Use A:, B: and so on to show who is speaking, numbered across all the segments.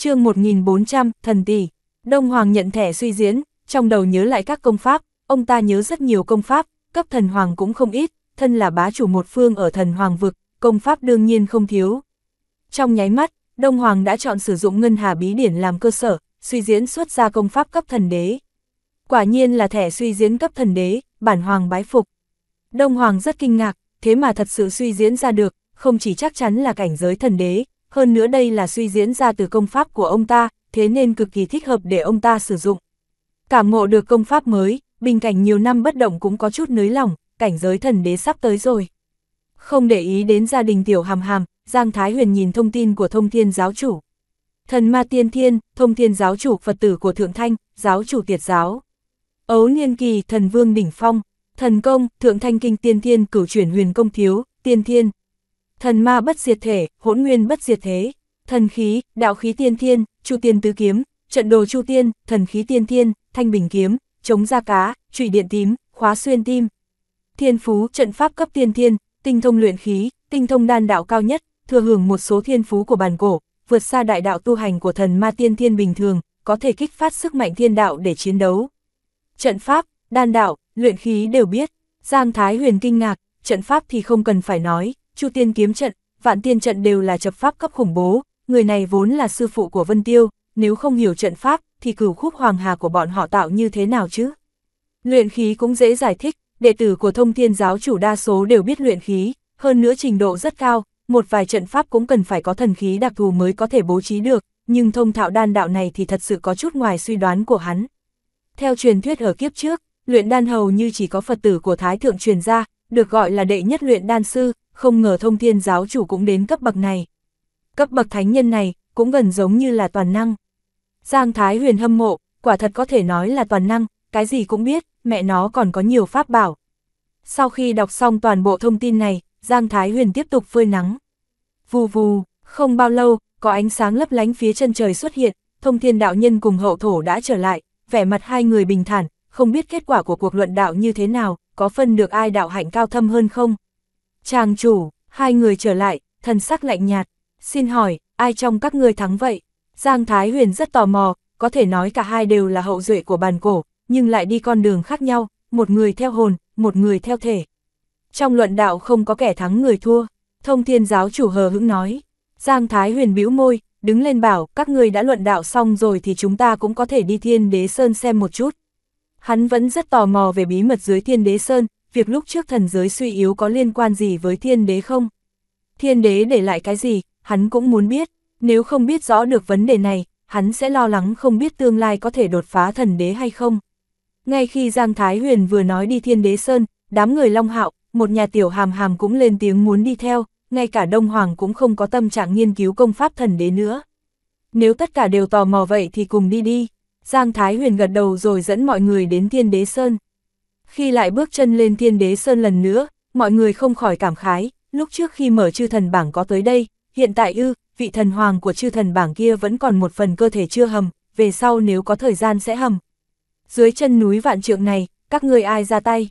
A: chương 1400, thần tỷ. Đông Hoàng nhận thẻ suy diễn, trong đầu nhớ lại các công pháp, ông ta nhớ rất nhiều công pháp, cấp thần hoàng cũng không ít, thân là bá chủ một phương ở thần hoàng vực, công pháp đương nhiên không thiếu. Trong nháy mắt, Đông Hoàng đã chọn sử dụng ngân hà bí điển làm cơ sở, suy diễn xuất ra công pháp cấp thần đế. Quả nhiên là thẻ suy diễn cấp thần đế, bản hoàng bái phục. Đông Hoàng rất kinh ngạc, thế mà thật sự suy diễn ra được, không chỉ chắc chắn là cảnh giới thần đế, hơn nữa đây là suy diễn ra từ công pháp của ông ta, thế nên cực kỳ thích hợp để ông ta sử dụng. Cảm ngộ được công pháp mới, bình cảnh nhiều năm bất động cũng có chút nới lỏng, cảnh giới thần đế sắp tới rồi. Không để ý đến gia đình tiểu hàm hàm, Giang Thái Huyền nhìn thông tin của thông thiên giáo chủ. Thần ma tiên thiên, thông thiên giáo chủ Phật tử của Thượng Thanh, giáo chủ tiệt giáo. Ấu niên kỳ, thần vương đỉnh phong, thần công, Thượng Thanh kinh tiên thiên cửu chuyển huyền công thiếu, tiên thiên thần ma bất diệt thể, hỗn nguyên bất diệt thế, thần khí, đạo khí tiên thiên, chu tiên tứ kiếm, trận đồ chu tiên, thần khí tiên thiên, thanh bình kiếm, chống da cá, trụy điện tím, khóa xuyên tim. Thiên phú, trận pháp cấp tiên thiên, tinh thông luyện khí, tinh thông đan đạo cao nhất, thừa hưởng một số thiên phú của bản cổ, vượt xa đại đạo tu hành của thần ma tiên thiên bình thường, có thể kích phát sức mạnh thiên đạo để chiến đấu. Trận pháp, đan đạo, luyện khí đều biết, Giang Thái Huyền kinh ngạc, trận pháp thì không cần phải nói, Chu Tiên kiếm trận, Vạn Tiên trận đều là chập pháp cấp khủng bố, người này vốn là sư phụ của Vân Tiêu, nếu không hiểu trận pháp thì cửu khúc hoàng hà của bọn họ tạo như thế nào chứ? Luyện khí cũng dễ giải thích, đệ tử của thông thiên giáo chủ đa số đều biết luyện khí, hơn nữa trình độ rất cao, một vài trận pháp cũng cần phải có thần khí đặc thù mới có thể bố trí được, nhưng thông thạo đan đạo này thì thật sự có chút ngoài suy đoán của hắn. Theo truyền thuyết ở kiếp trước, luyện đan hầu như chỉ có Phật tử của Thái Thượng truyền ra, được gọi là đệ nhất luyện đan sư, không ngờ thông thiên giáo chủ cũng đến cấp bậc này. Cấp bậc thánh nhân này, cũng gần giống như là toàn năng. Giang Thái Huyền hâm mộ, quả thật có thể nói là toàn năng, cái gì cũng biết, mẹ nó còn có nhiều pháp bảo. Sau khi đọc xong toàn bộ thông tin này, Giang Thái Huyền tiếp tục phơi nắng. Vù vù, không bao lâu, có ánh sáng lấp lánh phía chân trời xuất hiện, thông thiên đạo nhân cùng hậu thổ đã trở lại, vẻ mặt hai người bình thản, không biết kết quả của cuộc luận đạo như thế nào, có phân được ai đạo hạnh cao thâm hơn không. Chàng chủ, hai người trở lại, thần sắc lạnh nhạt, xin hỏi, ai trong các ngươi thắng vậy? Giang Thái Huyền rất tò mò, có thể nói cả hai đều là hậu duệ của bàn cổ, nhưng lại đi con đường khác nhau, một người theo hồn, một người theo thể. Trong luận đạo không có kẻ thắng người thua, thông thiên giáo chủ hờ hững nói. Giang Thái Huyền bĩu môi, đứng lên bảo, các người đã luận đạo xong rồi thì chúng ta cũng có thể đi thiên đế sơn xem một chút. Hắn vẫn rất tò mò về bí mật dưới thiên đế sơn, việc lúc trước thần giới suy yếu có liên quan gì với thiên đế không? Thiên đế để lại cái gì, hắn cũng muốn biết, nếu không biết rõ được vấn đề này, hắn sẽ lo lắng không biết tương lai có thể đột phá thần đế hay không. Ngay khi Giang Thái Huyền vừa nói đi thiên đế Sơn, đám người Long Hạo, một nhà tiểu hàm hàm cũng lên tiếng muốn đi theo, ngay cả Đông Hoàng cũng không có tâm trạng nghiên cứu công pháp thần đế nữa. Nếu tất cả đều tò mò vậy thì cùng đi đi. Giang Thái Huyền gật đầu rồi dẫn mọi người đến thiên đế Sơn. Khi lại bước chân lên thiên đế sơn lần nữa, mọi người không khỏi cảm khái, lúc trước khi mở chư thần bảng có tới đây, hiện tại ư, vị thần hoàng của chư thần bảng kia vẫn còn một phần cơ thể chưa hầm, về sau nếu có thời gian sẽ hầm. Dưới chân núi vạn trượng này, các người ai ra tay?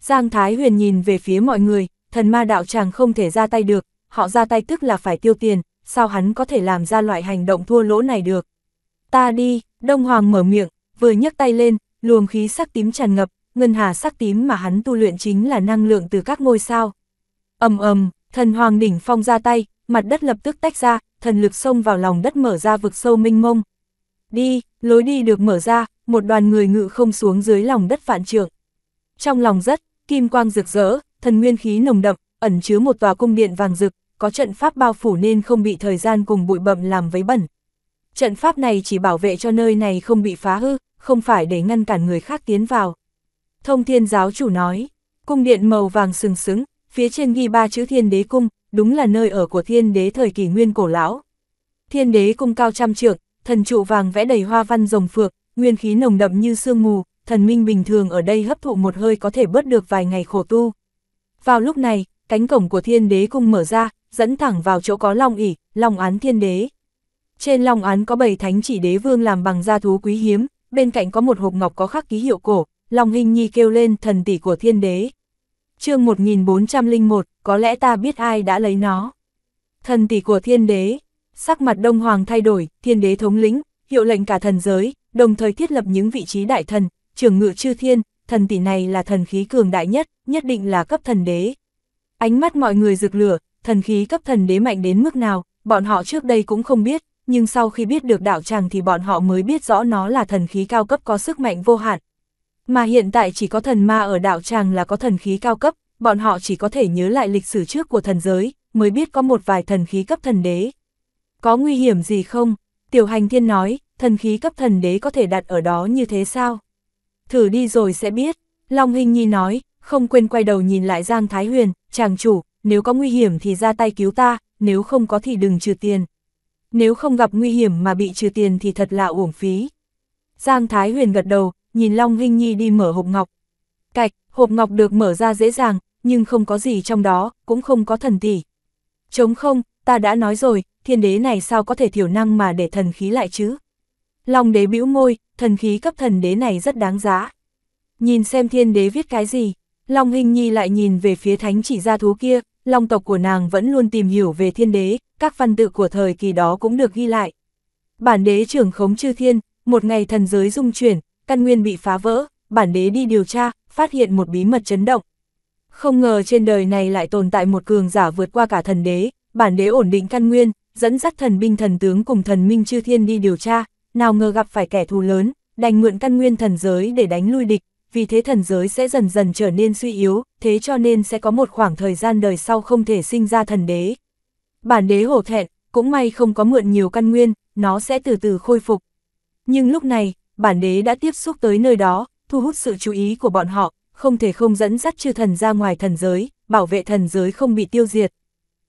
A: Giang Thái Huyền nhìn về phía mọi người, thần ma đạo chàng không thể ra tay được, họ ra tay tức là phải tiêu tiền, sao hắn có thể làm ra loại hành động thua lỗ này được? Ta đi, Đông Hoàng mở miệng, vừa nhấc tay lên, luồng khí sắc tím tràn ngập, ngân hà sắc tím mà hắn tu luyện chính là năng lượng từ các ngôi sao. ầm ầm, thần hoàng đỉnh phong ra tay, mặt đất lập tức tách ra, thần lực xông vào lòng đất mở ra vực sâu minh mông. Đi, lối đi được mở ra, một đoàn người ngự không xuống dưới lòng đất vạn trượng. Trong lòng rất, kim quang rực rỡ, thần nguyên khí nồng đậm, ẩn chứa một tòa cung điện vàng rực, có trận pháp bao phủ nên không bị thời gian cùng bụi bậm làm vấy bẩn. Trận pháp này chỉ bảo vệ cho nơi này không bị phá hư, không phải để ngăn cản người khác tiến vào. Thông thiên giáo chủ nói, cung điện màu vàng sừng sững, phía trên ghi ba chữ thiên đế cung, đúng là nơi ở của thiên đế thời kỳ nguyên cổ lão. Thiên đế cung cao trăm trượng, thần trụ vàng vẽ đầy hoa văn rồng phượng, nguyên khí nồng đậm như sương mù, thần minh bình thường ở đây hấp thụ một hơi có thể bớt được vài ngày khổ tu. Vào lúc này, cánh cổng của thiên đế cung mở ra, dẫn thẳng vào chỗ có long ỉ, long án thiên đế. Trên long án có bảy thánh chỉ đế vương làm bằng da thú quý hiếm, bên cạnh có một hộp ngọc có khắc ký hiệu cổ, Long Hinh Nhi kêu lên thần tỷ của thiên đế. chương 1401, có lẽ ta biết ai đã lấy nó. Thần tỷ của thiên đế, sắc mặt Đông Hoàng thay đổi, thiên đế thống lĩnh, hiệu lệnh cả thần giới, đồng thời thiết lập những vị trí đại thần, trưởng ngự chư thiên, thần tỷ này là thần khí cường đại nhất, nhất định là cấp thần đế. Ánh mắt mọi người rực lửa, thần khí cấp thần đế mạnh đến mức nào, bọn họ trước đây cũng không biết, nhưng sau khi biết được đạo tràng thì bọn họ mới biết rõ nó là thần khí cao cấp có sức mạnh vô hạn, mà hiện tại chỉ có thần ma ở đạo tràng là có thần khí cao cấp, bọn họ chỉ có thể nhớ lại lịch sử trước của thần giới, mới biết có một vài thần khí cấp thần đế. Có nguy hiểm gì không? Tiểu hành thiên nói, thần khí cấp thần đế có thể đặt ở đó như thế sao? Thử đi rồi sẽ biết, Long Hinh Nhi nói, không quên quay đầu nhìn lại Giang Thái Huyền, chàng chủ, nếu có nguy hiểm thì ra tay cứu ta, nếu không có thì đừng trừ tiền. Nếu không gặp nguy hiểm mà bị trừ tiền thì thật là uổng phí. Giang Thái Huyền gật đầu, nhìn Long Hinh Nhi đi mở hộp ngọc. Cạch, hộp ngọc được mở ra dễ dàng, nhưng không có gì trong đó, cũng không có thần tỷ. Chống không, ta đã nói rồi, thiên đế này sao có thể thiểu năng mà để thần khí lại chứ? Long đế bĩu môi, thần khí cấp thần đế này rất đáng giá. Nhìn xem thiên đế viết cái gì, Long Hinh Nhi lại nhìn về phía thánh chỉ gia thú kia, Long tộc của nàng vẫn luôn tìm hiểu về thiên đế, các văn tự của thời kỳ đó cũng được ghi lại. Bản đế trưởng khống chư thiên, một ngày thần giới dung chuyển, căn nguyên bị phá vỡ, bản đế đi điều tra, phát hiện một bí mật chấn động. Không ngờ trên đời này lại tồn tại một cường giả vượt qua cả thần đế, bản đế ổn định căn nguyên, dẫn dắt thần binh thần tướng cùng thần minh chư thiên đi điều tra, nào ngờ gặp phải kẻ thù lớn, đành mượn căn nguyên thần giới để đánh lui địch, vì thế thần giới sẽ dần dần trở nên suy yếu, thế cho nên sẽ có một khoảng thời gian đời sau không thể sinh ra thần đế. Bản đế hổ thẹn, cũng may không có mượn nhiều căn nguyên, nó sẽ từ từ khôi phục. Nhưng lúc này, bản đế đã tiếp xúc tới nơi đó, thu hút sự chú ý của bọn họ, không thể không dẫn dắt chư thần ra ngoài thần giới, bảo vệ thần giới không bị tiêu diệt.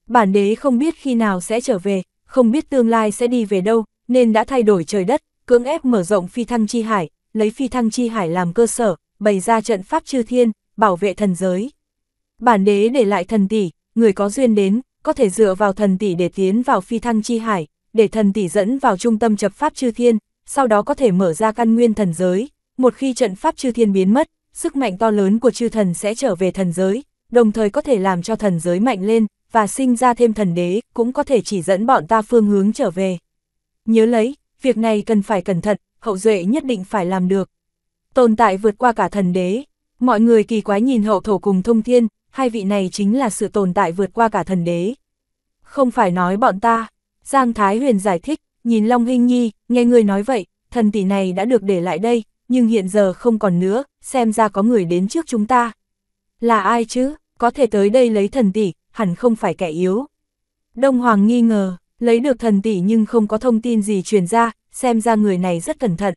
A: Bản đế không biết khi nào sẽ trở về, không biết tương lai sẽ đi về đâu, nên đã thay đổi trời đất, cưỡng ép mở rộng phi thăng chi hải, lấy phi thăng chi hải làm cơ sở, bày ra trận pháp chư thiên, bảo vệ thần giới. Bản đế để lại thần tỷ, người có duyên đến, có thể dựa vào thần tỷ để tiến vào phi thăng chi hải, để thần tỷ dẫn vào trung tâm chập pháp chư thiên, sau đó có thể mở ra căn nguyên thần giới, một khi trận pháp chư thiên biến mất, sức mạnh to lớn của chư thần sẽ trở về thần giới, đồng thời có thể làm cho thần giới mạnh lên, và sinh ra thêm thần đế, cũng có thể chỉ dẫn bọn ta phương hướng trở về. Nhớ lấy, việc này cần phải cẩn thận, hậu duệ nhất định phải làm được. Tồn tại vượt qua cả thần đế, mọi người kỳ quái nhìn hậu thổ cùng thông thiên, hai vị này chính là sự tồn tại vượt qua cả thần đế. Không phải nói bọn ta, Giang Thái Huyền giải thích, nhìn Long Hinh Nhi, nghe người nói vậy, thần tỷ này đã được để lại đây, nhưng hiện giờ không còn nữa, xem ra có người đến trước chúng ta. Là ai chứ, có thể tới đây lấy thần tỷ, hẳn không phải kẻ yếu. Đông Hoàng nghi ngờ, lấy được thần tỷ nhưng không có thông tin gì truyền ra, xem ra người này rất cẩn thận.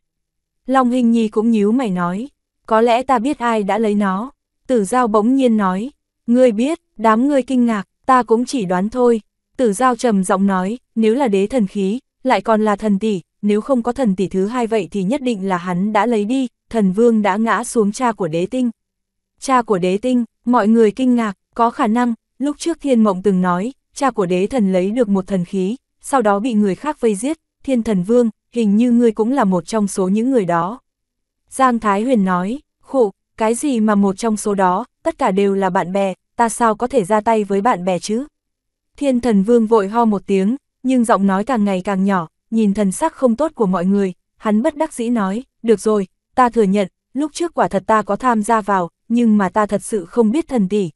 A: Long Hinh Nhi cũng nhíu mày nói, có lẽ ta biết ai đã lấy nó. Tử Giao bỗng nhiên nói, ngươi biết, đám ngươi kinh ngạc, ta cũng chỉ đoán thôi. Tử Giao trầm giọng nói, nếu là đế thần khí, lại còn là thần tỷ, nếu không có thần tỷ thứ hai vậy thì nhất định là hắn đã lấy đi, thần vương đã ngã xuống cha của đế tinh. Cha của đế tinh, mọi người kinh ngạc, có khả năng, lúc trước thiên mộng từng nói, cha của đế thần lấy được một thần khí, sau đó bị người khác vây giết, thiên thần vương, hình như ngươi cũng là một trong số những người đó. Giang Thái Huyền nói, khổ, cái gì mà một trong số đó, tất cả đều là bạn bè, ta sao có thể ra tay với bạn bè chứ? Thiên thần vương vội ho một tiếng, nhưng giọng nói càng ngày càng nhỏ, nhìn thần sắc không tốt của mọi người, hắn bất đắc dĩ nói, được rồi, ta thừa nhận, lúc trước quả thật ta có tham gia vào, nhưng mà ta thật sự không biết thần tỷ.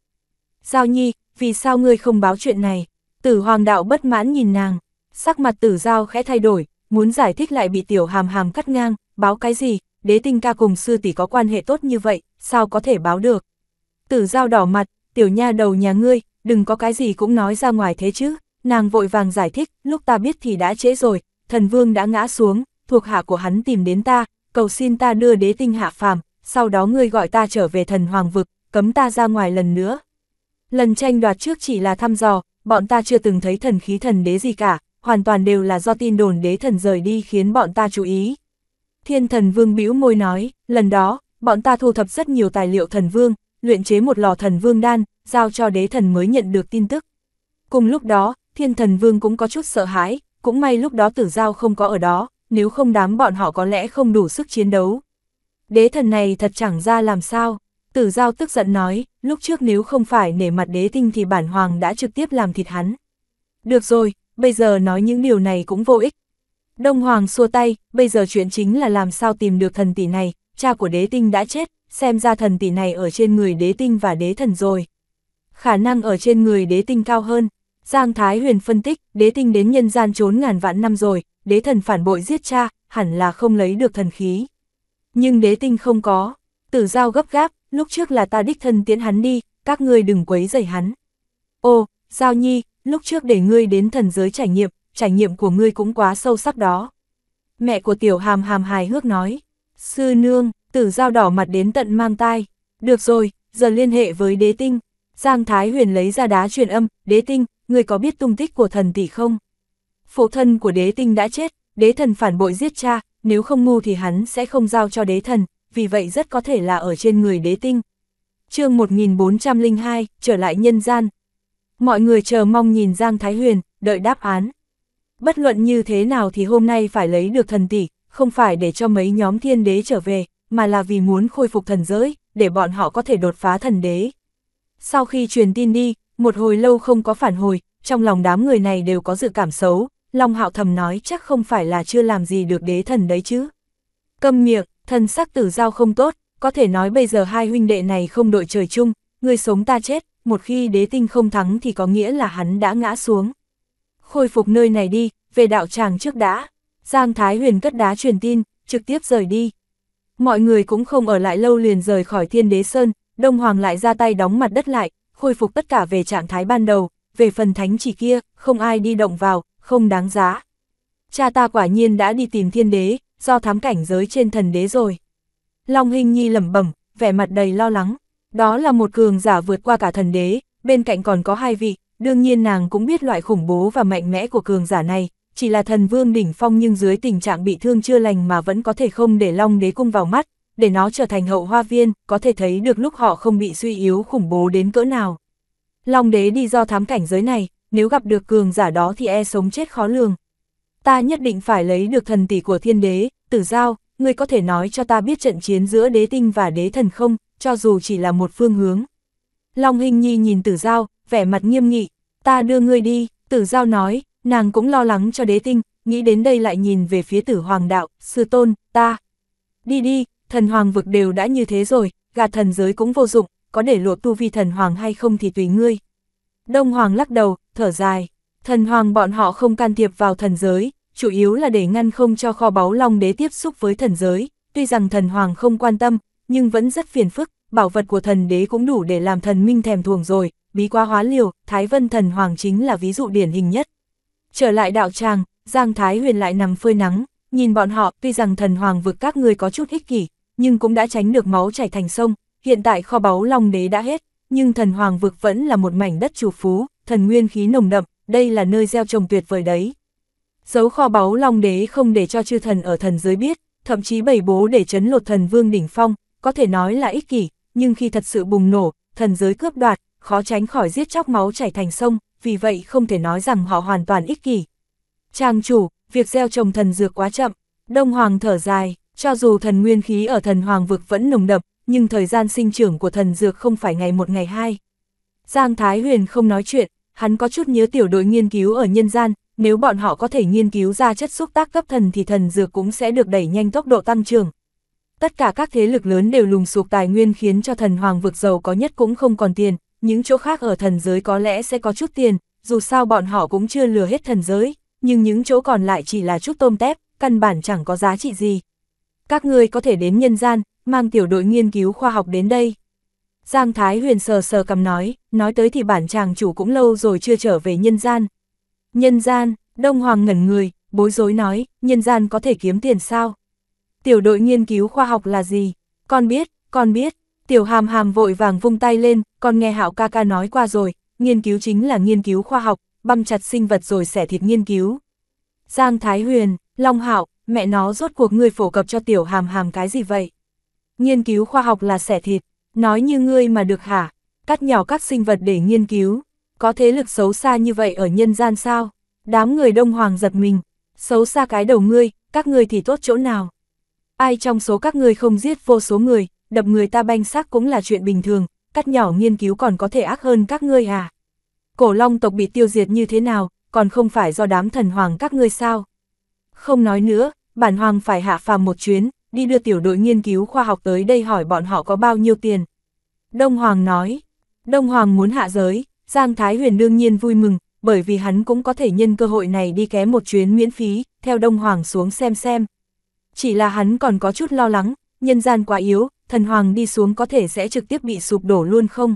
A: Giao nhi, vì sao ngươi không báo chuyện này? Tử hoàng đạo bất mãn nhìn nàng, sắc mặt tử giao khẽ thay đổi, muốn giải thích lại bị tiểu hàm hàm cắt ngang, báo cái gì, đế tinh ca cùng sư tỷ có quan hệ tốt như vậy, sao có thể báo được. Tử giao đỏ mặt, tiểu nha đầu nhà ngươi, đừng có cái gì cũng nói ra ngoài thế chứ, Nàng vội vàng giải thích, lúc ta biết thì đã trễ rồi, thần vương đã ngã xuống, thuộc hạ của hắn tìm đến ta, cầu xin ta đưa đế tinh hạ phàm, sau đó ngươi gọi ta trở về thần hoàng vực, cấm ta ra ngoài lần nữa. Lần tranh đoạt trước chỉ là thăm dò, bọn ta chưa từng thấy thần khí thần đế gì cả, hoàn toàn đều là do tin đồn đế thần rời đi khiến bọn ta chú ý. Thiên thần vương bĩu môi nói, lần đó, bọn ta thu thập rất nhiều tài liệu thần vương, luyện chế một lò thần vương đan, giao cho đế thần mới nhận được tin tức. Cùng lúc đó, thiên thần vương cũng có chút sợ hãi, cũng may lúc đó tử giao không có ở đó, nếu không đám bọn họ có lẽ không đủ sức chiến đấu. Đế thần này thật chẳng ra làm sao, tử giao tức giận nói, lúc trước nếu không phải nể mặt đế tinh thì bản hoàng đã trực tiếp làm thịt hắn. Được rồi, bây giờ nói những điều này cũng vô ích. Đông hoàng xua tay, bây giờ chuyện chính là làm sao tìm được thần tỷ này, cha của đế tinh đã chết, xem ra thần tỷ này ở trên người đế tinh và đế thần rồi. Khả năng ở trên người đế tinh cao hơn, Giang Thái Huyền phân tích, đế tinh đến nhân gian trốn ngàn vạn năm rồi, đế thần phản bội giết cha, hẳn là không lấy được thần khí. Nhưng đế tinh không có, tử giao gấp gáp, lúc trước là ta đích thân tiến hắn đi, các ngươi đừng quấy rầy hắn. Ô, Giao Nhi, lúc trước để ngươi đến thần giới trải nghiệm, trải nghiệm của ngươi cũng quá sâu sắc đó. Mẹ của tiểu hàm hàm hài hước nói, sư nương, tử giao đỏ mặt đến tận mang tai. Được rồi, giờ liên hệ với đế tinh. Giang Thái Huyền lấy ra đá truyền âm, đế tinh, Ngươi có biết tung tích của thần tỷ không? Phụ thân của đế tinh đã chết, đế thần phản bội giết cha, nếu không ngu thì hắn sẽ không giao cho đế thần, vì vậy rất có thể là ở trên người đế tinh. chương 1402, trở lại nhân gian. Mọi người chờ mong nhìn Giang Thái Huyền, đợi đáp án. Bất luận như thế nào thì hôm nay phải lấy được thần tỷ, không phải để cho mấy nhóm thiên đế trở về, mà là vì muốn khôi phục thần giới, để bọn họ có thể đột phá thần đế. Sau khi truyền tin đi, một hồi lâu không có phản hồi, trong lòng đám người này đều có dự cảm xấu, Long Hạo thầm nói chắc không phải là chưa làm gì được đế thần đấy chứ. Câm miệng, thân sắc tử giao không tốt, có thể nói bây giờ hai huynh đệ này không đội trời chung, người sống ta chết, một khi đế tinh không thắng thì có nghĩa là hắn đã ngã xuống. Khôi phục nơi này đi, về đạo tràng trước đã. Giang Thái Huyền cất đá truyền tin, trực tiếp rời đi. Mọi người cũng không ở lại lâu liền rời khỏi thiên đế sơn, Đông Hoàng lại ra tay đóng mặt đất lại, khôi phục tất cả về trạng thái ban đầu, về phần thánh chỉ kia, không ai đi động vào, không đáng giá. Cha ta quả nhiên đã đi tìm thiên đế, do thám cảnh giới trên thần đế rồi. Long Hinh Nhi lẩm bẩm, vẻ mặt đầy lo lắng. Đó là một cường giả vượt qua cả thần đế, bên cạnh còn có hai vị, đương nhiên nàng cũng biết loại khủng bố và mạnh mẽ của cường giả này, chỉ là thần vương đỉnh phong nhưng dưới tình trạng bị thương chưa lành mà vẫn có thể không để Long đế cung vào mắt, để nó trở thành hậu hoa viên, có thể thấy được lúc họ không bị suy yếu khủng bố đến cỡ nào. Long đế đi do thám cảnh giới này, nếu gặp được cường giả đó thì e sống chết khó lường. Ta nhất định phải lấy được thần tỷ của thiên đế, tử giao, ngươi có thể nói cho ta biết trận chiến giữa đế tinh và đế thần không, cho dù chỉ là một phương hướng. Long hình nhi nhìn tử giao, vẻ mặt nghiêm nghị, ta đưa ngươi đi, tử giao nói, nàng cũng lo lắng cho đế tinh, nghĩ đến đây lại nhìn về phía tử hoàng đạo, sư tôn, ta. Đi đi, thần hoàng vực đều đã như thế rồi, gạt thần giới cũng vô dụng, có để lộ tu vi thần hoàng hay không thì tùy ngươi. Đông hoàng lắc đầu, thở dài, thần hoàng bọn họ không can thiệp vào thần giới, chủ yếu là để ngăn không cho kho báu long đế tiếp xúc với thần giới, tuy rằng thần hoàng không quan tâm, nhưng vẫn rất phiền phức, bảo vật của thần đế cũng đủ để làm thần minh thèm thuồng rồi, bí quá hóa liều, Thái Vân thần hoàng chính là ví dụ điển hình nhất. Trở lại đạo tràng, Giang Thái Huyền lại nằm phơi nắng, nhìn bọn họ, tuy rằng thần hoàng vực các người có chút ích kỷ, nhưng cũng đã tránh được máu chảy thành sông, hiện tại kho báu Long Đế đã hết, nhưng thần Hoàng vực vẫn là một mảnh đất chủ phú, thần nguyên khí nồng đậm, đây là nơi gieo trồng tuyệt vời đấy. Giấu kho báu Long Đế không để cho chư thần ở thần giới biết, thậm chí bày bố để trấn lột thần vương đỉnh phong, có thể nói là ích kỷ, nhưng khi thật sự bùng nổ, thần giới cướp đoạt, khó tránh khỏi giết chóc máu chảy thành sông, vì vậy không thể nói rằng họ hoàn toàn ích kỷ. Trang chủ, việc gieo trồng thần dược quá chậm, Đông Hoàng thở dài, cho dù thần nguyên khí ở thần hoàng vực vẫn nồng đậm, nhưng thời gian sinh trưởng của thần dược không phải ngày một ngày hai. Giang Thái Huyền không nói chuyện, hắn có chút nhớ tiểu đội nghiên cứu ở nhân gian, nếu bọn họ có thể nghiên cứu ra chất xúc tác cấp thần thì thần dược cũng sẽ được đẩy nhanh tốc độ tăng trưởng. Tất cả các thế lực lớn đều lùng sụp tài nguyên khiến cho thần hoàng vực giàu có nhất cũng không còn tiền, những chỗ khác ở thần giới có lẽ sẽ có chút tiền, dù sao bọn họ cũng chưa lừa hết thần giới, nhưng những chỗ còn lại chỉ là chút tôm tép, căn bản chẳng có giá trị gì các ngươi có thể đến nhân gian, mang tiểu đội nghiên cứu khoa học đến đây. Giang Thái Huyền sờ sờ cầm nói, nói tới thì bản chàng chủ cũng lâu rồi chưa trở về nhân gian. Nhân gian, Đông Hoàng ngẩn người, bối rối nói, nhân gian có thể kiếm tiền sao? Tiểu đội nghiên cứu khoa học là gì? Con biết, con biết, tiểu hàm hàm vội vàng vung tay lên, con nghe hạo ca ca nói qua rồi, nghiên cứu chính là nghiên cứu khoa học, băm chặt sinh vật rồi xẻ thịt nghiên cứu. Giang Thái Huyền, Long Hạo, mẹ nó rốt cuộc ngươi phổ cập cho tiểu hàm hàm cái gì vậy? Nghiên cứu khoa học là xẻ thịt, nói như ngươi mà được hả? Cắt nhỏ các sinh vật để nghiên cứu, có thế lực xấu xa như vậy ở nhân gian sao? Đám người đông hoàng giật mình, xấu xa cái đầu ngươi, các ngươi thì tốt chỗ nào? Ai trong số các ngươi không giết vô số người, đập người ta banh xác cũng là chuyện bình thường, cắt nhỏ nghiên cứu còn có thể ác hơn các ngươi à? Cổ long tộc bị tiêu diệt như thế nào, còn không phải do đám thần hoàng các ngươi sao? Không nói nữa, bản hoàng phải hạ phàm một chuyến, đi đưa tiểu đội nghiên cứu khoa học tới đây hỏi bọn họ có bao nhiêu tiền. Đông Hoàng nói, Đông Hoàng muốn hạ giới, Giang Thái Huyền đương nhiên vui mừng, bởi vì hắn cũng có thể nhân cơ hội này đi ké một chuyến miễn phí, theo Đông Hoàng xuống xem xem. Chỉ là hắn còn có chút lo lắng, nhân gian quá yếu, thần Hoàng đi xuống có thể sẽ trực tiếp bị sụp đổ luôn không?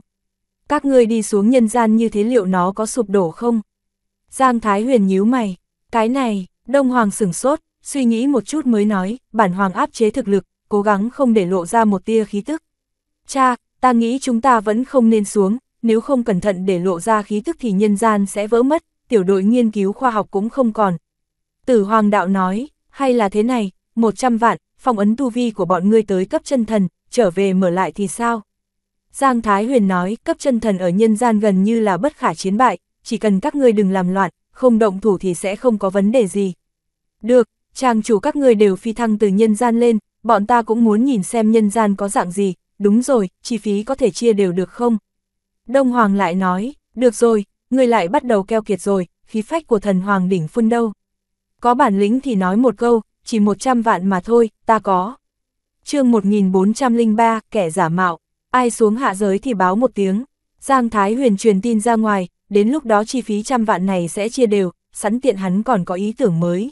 A: Các ngươi đi xuống nhân gian như thế liệu nó có sụp đổ không? Giang Thái Huyền nhíu mày, cái này, Đông Hoàng sửng sốt, suy nghĩ một chút mới nói, bản hoàng áp chế thực lực, cố gắng không để lộ ra một tia khí tức. Cha, ta nghĩ chúng ta vẫn không nên xuống, nếu không cẩn thận để lộ ra khí tức thì nhân gian sẽ vỡ mất, tiểu đội nghiên cứu khoa học cũng không còn. Tử hoàng đạo nói, hay là thế này, 100 vạn, phong ấn tu vi của bọn ngươi tới cấp chân thần, trở về mở lại thì sao? Giang Thái Huyền nói, cấp chân thần ở nhân gian gần như là bất khả chiến bại, chỉ cần các ngươi đừng làm loạn, không động thủ thì sẽ không có vấn đề gì. Được, Trang chủ các người đều phi thăng từ nhân gian lên, bọn ta cũng muốn nhìn xem nhân gian có dạng gì, đúng rồi, chi phí có thể chia đều được không? Đông Hoàng lại nói, được rồi, người lại bắt đầu keo kiệt rồi, khí phách của thần Hoàng đỉnh phun đâu. Có bản lĩnh thì nói một câu, chỉ 100 vạn mà thôi, ta có. chương 1403, kẻ giả mạo, ai xuống hạ giới thì báo một tiếng. Giang Thái Huyền truyền tin ra ngoài, đến lúc đó chi phí trăm vạn này sẽ chia đều, sẵn tiện hắn còn có ý tưởng mới.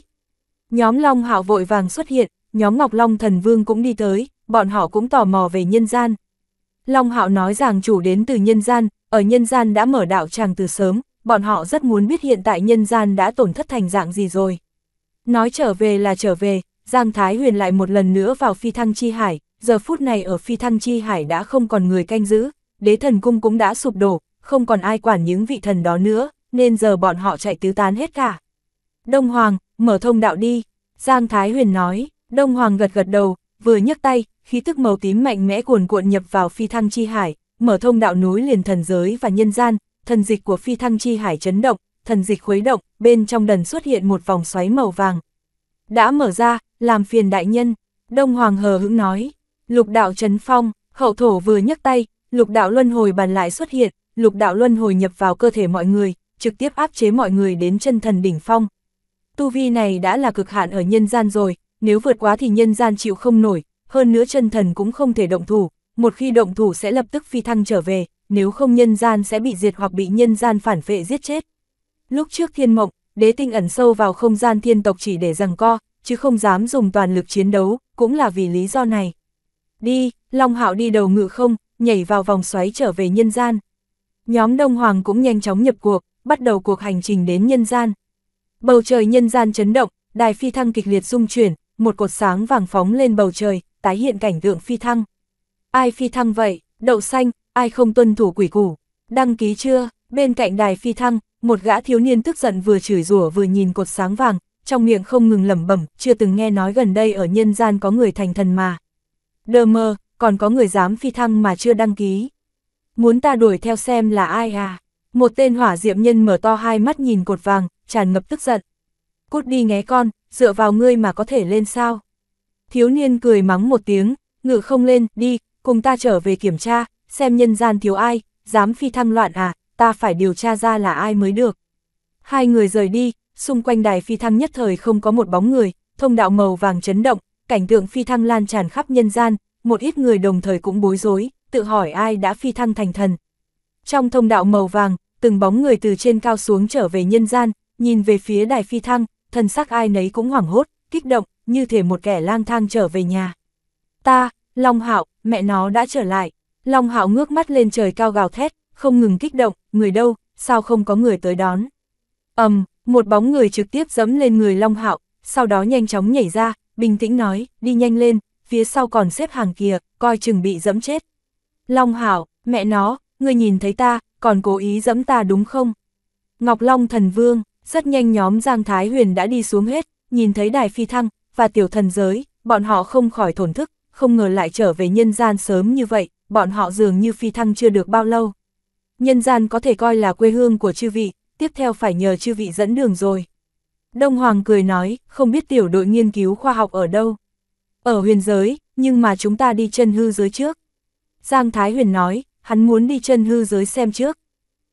A: Nhóm Long Hạo vội vàng xuất hiện, nhóm Ngọc Long Thần Vương cũng đi tới, bọn họ cũng tò mò về nhân gian. Long Hạo nói rằng chủ đến từ nhân gian, ở nhân gian đã mở đạo tràng từ sớm, bọn họ rất muốn biết hiện tại nhân gian đã tổn thất thành dạng gì rồi. Nói trở về là trở về, Giang Thái Huyền lại một lần nữa vào phi thăng chi hải, giờ phút này ở phi thăng chi hải đã không còn người canh giữ, đế thần cung cũng đã sụp đổ, không còn ai quản những vị thần đó nữa, nên giờ bọn họ chạy tứ tán hết cả. Đông Hoàng, mở thông đạo đi, Giang Thái Huyền nói, Đông Hoàng gật gật đầu, vừa nhấc tay, khí tức màu tím mạnh mẽ cuồn cuộn nhập vào phi thăng chi hải, mở thông đạo núi liền thần giới và nhân gian, thần dịch của phi thăng chi hải chấn động, thần dịch khuấy động, bên trong đần xuất hiện một vòng xoáy màu vàng. Đã mở ra, làm phiền đại nhân, Đông Hoàng hờ hững nói, lục đạo trấn phong, hậu thổ vừa nhấc tay, lục đạo luân hồi bàn lại xuất hiện, lục đạo luân hồi nhập vào cơ thể mọi người, trực tiếp áp chế mọi người đến chân thần đỉnh phong, Tu vi này đã là cực hạn ở nhân gian rồi, nếu vượt quá thì nhân gian chịu không nổi, hơn nữa chân thần cũng không thể động thủ, một khi động thủ sẽ lập tức phi thăng trở về, nếu không nhân gian sẽ bị diệt hoặc bị nhân gian phản phệ giết chết. Lúc trước thiên mộng, đế tinh ẩn sâu vào không gian thiên tộc chỉ để rằng co, chứ không dám dùng toàn lực chiến đấu, cũng là vì lý do này. Đi, Long Hạo đi đầu ngự không, nhảy vào vòng xoáy trở về nhân gian. Nhóm Đông Hoàng cũng nhanh chóng nhập cuộc, bắt đầu cuộc hành trình đến nhân gian. Bầu trời nhân gian chấn động, đài phi thăng kịch liệt rung chuyển, một cột sáng vàng phóng lên bầu trời, tái hiện cảnh tượng phi thăng. Ai phi thăng vậy, đậu xanh, ai không tuân thủ quỷ củ, đăng ký chưa, bên cạnh đài phi thăng, một gã thiếu niên tức giận vừa chửi rủa vừa nhìn cột sáng vàng, trong miệng không ngừng lẩm bẩm, chưa từng nghe nói gần đây ở nhân gian có người thành thần mà. Đơ mơ, còn có người dám phi thăng mà chưa đăng ký. Muốn ta đuổi theo xem là ai à? Một tên hỏa diệm nhân mở to hai mắt nhìn cột vàng, tràn ngập tức giận. Cút đi nghe con, dựa vào ngươi mà có thể lên sao? Thiếu niên cười mắng một tiếng, ngự không lên, đi, cùng ta trở về kiểm tra, xem nhân gian thiếu ai, dám phi thăng loạn à, ta phải điều tra ra là ai mới được. Hai người rời đi, xung quanh đài phi thăng nhất thời không có một bóng người, thông đạo màu vàng chấn động, cảnh tượng phi thăng lan tràn khắp nhân gian, một ít người đồng thời cũng bối rối, tự hỏi ai đã phi thăng thành thần. Trong thông đạo màu vàng, từng bóng người từ trên cao xuống trở về nhân gian, nhìn về phía đài phi thăng, thần sắc ai nấy cũng hoảng hốt, kích động, như thể một kẻ lang thang trở về nhà. Ta, Long Hạo, mẹ nó đã trở lại. Long Hạo ngước mắt lên trời cao gào thét, không ngừng kích động, người đâu, sao không có người tới đón. ầm, um, một bóng người trực tiếp dẫm lên người Long Hạo, sau đó nhanh chóng nhảy ra, bình tĩnh nói, đi nhanh lên, phía sau còn xếp hàng kìa coi chừng bị dẫm chết. Long Hạo, mẹ nó, người nhìn thấy ta, còn cố ý dẫm ta đúng không? Ngọc Long thần vương, rất nhanh nhóm Giang Thái Huyền đã đi xuống hết, nhìn thấy đài phi thăng, và tiểu thần giới, bọn họ không khỏi thổn thức, không ngờ lại trở về nhân gian sớm như vậy, bọn họ dường như phi thăng chưa được bao lâu. Nhân gian có thể coi là quê hương của chư vị, tiếp theo phải nhờ chư vị dẫn đường rồi. Đông Hoàng cười nói, không biết tiểu đội nghiên cứu khoa học ở đâu. Ở huyền giới, nhưng mà chúng ta đi chân hư giới trước. Giang Thái Huyền nói, hắn muốn đi chân hư giới xem trước.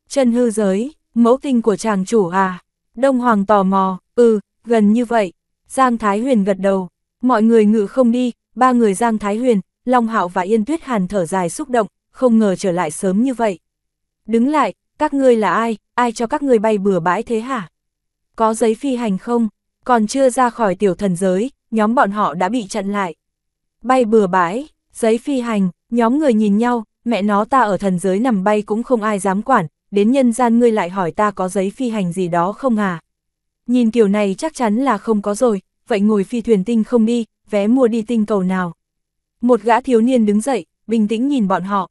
A: Chân hư giới, mẫu tinh của chàng chủ à. Đông Hoàng tò mò, ừ, gần như vậy. Giang Thái Huyền gật đầu, mọi người ngự không đi, ba người Giang Thái Huyền, Long Hạo và Yên Tuyết Hàn thở dài xúc động, không ngờ trở lại sớm như vậy. Đứng lại, các ngươi là ai, ai cho các ngươi bay bừa bãi thế hả? Có giấy phi hành không? Còn chưa ra khỏi tiểu thần giới, nhóm bọn họ đã bị chặn lại. Bay bừa bãi, giấy phi hành, nhóm người nhìn nhau, mẹ nó ta ở thần giới nằm bay cũng không ai dám quản, đến nhân gian ngươi lại hỏi ta có giấy phi hành gì đó không à? Nhìn kiểu này chắc chắn là không có rồi, vậy ngồi phi thuyền tinh không đi, vé mua đi tinh cầu nào. Một gã thiếu niên đứng dậy, bình tĩnh nhìn bọn họ.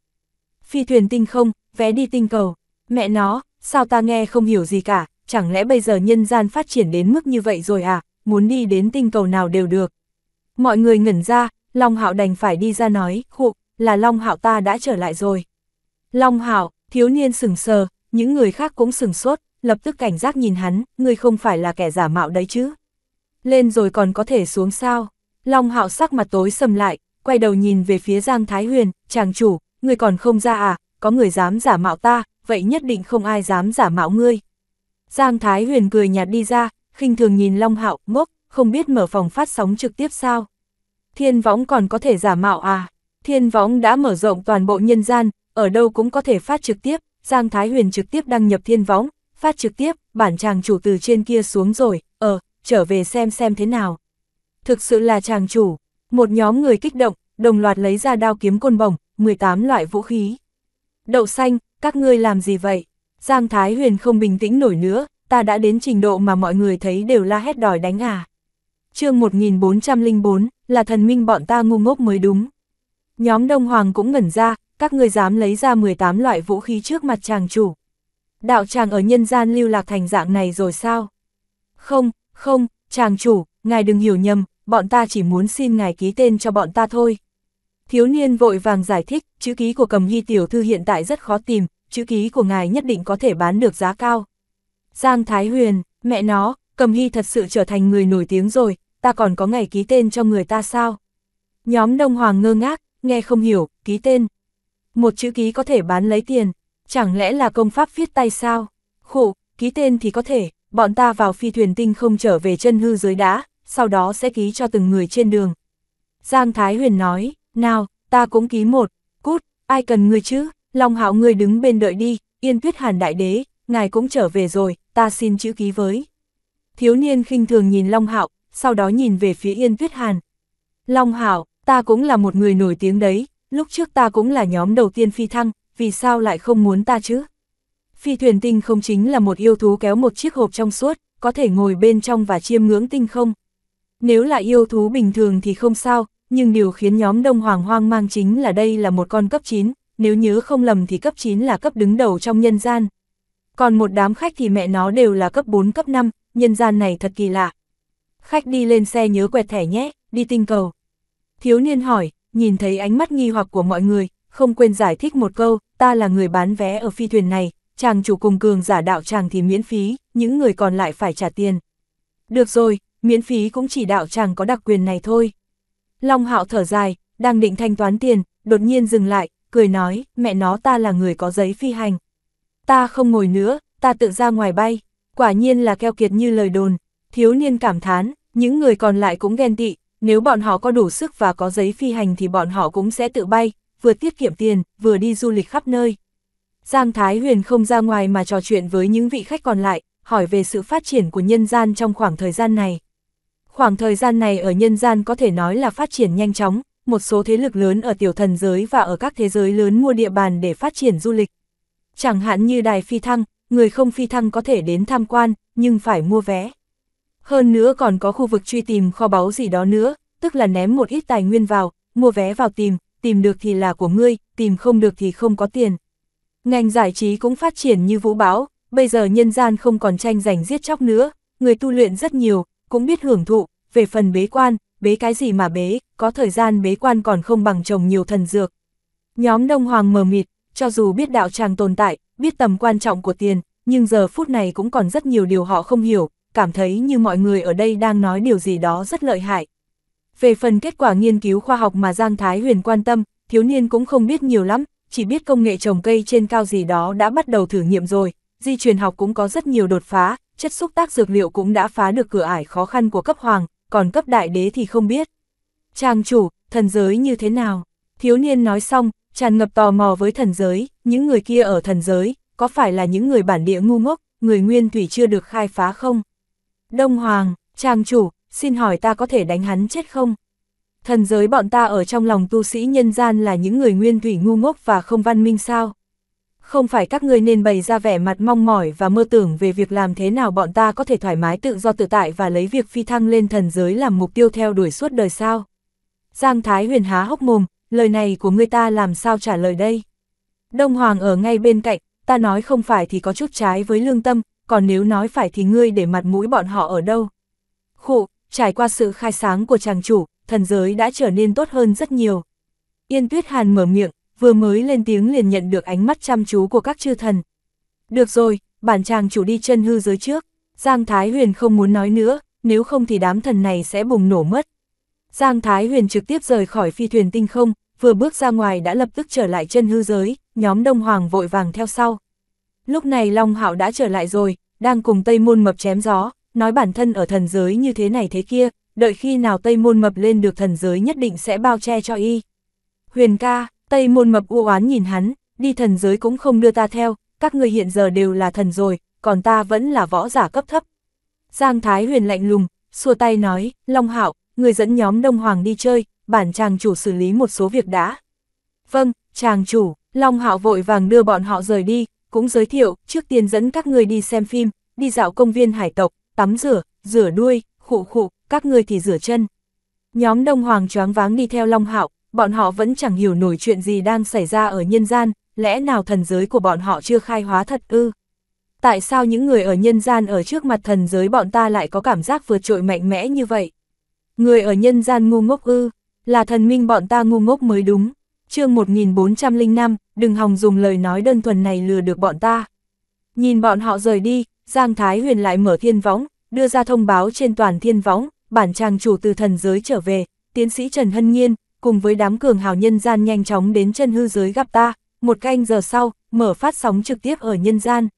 A: Phi thuyền tinh không, vé đi tinh cầu. Mẹ nó, sao ta nghe không hiểu gì cả, chẳng lẽ bây giờ nhân gian phát triển đến mức như vậy rồi à, muốn đi đến tinh cầu nào đều được. Mọi người ngẩn ra, Long Hạo đành phải đi ra nói, khụ, là Long Hạo ta đã trở lại rồi. Long Hạo, Thiếu niên sừng sờ, những người khác cũng sừng sốt, lập tức cảnh giác nhìn hắn, người không phải là kẻ giả mạo đấy chứ. Lên rồi còn có thể xuống sao. Long hạo sắc mặt tối sầm lại, quay đầu nhìn về phía Giang Thái Huyền, chàng chủ, người còn không ra à, có người dám giả mạo ta, vậy nhất định không ai dám giả mạo ngươi. Giang Thái Huyền cười nhạt đi ra, khinh thường nhìn Long Hạo, mốc không biết mở phòng phát sóng trực tiếp sao. Thiên Võng còn có thể giả mạo à? Thiên Võng đã mở rộng toàn bộ nhân gian, ở đâu cũng có thể phát trực tiếp, Giang Thái Huyền trực tiếp đăng nhập thiên võng, phát trực tiếp, bản chàng chủ từ trên kia xuống rồi, ờ, trở về xem xem thế nào. Thực sự là chàng chủ, một nhóm người kích động, đồng loạt lấy ra đao kiếm côn bổng, 18 loại vũ khí. Đậu xanh, các ngươi làm gì vậy? Giang Thái Huyền không bình tĩnh nổi nữa, ta đã đến trình độ mà mọi người thấy đều la hét đòi đánh à. chương 1404, là thần minh bọn ta ngu ngốc mới đúng. Nhóm Đông Hoàng cũng ngẩn ra, các ngươi dám lấy ra 18 loại vũ khí trước mặt chàng chủ. Đạo chàng ở nhân gian lưu lạc thành dạng này rồi sao? Không, không, chàng chủ, ngài đừng hiểu nhầm, bọn ta chỉ muốn xin ngài ký tên cho bọn ta thôi. Thiếu niên vội vàng giải thích, chữ ký của cầm hy tiểu thư hiện tại rất khó tìm, chữ ký của ngài nhất định có thể bán được giá cao. Giang Thái Huyền, mẹ nó, cầm hy thật sự trở thành người nổi tiếng rồi, ta còn có ngày ký tên cho người ta sao? Nhóm Đông Hoàng ngơ ngác, nghe không hiểu, ký tên, một chữ ký có thể bán lấy tiền, chẳng lẽ là công pháp viết tay sao? Khụ, ký tên thì có thể, bọn ta vào phi thuyền tinh không trở về chân hư dưới đá, sau đó sẽ ký cho từng người trên đường. Giang Thái Huyền nói, nào, ta cũng ký một, cút, ai cần ngươi chứ, Long Hạo ngươi đứng bên đợi đi, Yên Tuyết Hàn Đại Đế, ngài cũng trở về rồi, ta xin chữ ký với. Thiếu niên khinh thường nhìn Long Hạo, sau đó nhìn về phía Yên Tuyết Hàn. Long Hạo, ta cũng là một người nổi tiếng đấy, lúc trước ta cũng là nhóm đầu tiên phi thăng, vì sao lại không muốn ta chứ? Phi thuyền tinh không chính là một yêu thú kéo một chiếc hộp trong suốt, có thể ngồi bên trong và chiêm ngưỡng tinh không. Nếu là yêu thú bình thường thì không sao, nhưng điều khiến nhóm Đông Hoàng hoang mang chính là đây là một con cấp 9, nếu nhớ không lầm thì cấp 9 là cấp đứng đầu trong nhân gian. Còn một đám khách thì mẹ nó đều là cấp 4 cấp 5, nhân gian này thật kỳ lạ. Khách đi lên xe nhớ quẹt thẻ nhé, đi tinh cầu. Thiếu niên hỏi, nhìn thấy ánh mắt nghi hoặc của mọi người, không quên giải thích một câu, ta là người bán vé ở phi thuyền này, chàng chủ cùng cường giả đạo chàng thì miễn phí, những người còn lại phải trả tiền. Được rồi, miễn phí cũng chỉ đạo chàng có đặc quyền này thôi. Long hạo thở dài, đang định thanh toán tiền, đột nhiên dừng lại, cười nói, mẹ nó ta là người có giấy phi hành. Ta không ngồi nữa, ta tự ra ngoài bay, quả nhiên là keo kiệt như lời đồn, thiếu niên cảm thán, những người còn lại cũng ghen tị, nếu bọn họ có đủ sức và có giấy phi hành thì bọn họ cũng sẽ tự bay, vừa tiết kiệm tiền, vừa đi du lịch khắp nơi. Giang Thái Huyền không ra ngoài mà trò chuyện với những vị khách còn lại, hỏi về sự phát triển của nhân gian trong khoảng thời gian này. Khoảng thời gian này ở nhân gian có thể nói là phát triển nhanh chóng, một số thế lực lớn ở tiểu thần giới và ở các thế giới lớn mua địa bàn để phát triển du lịch. Chẳng hạn như đài phi thăng, người không phi thăng có thể đến tham quan, nhưng phải mua vé. Hơn nữa còn có khu vực truy tìm kho báu gì đó nữa, tức là ném một ít tài nguyên vào, mua vé vào tìm, tìm được thì là của ngươi, tìm không được thì không có tiền. Ngành giải trí cũng phát triển như vũ báo, bây giờ nhân gian không còn tranh giành giết chóc nữa, người tu luyện rất nhiều, cũng biết hưởng thụ, về phần bế quan, bế cái gì mà bế, có thời gian bế quan còn không bằng trồng nhiều thần dược. Nhóm Đông Hoàng mờ mịt, cho dù biết đạo tràng tồn tại, biết tầm quan trọng của tiền, nhưng giờ phút này cũng còn rất nhiều điều họ không hiểu, cảm thấy như mọi người ở đây đang nói điều gì đó rất lợi hại. Về phần kết quả nghiên cứu khoa học mà Giang Thái Huyền quan tâm, thiếu niên cũng không biết nhiều lắm, chỉ biết công nghệ trồng cây trên cao gì đó đã bắt đầu thử nghiệm rồi, di truyền học cũng có rất nhiều đột phá, chất xúc tác dược liệu cũng đã phá được cửa ải khó khăn của cấp hoàng, còn cấp đại đế thì không biết. Trang chủ, thần giới như thế nào? Thiếu niên nói xong, tràn ngập tò mò với thần giới, những người kia ở thần giới, có phải là những người bản địa ngu ngốc, người nguyên thủy chưa được khai phá không? Đông Hoàng, trang chủ, xin hỏi ta có thể đánh hắn chết không? Thần giới bọn ta ở trong lòng tu sĩ nhân gian là những người nguyên thủy ngu ngốc và không văn minh sao? Không phải các ngươi nên bày ra vẻ mặt mong mỏi và mơ tưởng về việc làm thế nào bọn ta có thể thoải mái tự do tự tại và lấy việc phi thăng lên thần giới làm mục tiêu theo đuổi suốt đời sao? Giang Thái huyền há hốc mồm, lời này của người ta làm sao trả lời đây? Đông Hoàng ở ngay bên cạnh, ta nói không phải thì có chút trái với lương tâm, còn nếu nói phải thì ngươi để mặt mũi bọn họ ở đâu. Khụ, trải qua sự khai sáng của chàng chủ, thần giới đã trở nên tốt hơn rất nhiều. Yên Tuyết Hàn mở miệng, vừa mới lên tiếng liền nhận được ánh mắt chăm chú của các chư thần. Được rồi, bản chàng chủ đi chân hư giới trước. Giang Thái Huyền không muốn nói nữa, nếu không thì đám thần này sẽ bùng nổ mất. Giang Thái Huyền trực tiếp rời khỏi phi thuyền tinh không, vừa bước ra ngoài đã lập tức trở lại chân hư giới, nhóm Đông Hoàng vội vàng theo sau. Lúc này Long Hạo đã trở lại rồi, đang cùng Tây Môn Mập chém gió, nói bản thân ở thần giới như thế này thế kia, đợi khi nào Tây Môn Mập lên được thần giới nhất định sẽ bao che cho y. Huyền ca, Tây Môn Mập u oán nhìn hắn, đi thần giới cũng không đưa ta theo, các người hiện giờ đều là thần rồi, còn ta vẫn là võ giả cấp thấp. Giang Thái Huyền lạnh lùng, xua tay nói, Long Hạo, người dẫn nhóm Đông Hoàng đi chơi, bản chàng chủ xử lý một số việc đã. Vâng, chàng chủ, Long Hạo vội vàng đưa bọn họ rời đi, cũng giới thiệu, trước tiên dẫn các người đi xem phim, đi dạo công viên hải tộc, tắm rửa, rửa đuôi, khụ khụ, các người thì rửa chân. Nhóm Đông Hoàng choáng váng đi theo Long Hạo, bọn họ vẫn chẳng hiểu nổi chuyện gì đang xảy ra ở nhân gian, lẽ nào thần giới của bọn họ chưa khai hóa thật ư? Tại sao những người ở nhân gian ở trước mặt thần giới bọn ta lại có cảm giác vượt trội mạnh mẽ như vậy? Người ở nhân gian ngu ngốc ư, là thần minh bọn ta ngu ngốc mới đúng chương 1405, đừng hòng dùng lời nói đơn thuần này lừa được bọn ta. Nhìn bọn họ rời đi, Giang Thái Huyền lại mở thiên võng, đưa ra thông báo trên toàn thiên võng, bản trang chủ từ thần giới trở về, tiến sĩ Trần Hân Nhiên, cùng với đám cường hào nhân gian nhanh chóng đến chân hư giới gặp ta, một canh giờ sau, mở phát sóng trực tiếp ở nhân gian.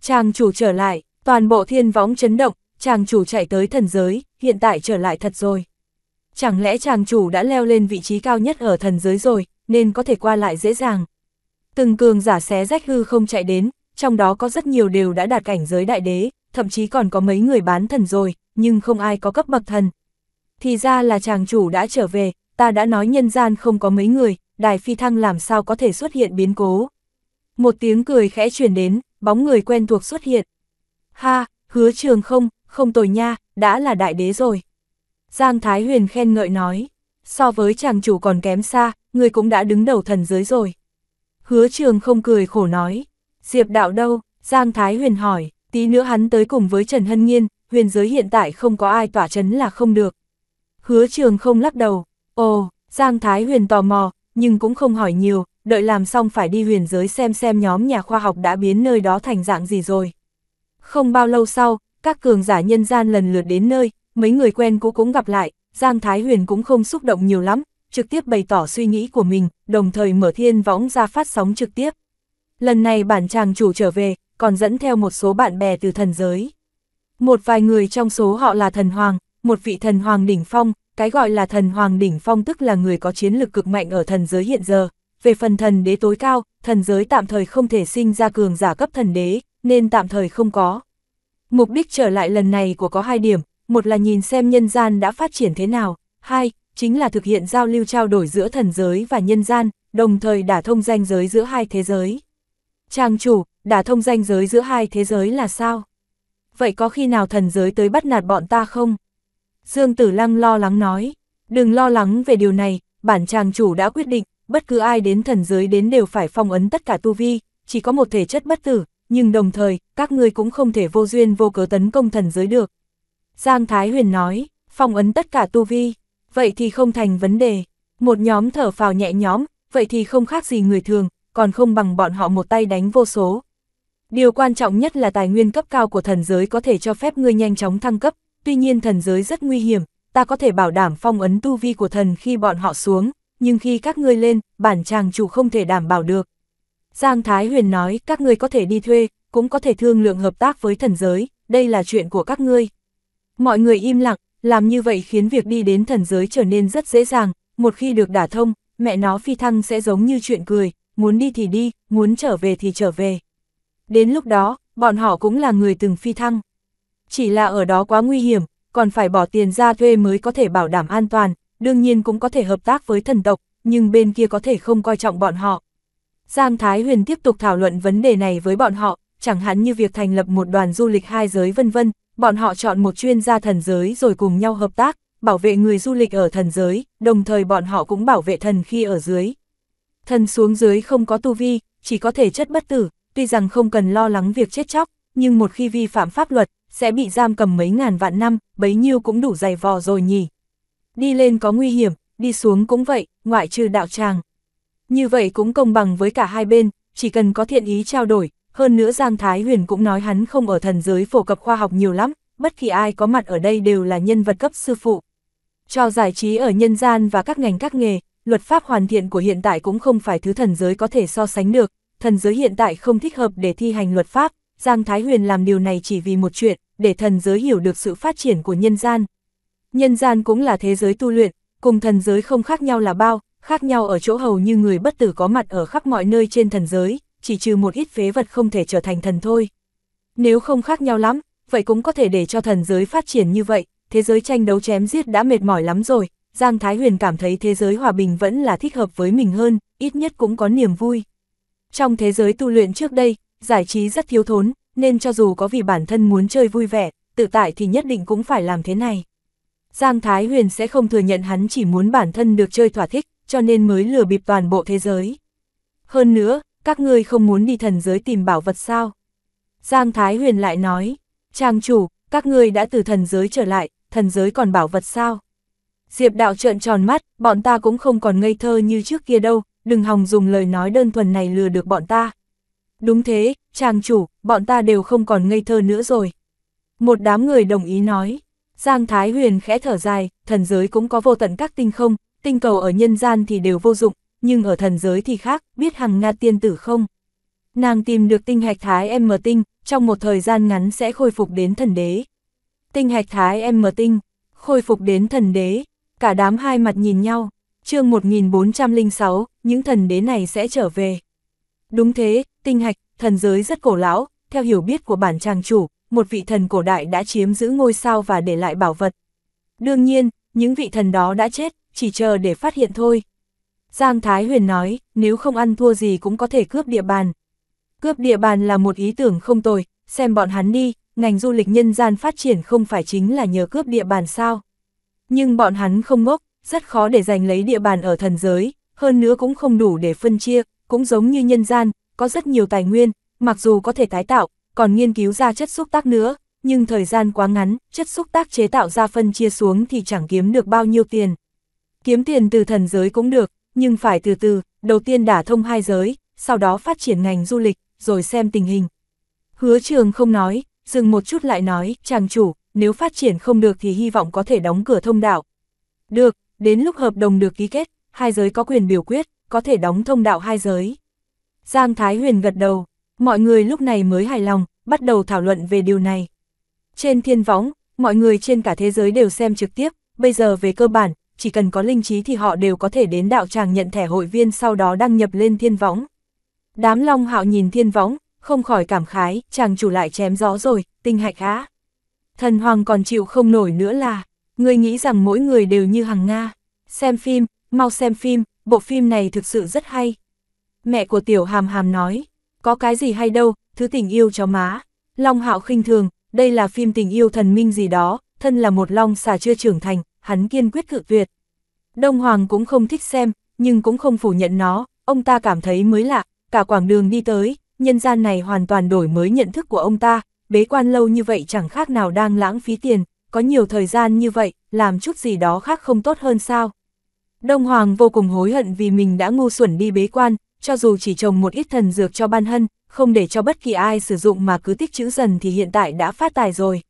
A: Chàng chủ trở lại, toàn bộ thiên võng chấn động, chàng chủ chạy tới thần giới, hiện tại trở lại thật rồi. Chẳng lẽ chàng chủ đã leo lên vị trí cao nhất ở thần giới rồi, nên có thể qua lại dễ dàng. Từng cường giả xé rách hư không chạy đến, trong đó có rất nhiều đều đã đạt cảnh giới đại đế, thậm chí còn có mấy người bán thần rồi, nhưng không ai có cấp bậc thần. Thì ra là chàng chủ đã trở về, ta đã nói nhân gian không có mấy người, đài phi thăng làm sao có thể xuất hiện biến cố. Một tiếng cười khẽ truyền đến, bóng người quen thuộc xuất hiện. Ha, hứa trường không, không tồi nha, đã là đại đế rồi. Giang Thái Huyền khen ngợi nói, so với chàng chủ còn kém xa, người cũng đã đứng đầu thần giới rồi. Hứa trường không cười khổ nói, Diệp đạo đâu, Giang Thái Huyền hỏi, tí nữa hắn tới cùng với Trần Hân Nhiên, huyền giới hiện tại không có ai tỏa chấn là không được. Hứa trường không lắc đầu, ồ, Giang Thái Huyền tò mò, nhưng cũng không hỏi nhiều, đợi làm xong phải đi huyền giới xem xem nhóm nhà khoa học đã biến nơi đó thành dạng gì rồi. Không bao lâu sau, các cường giả nhân gian lần lượt đến nơi, mấy người quen cũ cũng gặp lại, Giang Thái Huyền cũng không xúc động nhiều lắm, trực tiếp bày tỏ suy nghĩ của mình, đồng thời mở thiên võng ra phát sóng trực tiếp. Lần này bản chàng chủ trở về, còn dẫn theo một số bạn bè từ thần giới. Một vài người trong số họ là thần hoàng, một vị thần hoàng đỉnh phong, cái gọi là thần hoàng đỉnh phong tức là người có chiến lực cực mạnh ở thần giới hiện giờ. Về phần thần đế tối cao, thần giới tạm thời không thể sinh ra cường giả cấp thần đế, nên tạm thời không có. Mục đích trở lại lần này của có hai điểm, một là nhìn xem nhân gian đã phát triển thế nào, hai chính là thực hiện giao lưu trao đổi giữa thần giới và nhân gian, đồng thời đả thông ranh giới giữa hai thế giới. Trang chủ, đả thông ranh giới giữa hai thế giới là sao? Vậy có khi nào thần giới tới bắt nạt bọn ta không? Dương Tử Lăng lo lắng nói, đừng lo lắng về điều này, bản trang chủ đã quyết định, bất cứ ai đến thần giới đến đều phải phong ấn tất cả tu vi, chỉ có một thể chất bất tử, nhưng đồng thời, các ngươi cũng không thể vô duyên vô cớ tấn công thần giới được. Giang Thái Huyền nói, phong ấn tất cả tu vi, vậy thì không thành vấn đề. Một nhóm thở phào nhẹ nhóm, vậy thì không khác gì người thường, còn không bằng bọn họ một tay đánh vô số. Điều quan trọng nhất là tài nguyên cấp cao của thần giới có thể cho phép ngươi nhanh chóng thăng cấp, tuy nhiên thần giới rất nguy hiểm, ta có thể bảo đảm phong ấn tu vi của thần khi bọn họ xuống, nhưng khi các ngươi lên, bản chàng chủ không thể đảm bảo được. Giang Thái Huyền nói các ngươi có thể đi thuê, cũng có thể thương lượng hợp tác với thần giới, đây là chuyện của các ngươi. Mọi người im lặng, làm như vậy khiến việc đi đến thần giới trở nên rất dễ dàng, một khi được đả thông, mẹ nó phi thăng sẽ giống như chuyện cười, muốn đi thì đi, muốn trở về thì trở về. Đến lúc đó, bọn họ cũng là người từng phi thăng. Chỉ là ở đó quá nguy hiểm, còn phải bỏ tiền ra thuê mới có thể bảo đảm an toàn, đương nhiên cũng có thể hợp tác với thần tộc, nhưng bên kia có thể không coi trọng bọn họ. Giang Thái Huyền tiếp tục thảo luận vấn đề này với bọn họ, chẳng hạn như việc thành lập một đoàn du lịch hai giới vân vân, bọn họ chọn một chuyên gia thần giới rồi cùng nhau hợp tác, bảo vệ người du lịch ở thần giới, đồng thời bọn họ cũng bảo vệ thần khi ở dưới. Thần xuống dưới không có tu vi, chỉ có thể chất bất tử, tuy rằng không cần lo lắng việc chết chóc, nhưng một khi vi phạm pháp luật, sẽ bị giam cầm mấy ngàn vạn năm, bấy nhiêu cũng đủ dày vò rồi nhỉ. Đi lên có nguy hiểm, đi xuống cũng vậy, ngoại trừ đạo tràng. Như vậy cũng công bằng với cả hai bên, chỉ cần có thiện ý trao đổi, hơn nữa Giang Thái Huyền cũng nói hắn không ở thần giới phổ cập khoa học nhiều lắm, bất kỳ ai có mặt ở đây đều là nhân vật cấp sư phụ. Cho giải trí ở nhân gian và các ngành các nghề, luật pháp hoàn thiện của hiện tại cũng không phải thứ thần giới có thể so sánh được, thần giới hiện tại không thích hợp để thi hành luật pháp, Giang Thái Huyền làm điều này chỉ vì một chuyện, để thần giới hiểu được sự phát triển của nhân gian. Nhân gian cũng là thế giới tu luyện, cùng thần giới không khác nhau là bao, khác nhau ở chỗ hầu như người bất tử có mặt ở khắp mọi nơi trên thần giới, chỉ trừ một ít phế vật không thể trở thành thần thôi. Nếu không khác nhau lắm, vậy cũng có thể để cho thần giới phát triển như vậy, thế giới tranh đấu chém giết đã mệt mỏi lắm rồi, Giang Thái Huyền cảm thấy thế giới hòa bình vẫn là thích hợp với mình hơn, ít nhất cũng có niềm vui. Trong thế giới tu luyện trước đây, giải trí rất thiếu thốn, nên cho dù có vì bản thân muốn chơi vui vẻ, tự tại thì nhất định cũng phải làm thế này. Giang Thái Huyền sẽ không thừa nhận hắn chỉ muốn bản thân được chơi thỏa thích, cho nên mới lừa bịp toàn bộ thế giới. Hơn nữa, các ngươi không muốn đi thần giới tìm bảo vật sao? Giang Thái Huyền lại nói, trang chủ, các ngươi đã từ thần giới trở lại, thần giới còn bảo vật sao? Diệp đạo trợn tròn mắt, bọn ta cũng không còn ngây thơ như trước kia đâu, đừng hòng dùng lời nói đơn thuần này lừa được bọn ta. Đúng thế, trang chủ, bọn ta đều không còn ngây thơ nữa rồi. Một đám người đồng ý nói, Giang Thái Huyền khẽ thở dài, thần giới cũng có vô tận các tinh không, tinh cầu ở nhân gian thì đều vô dụng, nhưng ở thần giới thì khác, biết hằng nga tiên tử không? Nàng tìm được tinh hạch thái em mờ tinh, trong một thời gian ngắn sẽ khôi phục đến thần đế. Tinh hạch thái em mờ tinh, khôi phục đến thần đế, cả đám hai mặt nhìn nhau, chương 1406, những thần đế này sẽ trở về. Đúng thế, tinh hạch, thần giới rất cổ lão, theo hiểu biết của bản trang chủ, một vị thần cổ đại đã chiếm giữ ngôi sao và để lại bảo vật. Đương nhiên, những vị thần đó đã chết, chỉ chờ để phát hiện thôi. Giang Thái Huyền nói, nếu không ăn thua gì cũng có thể cướp địa bàn. Cướp địa bàn là một ý tưởng không tồi, xem bọn hắn đi, ngành du lịch nhân gian phát triển không phải chính là nhờ cướp địa bàn sao. Nhưng bọn hắn không ngốc, rất khó để giành lấy địa bàn ở thần giới, hơn nữa cũng không đủ để phân chia, cũng giống như nhân gian, có rất nhiều tài nguyên, mặc dù có thể tái tạo, còn nghiên cứu ra chất xúc tác nữa, nhưng thời gian quá ngắn, chất xúc tác chế tạo ra phân chia xuống thì chẳng kiếm được bao nhiêu tiền. Kiếm tiền từ thần giới cũng được, nhưng phải từ từ, đầu tiên đả thông hai giới, sau đó phát triển ngành du lịch, rồi xem tình hình. Hứa trường không nói, dừng một chút lại nói, chàng chủ, nếu phát triển không được thì hy vọng có thể đóng cửa thông đạo. Được, đến lúc hợp đồng được ký kết, hai giới có quyền biểu quyết, có thể đóng thông đạo hai giới. Giang Thái Huyền gật đầu, mọi người lúc này mới hài lòng, bắt đầu thảo luận về điều này. Trên thiên võng, mọi người trên cả thế giới đều xem trực tiếp, bây giờ về cơ bản, chỉ cần có linh trí thì họ đều có thể đến đạo tràng nhận thẻ hội viên sau đó đăng nhập lên thiên võng. Đám long hạo nhìn thiên võng, không khỏi cảm khái, chàng chủ lại chém gió rồi, tinh hạch á. Thần hoàng còn chịu không nổi nữa là, người nghĩ rằng mỗi người đều như hàng Nga. Xem phim, mau xem phim, bộ phim này thực sự rất hay. Mẹ của tiểu hàm hàm nói, có cái gì hay đâu, thứ tình yêu chó má. Long hạo khinh thường, đây là phim tình yêu thần minh gì đó, thân là một long xà chưa trưởng thành, hắn kiên quyết cự tuyệt. Đông Hoàng cũng không thích xem, nhưng cũng không phủ nhận nó, ông ta cảm thấy mới lạ, cả quảng đường đi tới, nhân gian này hoàn toàn đổi mới nhận thức của ông ta, bế quan lâu như vậy chẳng khác nào đang lãng phí tiền, có nhiều thời gian như vậy, làm chút gì đó khác không tốt hơn sao. Đông Hoàng vô cùng hối hận vì mình đã ngu xuẩn đi bế quan, cho dù chỉ trồng một ít thần dược cho ban hân, không để cho bất kỳ ai sử dụng mà cứ tích chữ dần thì hiện tại đã phát tài rồi.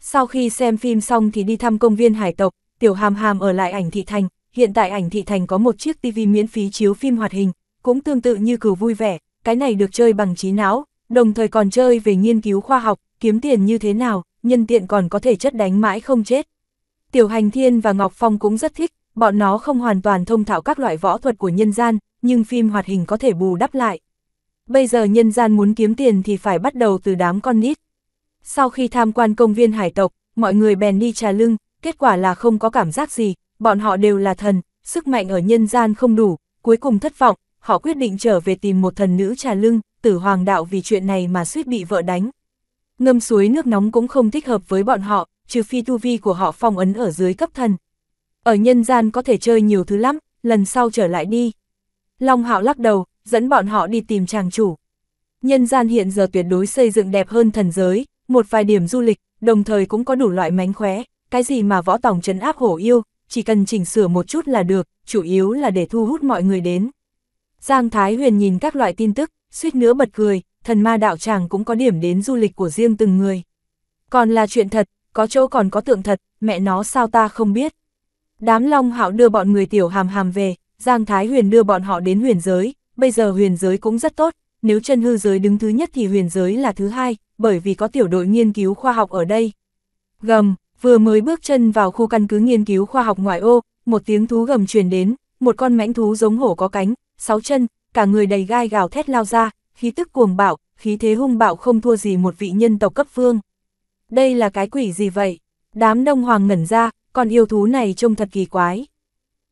A: Sau khi xem phim xong thì đi thăm công viên hải tộc, Tiểu Hàm Hàm ở lại ảnh thị thành, hiện tại ảnh thị thành có một chiếc tivi miễn phí chiếu phim hoạt hình, cũng tương tự như cửu vui vẻ, cái này được chơi bằng trí não, đồng thời còn chơi về nghiên cứu khoa học, kiếm tiền như thế nào, nhân tiện còn có thể chất đánh mãi không chết. Tiểu Hành Thiên và Ngọc Phong cũng rất thích, bọn nó không hoàn toàn thông thạo các loại võ thuật của nhân gian, nhưng phim hoạt hình có thể bù đắp lại. Bây giờ nhân gian muốn kiếm tiền thì phải bắt đầu từ đám con nít. Sau khi tham quan công viên hải tộc, mọi người bèn đi trà lưng, kết quả là không có cảm giác gì, bọn họ đều là thần, sức mạnh ở nhân gian không đủ, cuối cùng thất vọng, họ quyết định trở về tìm một thần nữ trà lưng, tử hoàng đạo vì chuyện này mà suýt bị vợ đánh. Ngâm suối nước nóng cũng không thích hợp với bọn họ, trừ phi tu vi của họ phong ấn ở dưới cấp thần. Ở nhân gian có thể chơi nhiều thứ lắm, lần sau trở lại đi. Long hạo lắc đầu, dẫn bọn họ đi tìm chàng chủ. Nhân gian hiện giờ tuyệt đối xây dựng đẹp hơn thần giới, một vài điểm du lịch, đồng thời cũng có đủ loại mánh khóe, cái gì mà võ tổng trấn áp hổ yêu, chỉ cần chỉnh sửa một chút là được, chủ yếu là để thu hút mọi người đến. Giang Thái Huyền nhìn các loại tin tức, suýt nữa bật cười, thần ma đạo tràng cũng có điểm đến du lịch của riêng từng người. Còn là chuyện thật, có chỗ còn có tượng thật, mẹ nó sao ta không biết. Đám Long Hạo đưa bọn người tiểu hàm hàm về, Giang Thái Huyền đưa bọn họ đến huyền giới, bây giờ huyền giới cũng rất tốt, nếu chân hư giới đứng thứ nhất thì huyền giới là thứ hai, bởi vì có tiểu đội nghiên cứu khoa học ở đây. Gầm, Vừa mới bước chân vào khu căn cứ nghiên cứu khoa học ngoại ô, một tiếng thú gầm truyền đến, một con mãnh thú giống hổ có cánh, sáu chân, cả người đầy gai gào thét lao ra, khí tức cuồng bạo, khí thế hung bạo không thua gì một vị nhân tộc cấp vương. Đây là cái quỷ gì vậy? Đám đông hoàng ngẩn ra, con yêu thú này trông thật kỳ quái.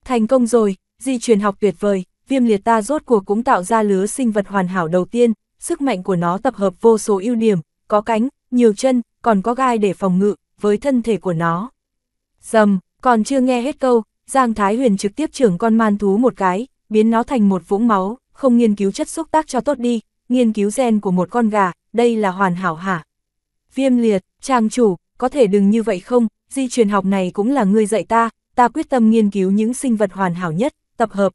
A: Thành công rồi, di truyền học tuyệt vời, viêm liệt ta rốt cuộc cũng tạo ra lứa sinh vật hoàn hảo đầu tiên, sức mạnh của nó tập hợp vô số ưu điểm, có cánh, nhiều chân, còn có gai để phòng ngự, với thân thể của nó. Dầm, còn chưa nghe hết câu, Giang Thái Huyền trực tiếp trưởng con man thú một cái, biến nó thành một vũng máu, không nghiên cứu chất xúc tác cho tốt đi, nghiên cứu gen của một con gà, đây là hoàn hảo hả? Viêm liệt, trang chủ, có thể đừng như vậy không, di truyền học này cũng là người dạy ta, ta quyết tâm nghiên cứu những sinh vật hoàn hảo nhất, tập hợp.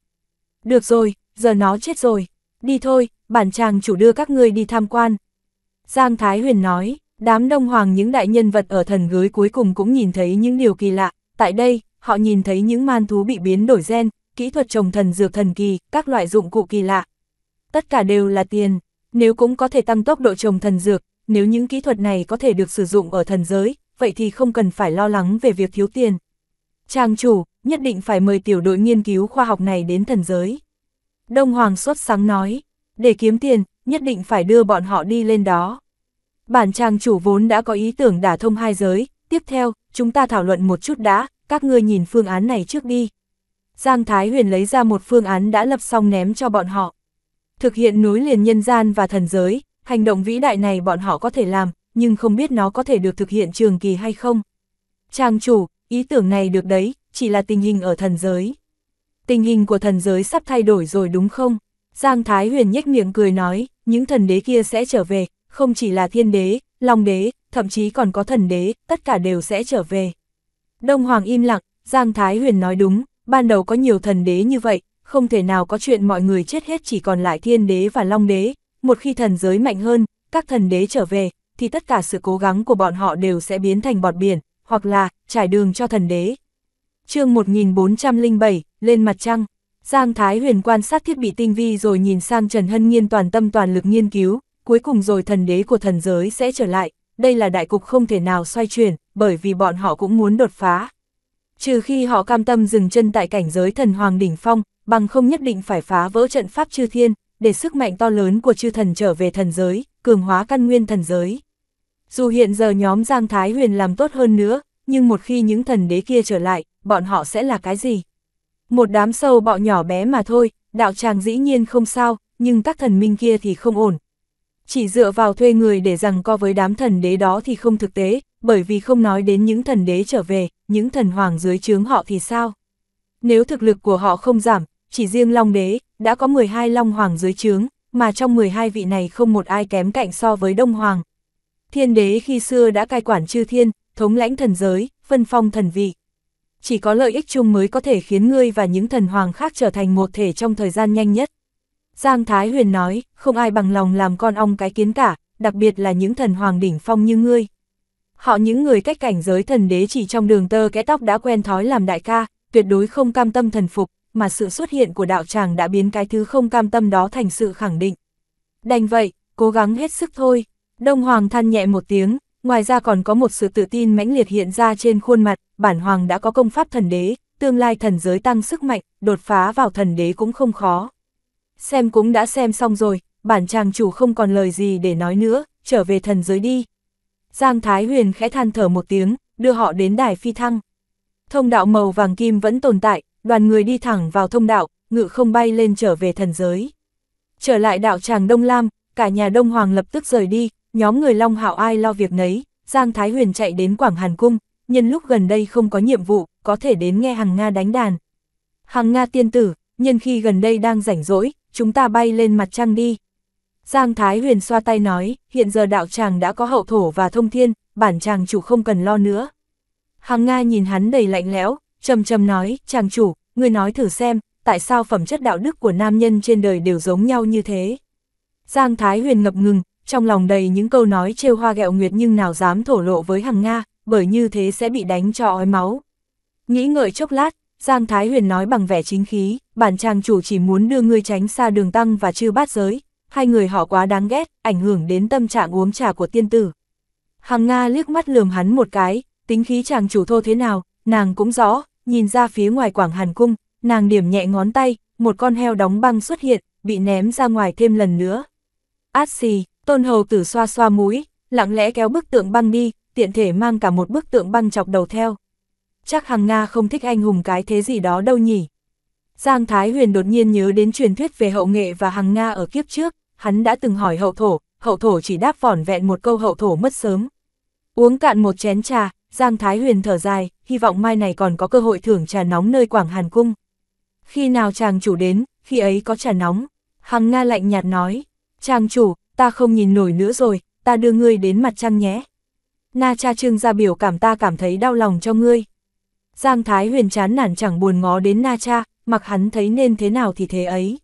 A: Được rồi, giờ nó chết rồi, đi thôi, bản chàng chủ đưa các ngươi đi tham quan. Giang Thái Huyền nói. Đám đông hoàng những đại nhân vật ở thần giới cuối cùng cũng nhìn thấy những điều kỳ lạ, tại đây, họ nhìn thấy những man thú bị biến đổi gen, kỹ thuật trồng thần dược thần kỳ, các loại dụng cụ kỳ lạ. Tất cả đều là tiền, nếu cũng có thể tăng tốc độ trồng thần dược, nếu những kỹ thuật này có thể được sử dụng ở thần giới, vậy thì không cần phải lo lắng về việc thiếu tiền. Trang chủ, nhất định phải mời tiểu đội nghiên cứu khoa học này đến thần giới. Đông Hoàng xuất sáng nói, để kiếm tiền, nhất định phải đưa bọn họ đi lên đó. Bản trang chủ vốn đã có ý tưởng đả thông hai giới, tiếp theo, chúng ta thảo luận một chút đã, các ngươi nhìn phương án này trước đi. Giang Thái Huyền lấy ra một phương án đã lập xong ném cho bọn họ. Thực hiện núi liền nhân gian và thần giới, hành động vĩ đại này bọn họ có thể làm, nhưng không biết nó có thể được thực hiện trường kỳ hay không. Trang chủ, ý tưởng này được đấy, chỉ là tình hình ở thần giới. Tình hình của thần giới sắp thay đổi rồi đúng không? Giang Thái Huyền nhếch miệng cười nói, những thần đế kia sẽ trở về, không chỉ là thiên đế, long đế, thậm chí còn có thần đế, tất cả đều sẽ trở về. Đông Hoàng im lặng, Giang Thái Huyền nói đúng, ban đầu có nhiều thần đế như vậy, không thể nào có chuyện mọi người chết hết chỉ còn lại thiên đế và long đế, một khi thần giới mạnh hơn, các thần đế trở về, thì tất cả sự cố gắng của bọn họ đều sẽ biến thành bọt biển, hoặc là trải đường cho thần đế. chương 1407, lên mặt trăng, Giang Thái Huyền quan sát thiết bị tinh vi rồi nhìn sang Trần Hân Nhiên toàn tâm toàn lực nghiên cứu, cuối cùng rồi thần đế của thần giới sẽ trở lại, đây là đại cục không thể nào xoay chuyển, bởi vì bọn họ cũng muốn đột phá. Trừ khi họ cam tâm dừng chân tại cảnh giới thần hoàng đỉnh phong, bằng không nhất định phải phá vỡ trận pháp chư thiên, để sức mạnh to lớn của chư thần trở về thần giới, cường hóa căn nguyên thần giới. Dù hiện giờ nhóm Giang Thái Huyền làm tốt hơn nữa, nhưng một khi những thần đế kia trở lại, bọn họ sẽ là cái gì? Một đám sâu bọ nhỏ bé mà thôi, đạo tràng dĩ nhiên không sao, nhưng các thần minh kia thì không ổn, chỉ dựa vào thuê người để rằng co với đám thần đế đó thì không thực tế, bởi vì không nói đến những thần đế trở về, những thần hoàng dưới chướng họ thì sao? Nếu thực lực của họ không giảm, chỉ riêng Long Đế, đã có 12 Long Hoàng dưới chướng, mà trong 12 vị này không một ai kém cạnh so với Đông Hoàng. Thiên đế khi xưa đã cai quản chư thiên, thống lãnh thần giới, phân phong thần vị. Chỉ có lợi ích chung mới có thể khiến ngươi và những thần hoàng khác trở thành một thể trong thời gian nhanh nhất. Giang Thái Huyền nói, không ai bằng lòng làm con ong cái kiến cả, đặc biệt là những thần hoàng đỉnh phong như ngươi. Họ những người cách cảnh giới thần đế chỉ trong đường tơ kẽ tóc đã quen thói làm đại ca, tuyệt đối không cam tâm thần phục, mà sự xuất hiện của đạo tràng đã biến cái thứ không cam tâm đó thành sự khẳng định. Đành vậy, cố gắng hết sức thôi. Đông Hoàng than nhẹ một tiếng, ngoài ra còn có một sự tự tin mãnh liệt hiện ra trên khuôn mặt, bản Hoàng đã có công pháp thần đế, tương lai thần giới tăng sức mạnh, đột phá vào thần đế cũng không khó xem cũng đã xem xong rồi, bản chàng chủ không còn lời gì để nói nữa, trở về thần giới đi. Giang Thái Huyền khẽ than thở một tiếng, đưa họ đến đài phi thăng. Thông đạo màu vàng kim vẫn tồn tại, đoàn người đi thẳng vào thông đạo, ngự không bay lên trở về thần giới. Trở lại đạo tràng Đông Lam, cả nhà Đông Hoàng lập tức rời đi, nhóm người Long Hạo ai lo việc nấy, Giang Thái Huyền chạy đến Quảng Hàn Cung, nhân lúc gần đây không có nhiệm vụ, có thể đến nghe Hằng Nga đánh đàn. Hằng Nga tiên tử, nhân khi gần đây đang rảnh rỗi, chúng ta bay lên mặt trăng đi. Giang Thái Huyền xoa tay nói, hiện giờ đạo tràng đã có hậu thổ và thông thiên, bản tràng chủ không cần lo nữa. Hàng Nga nhìn hắn đầy lạnh lẽo, trầm trầm nói, chàng chủ, người nói thử xem, tại sao phẩm chất đạo đức của nam nhân trên đời đều giống nhau như thế. Giang Thái Huyền ngập ngừng, trong lòng đầy những câu nói trêu hoa gẹo nguyệt nhưng nào dám thổ lộ với Hằng Nga, bởi như thế sẽ bị đánh cho ói máu. Nghĩ ngợi chốc lát, Giang Thái Huyền nói bằng vẻ chính khí, bản chàng chủ chỉ muốn đưa ngươi tránh xa đường tăng và chư bát giới, hai người họ quá đáng ghét, ảnh hưởng đến tâm trạng uống trà của tiên tử. Hằng Nga liếc mắt lườm hắn một cái, tính khí chàng chủ thô thế nào, nàng cũng rõ, nhìn ra phía ngoài quảng hàn cung, nàng điểm nhẹ ngón tay, một con heo đóng băng xuất hiện, bị ném ra ngoài thêm lần nữa. Át xì, tôn hầu tử xoa xoa mũi, lặng lẽ kéo bức tượng băng đi, tiện thể mang cả một bức tượng băng chọc đầu theo chắc hàng Nga không thích anh hùng cái thế gì đó đâu nhỉ. Giang Thái Huyền đột nhiên nhớ đến truyền thuyết về hậu nghệ và hàng Nga ở kiếp trước, hắn đã từng hỏi hậu thổ, hậu thổ chỉ đáp vỏn vẹn một câu hậu thổ mất sớm. Uống cạn một chén trà, Giang Thái Huyền thở dài, hy vọng mai này còn có cơ hội thưởng trà nóng nơi Quảng Hàn Cung. Khi nào chàng chủ đến, khi ấy có trà nóng. Hằng Nga lạnh nhạt nói, chàng chủ, ta không nhìn nổi nữa rồi, ta đưa ngươi đến mặt trăng nhé. Na cha trương ra biểu cảm ta cảm thấy đau lòng cho ngươi. Giang Thái Huyền chán nản chẳng buồn ngó đến Na Cha, mặc hắn thấy nên thế nào thì thế ấy.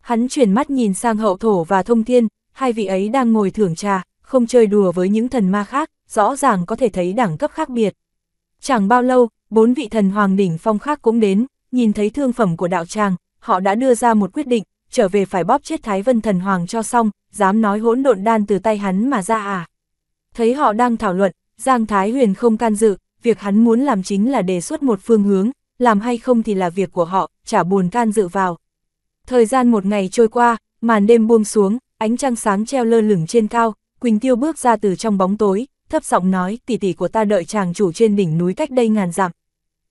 A: Hắn chuyển mắt nhìn sang hậu thổ và thông thiên, hai vị ấy đang ngồi thưởng trà, không chơi đùa với những thần ma khác, rõ ràng có thể thấy đẳng cấp khác biệt. Chẳng bao lâu, bốn vị thần hoàng đỉnh phong khác cũng đến, nhìn thấy thương phẩm của đạo tràng, họ đã đưa ra một quyết định, trở về phải bóp chết Thái Vân thần hoàng cho xong, dám nói hỗn độn đan từ tay hắn mà ra à. Thấy họ đang thảo luận, Giang Thái Huyền không can dự, việc hắn muốn làm chính là đề xuất một phương hướng, làm hay không thì là việc của họ, chả buồn can dự vào. Thời gian một ngày trôi qua, màn đêm buông xuống, ánh trăng sáng treo lơ lửng trên cao, Quỳnh Tiêu bước ra từ trong bóng tối, thấp giọng nói, tỷ tỷ của ta đợi chàng chủ trên đỉnh núi cách đây ngàn dặm.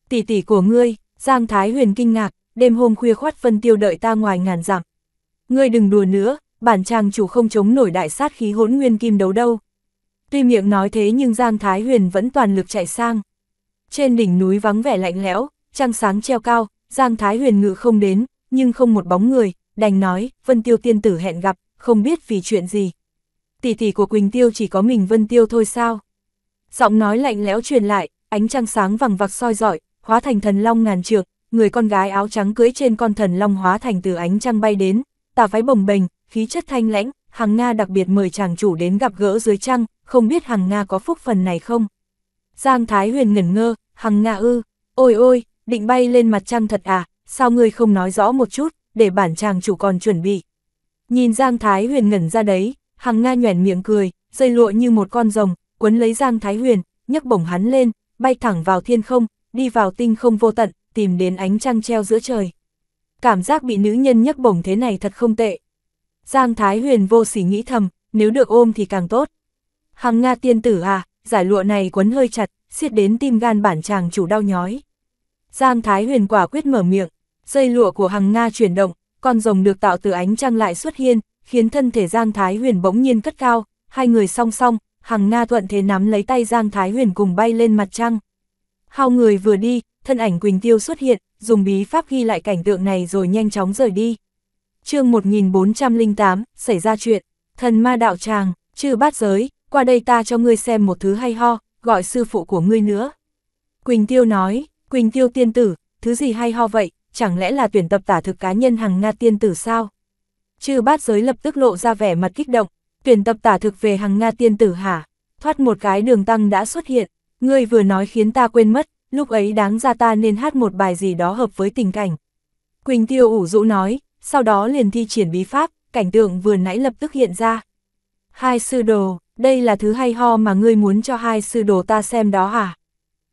A: Tỷ tỷ của ngươi, Giang Thái Huyền kinh ngạc, đêm hôm khuya khoát phân tiêu đợi ta ngoài ngàn dặm. Ngươi đừng đùa nữa, bản chàng chủ không chống nổi đại sát khí hỗn nguyên kim đấu đâu. Tuy miệng nói thế nhưng Giang Thái Huyền vẫn toàn lực chạy sang. Trên đỉnh núi vắng vẻ lạnh lẽo, trăng sáng treo cao, Giang Thái Huyền ngự không đến, nhưng không một bóng người, đành nói, Vân Tiêu tiên tử hẹn gặp, không biết vì chuyện gì. Tỷ tỷ của Quỳnh Tiêu chỉ có mình Vân Tiêu thôi sao? Giọng nói lạnh lẽo truyền lại, ánh trăng sáng vằng vặc soi dọi, hóa thành thần long ngàn trượng, người con gái áo trắng cưới trên con thần long hóa thành từ ánh trăng bay đến, tà váy bồng bềnh, khí chất thanh lãnh, hàng Nga đặc biệt mời chàng chủ đến gặp gỡ dưới trăng, không biết Hằng Nga có phúc phần này không? Giang Thái Huyền ngẩn ngơ, Hằng Nga ư, ôi ôi, định bay lên mặt trăng thật à, sao ngươi không nói rõ một chút, để bản chàng chủ còn chuẩn bị. Nhìn Giang Thái Huyền ngẩn ra đấy, Hằng Nga nhoẻn miệng cười, dây lụa như một con rồng, quấn lấy Giang Thái Huyền, nhấc bổng hắn lên, bay thẳng vào thiên không, đi vào tinh không vô tận, tìm đến ánh trăng treo giữa trời. Cảm giác bị nữ nhân nhấc bổng thế này thật không tệ. Giang Thái Huyền vô sỉ nghĩ thầm, nếu được ôm thì càng tốt. Hằng Nga tiên tử à, giải lụa này quấn hơi chặt, siết đến tim gan bản chàng chủ đau nhói. Giang Thái Huyền quả quyết mở miệng, dây lụa của Hằng Nga chuyển động, con rồng được tạo từ ánh trăng lại xuất hiện, khiến thân thể Giang Thái Huyền bỗng nhiên cất cao, hai người song song, Hằng Nga thuận thế nắm lấy tay Giang Thái Huyền cùng bay lên mặt trăng. Hao người vừa đi, thân ảnh Quỳnh Tiêu xuất hiện, dùng bí pháp ghi lại cảnh tượng này rồi nhanh chóng rời đi. chương 1408, xảy ra chuyện, thần ma đạo tràng, trừ bát giới, qua đây ta cho ngươi xem một thứ hay ho, gọi sư phụ của ngươi nữa. Quỳnh Tiêu nói, Quỳnh Tiêu tiên tử, thứ gì hay ho vậy, chẳng lẽ là tuyển tập tả thực cá nhân hàng Nga tiên tử sao? Chư bát giới lập tức lộ ra vẻ mặt kích động, tuyển tập tả thực về hàng Nga tiên tử hả? Thoát một cái đường tăng đã xuất hiện, ngươi vừa nói khiến ta quên mất, lúc ấy đáng ra ta nên hát một bài gì đó hợp với tình cảnh. Quỳnh Tiêu ủ rũ nói, sau đó liền thi triển bí pháp, cảnh tượng vừa nãy lập tức hiện ra. Hai sư đồ, đây là thứ hay ho mà ngươi muốn cho hai sư đồ ta xem đó hả?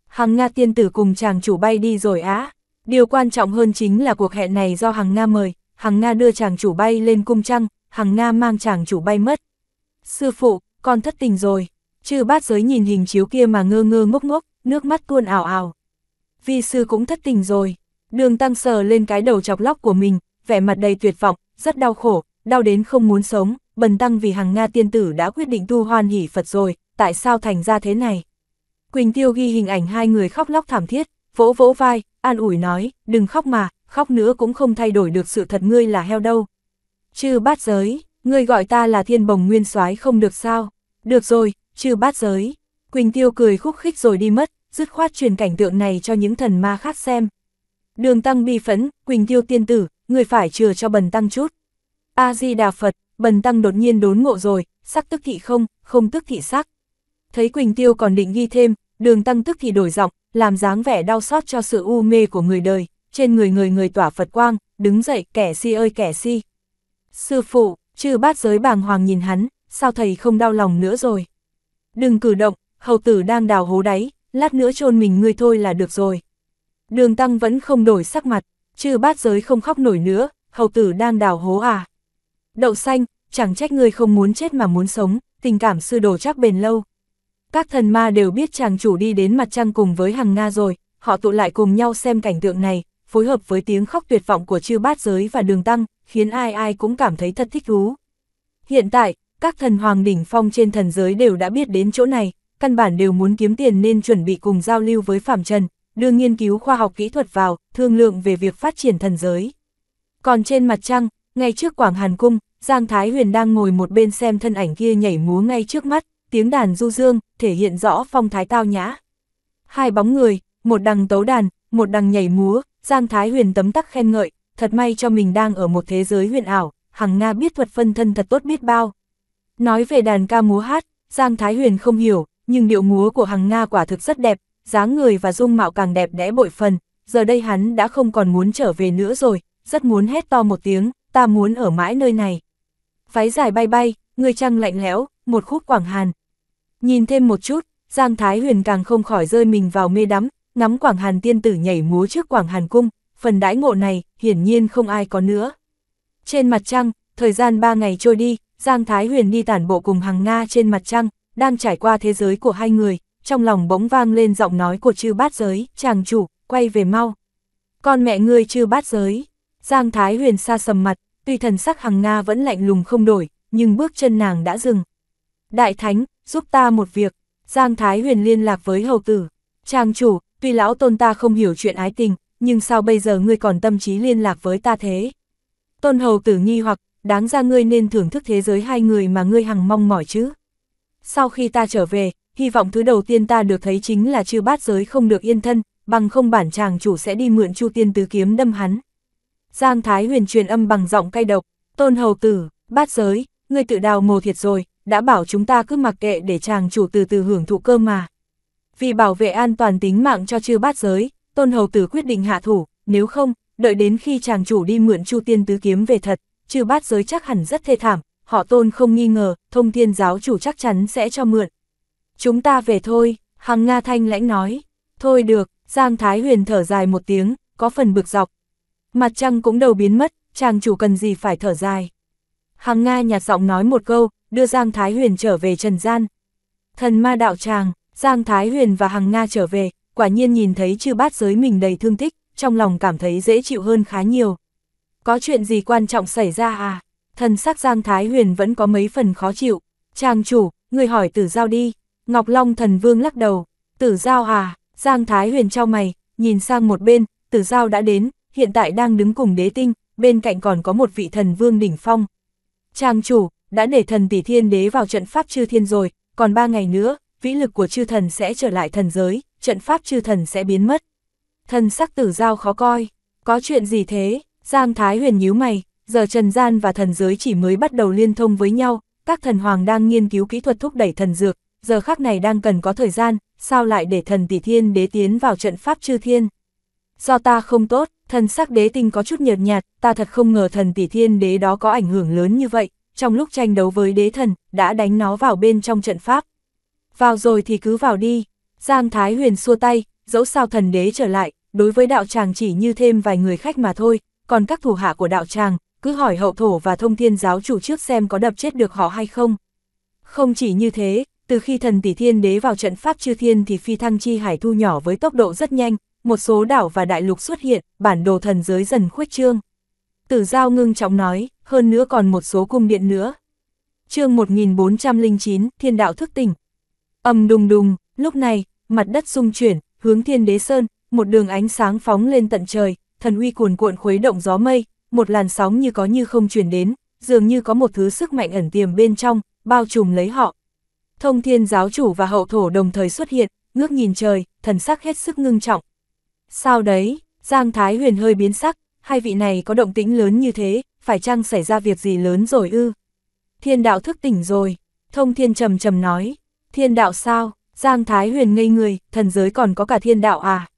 A: Hằng Nga tiên tử cùng chàng chủ bay đi rồi á. Điều quan trọng hơn chính là cuộc hẹn này do Hằng Nga mời, Hằng Nga đưa chàng chủ bay lên cung trăng, Hằng Nga mang chàng chủ bay mất. Sư phụ, con thất tình rồi. Chư bát giới nhìn hình chiếu kia mà ngơ ngơ ngốc ngốc, nước mắt tuôn ảo ảo. Vi sư cũng thất tình rồi. Đường tăng sờ lên cái đầu chọc lóc của mình, vẻ mặt đầy tuyệt vọng, rất đau khổ, đau đến không muốn sống, bần tăng vì hàng Nga tiên tử đã quyết định tu hoan hỷ Phật rồi, tại sao thành ra thế này? Quỳnh Tiêu ghi hình ảnh hai người khóc lóc thảm thiết, vỗ vỗ vai, an ủi nói, đừng khóc mà, khóc nữa cũng không thay đổi được sự thật ngươi là heo đâu. Chư bát giới, ngươi gọi ta là thiên bồng nguyên soái không được sao? Được rồi, chư bát giới. Quỳnh Tiêu cười khúc khích rồi đi mất, dứt khoát truyền cảnh tượng này cho những thần ma khác xem. Đường tăng bi phẫn, Quỳnh Tiêu tiên tử, người phải chừa cho bần tăng chút. A-di-đà Phật, bần tăng đột nhiên đốn ngộ rồi, sắc tức thị không, không tức thị sắc. Thấy Quỳnh Tiêu còn định ghi thêm, đường tăng tức thì đổi giọng, làm dáng vẻ đau xót cho sự u mê của người đời, trên người người người tỏa Phật quang, đứng dậy kẻ si ơi kẻ si. Sư phụ, chư bát giới bàng hoàng nhìn hắn, sao thầy không đau lòng nữa rồi. Đừng cử động, hầu tử đang đào hố đáy, lát nữa chôn mình ngươi thôi là được rồi. Đường tăng vẫn không đổi sắc mặt, chư bát giới không khóc nổi nữa, hầu tử đang đào hố à. Đậu xanh, chẳng trách người không muốn chết mà muốn sống, tình cảm sư đồ chắc bền lâu. Các thần ma đều biết chàng chủ đi đến mặt trăng cùng với hàng Nga rồi, họ tụ lại cùng nhau xem cảnh tượng này, phối hợp với tiếng khóc tuyệt vọng của chư bát giới và đường tăng, khiến ai ai cũng cảm thấy thật thích thú. Hiện tại, các thần hoàng đỉnh phong trên thần giới đều đã biết đến chỗ này, căn bản đều muốn kiếm tiền nên chuẩn bị cùng giao lưu với Phạm Trần, đưa nghiên cứu khoa học kỹ thuật vào, thương lượng về việc phát triển thần giới. Còn trên mặt trăng, ngay trước Quảng Hàn Cung, Giang Thái Huyền đang ngồi một bên xem thân ảnh kia nhảy múa ngay trước mắt, tiếng đàn du dương, thể hiện rõ phong thái tao nhã. Hai bóng người, một đằng tấu đàn, một đằng nhảy múa, Giang Thái Huyền tấm tắc khen ngợi, thật may cho mình đang ở một thế giới huyền ảo, hằng Nga biết thuật phân thân thật tốt biết bao. Nói về đàn ca múa hát, Giang Thái Huyền không hiểu, nhưng điệu múa của hằng Nga quả thực rất đẹp, dáng người và dung mạo càng đẹp đẽ bội phần, giờ đây hắn đã không còn muốn trở về nữa rồi, rất muốn hét to một tiếng, ta muốn ở mãi nơi này váy dài bay bay, người trăng lạnh lẽo, một khúc quảng hàn. Nhìn thêm một chút, Giang Thái Huyền càng không khỏi rơi mình vào mê đắm, ngắm quảng hàn tiên tử nhảy múa trước quảng hàn cung, phần đãi ngộ này, hiển nhiên không ai có nữa. Trên mặt trăng, thời gian ba ngày trôi đi, Giang Thái Huyền đi tản bộ cùng hàng Nga trên mặt trăng, đang trải qua thế giới của hai người, trong lòng bỗng vang lên giọng nói của chư bát giới, chàng chủ, quay về mau. Con mẹ ngươi chư bát giới, Giang Thái Huyền xa sầm mặt, tuy thần sắc hằng Nga vẫn lạnh lùng không đổi, nhưng bước chân nàng đã dừng. Đại Thánh, giúp ta một việc, Giang Thái Huyền liên lạc với hầu tử. Trang chủ, tuy lão tôn ta không hiểu chuyện ái tình, nhưng sao bây giờ ngươi còn tâm trí liên lạc với ta thế? Tôn hầu tử nghi hoặc, đáng ra ngươi nên thưởng thức thế giới hai người mà ngươi hằng mong mỏi chứ. Sau khi ta trở về, hy vọng thứ đầu tiên ta được thấy chính là chư bát giới không được yên thân, bằng không bản chàng chủ sẽ đi mượn chu tiên tứ kiếm đâm hắn. Giang Thái Huyền truyền âm bằng giọng cay độc, tôn hầu tử, bát giới, ngươi tự đào mồ thiệt rồi, đã bảo chúng ta cứ mặc kệ để chàng chủ từ từ hưởng thụ cơm mà. Vì bảo vệ an toàn tính mạng cho chư bát giới, tôn hầu tử quyết định hạ thủ, nếu không, đợi đến khi chàng chủ đi mượn chu tiên tứ kiếm về thật, chư bát giới chắc hẳn rất thê thảm, họ tôn không nghi ngờ, thông thiên giáo chủ chắc chắn sẽ cho mượn. Chúng ta về thôi, hằng Nga Thanh lãnh nói, thôi được, Giang Thái Huyền thở dài một tiếng, có phần bực dọc, Mặt trăng cũng đầu biến mất, chàng chủ cần gì phải thở dài. Hằng Nga nhạt giọng nói một câu, đưa Giang Thái Huyền trở về trần gian. Thần ma đạo tràng, Giang Thái Huyền và Hằng Nga trở về, quả nhiên nhìn thấy chư bát giới mình đầy thương thích, trong lòng cảm thấy dễ chịu hơn khá nhiều. Có chuyện gì quan trọng xảy ra à? Thần sắc Giang Thái Huyền vẫn có mấy phần khó chịu. Chàng chủ, người hỏi tử giao đi. Ngọc Long thần vương lắc đầu. Tử giao à? Giang Thái Huyền trao mày, nhìn sang một bên, tử giao đã đến, hiện tại đang đứng cùng đế tinh, bên cạnh còn có một vị thần vương đỉnh phong. Trang chủ, đã để thần tỷ thiên đế vào trận pháp chư thiên rồi, còn ba ngày nữa, vĩ lực của chư thần sẽ trở lại thần giới, trận pháp chư thần sẽ biến mất. Thần sắc tử giao khó coi, có chuyện gì thế, Giang Thái huyền nhíu mày, giờ trần gian và thần giới chỉ mới bắt đầu liên thông với nhau, các thần hoàng đang nghiên cứu kỹ thuật thúc đẩy thần dược, giờ khác này đang cần có thời gian, sao lại để thần tỷ thiên đế tiến vào trận pháp chư thiên. Do ta không tốt, Thần sắc đế tinh có chút nhợt nhạt, ta thật không ngờ thần tỷ thiên đế đó có ảnh hưởng lớn như vậy, trong lúc tranh đấu với đế thần, đã đánh nó vào bên trong trận pháp. Vào rồi thì cứ vào đi. Giang Thái Huyền xua tay, dẫu sao thần đế trở lại, đối với đạo tràng chỉ như thêm vài người khách mà thôi, còn các thủ hạ của đạo tràng, cứ hỏi hậu thổ và thông thiên giáo chủ trước xem có đập chết được họ hay không. Không chỉ như thế, từ khi thần tỷ thiên đế vào trận pháp chư thiên thì phi thăng chi hải thu nhỏ với tốc độ rất nhanh, một số đảo và đại lục xuất hiện, bản đồ thần giới dần khuếch trương. Tử Giao ngưng trọng nói, hơn nữa còn một số cung điện nữa. chương 1409, thiên đạo thức tỉnh. Âm đùng đùng, lúc này, mặt đất rung chuyển, hướng thiên đế sơn, một đường ánh sáng phóng lên tận trời, thần uy cuồn cuộn khuấy động gió mây, một làn sóng như có như không chuyển đến, dường như có một thứ sức mạnh ẩn tiềm bên trong, bao trùm lấy họ. Thông thiên giáo chủ và hậu thổ đồng thời xuất hiện, ngước nhìn trời, thần sắc hết sức ngưng trọng, Sao đấy, Giang Thái Huyền hơi biến sắc, hai vị này có động tĩnh lớn như thế, phải chăng xảy ra việc gì lớn rồi ư? Thiên đạo thức tỉnh rồi, thông thiên trầm trầm nói, thiên đạo sao, Giang Thái Huyền ngây người, thần giới còn có cả thiên đạo à?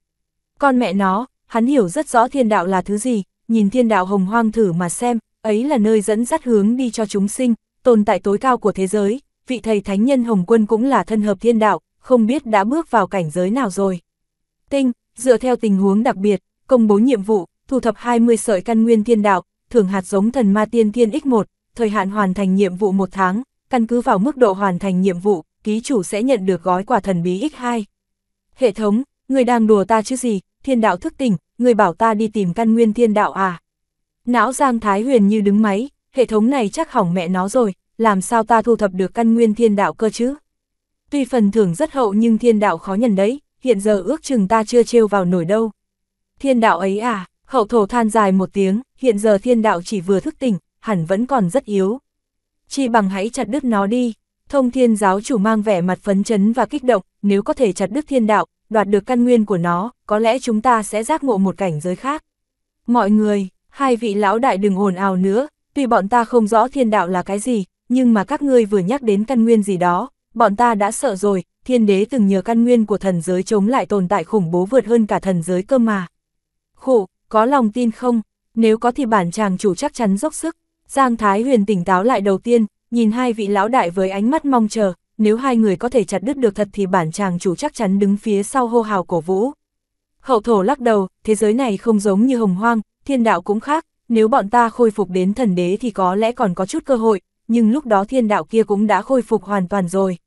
A: Con mẹ nó, hắn hiểu rất rõ thiên đạo là thứ gì, nhìn thiên đạo hồng hoang thử mà xem, ấy là nơi dẫn dắt hướng đi cho chúng sinh, tồn tại tối cao của thế giới, vị thầy thánh nhân hồng quân cũng là thân hợp thiên đạo, không biết đã bước vào cảnh giới nào rồi. Tinh, dựa theo tình huống đặc biệt, công bố nhiệm vụ, thu thập 20 sợi căn nguyên thiên đạo, thưởng hạt giống thần ma tiên thiên X1, thời hạn hoàn thành nhiệm vụ một tháng, căn cứ vào mức độ hoàn thành nhiệm vụ, ký chủ sẽ nhận được gói quà thần bí X2. Hệ thống, người đang đùa ta chứ gì, thiên đạo thức tỉnh, người bảo ta đi tìm căn nguyên thiên đạo à. Não Giang Thái Huyền như đứng máy, hệ thống này chắc hỏng mẹ nó rồi, làm sao ta thu thập được căn nguyên thiên đạo cơ chứ? Tuy phần thưởng rất hậu nhưng thiên đạo khó nhận đấy, hiện giờ ước chừng ta chưa trêu vào nổi đâu. Thiên đạo ấy à, hậu thổ than dài một tiếng, hiện giờ thiên đạo chỉ vừa thức tỉnh, hẳn vẫn còn rất yếu. Chi bằng hãy chặt đứt nó đi, thông thiên giáo chủ mang vẻ mặt phấn chấn và kích động, nếu có thể chặt đứt thiên đạo, đoạt được căn nguyên của nó, có lẽ chúng ta sẽ giác ngộ một cảnh giới khác. Mọi người, hai vị lão đại đừng ồn ào nữa, tuy bọn ta không rõ thiên đạo là cái gì, nhưng mà các ngươi vừa nhắc đến căn nguyên gì đó, bọn ta đã sợ rồi, thiên đế từng nhờ căn nguyên của thần giới chống lại tồn tại khủng bố vượt hơn cả thần giới cơ mà. Khổ, có lòng tin không? Nếu có thì bản chàng chủ chắc chắn dốc sức. Giang Thái Huyền tỉnh táo lại đầu tiên, nhìn hai vị lão đại với ánh mắt mong chờ, nếu hai người có thể chặt đứt được thật thì bản chàng chủ chắc chắn đứng phía sau hô hào cổ vũ. Hậu thổ lắc đầu, thế giới này không giống như hồng hoang, thiên đạo cũng khác, nếu bọn ta khôi phục đến thần đế thì có lẽ còn có chút cơ hội, nhưng lúc đó thiên đạo kia cũng đã khôi phục hoàn toàn rồi.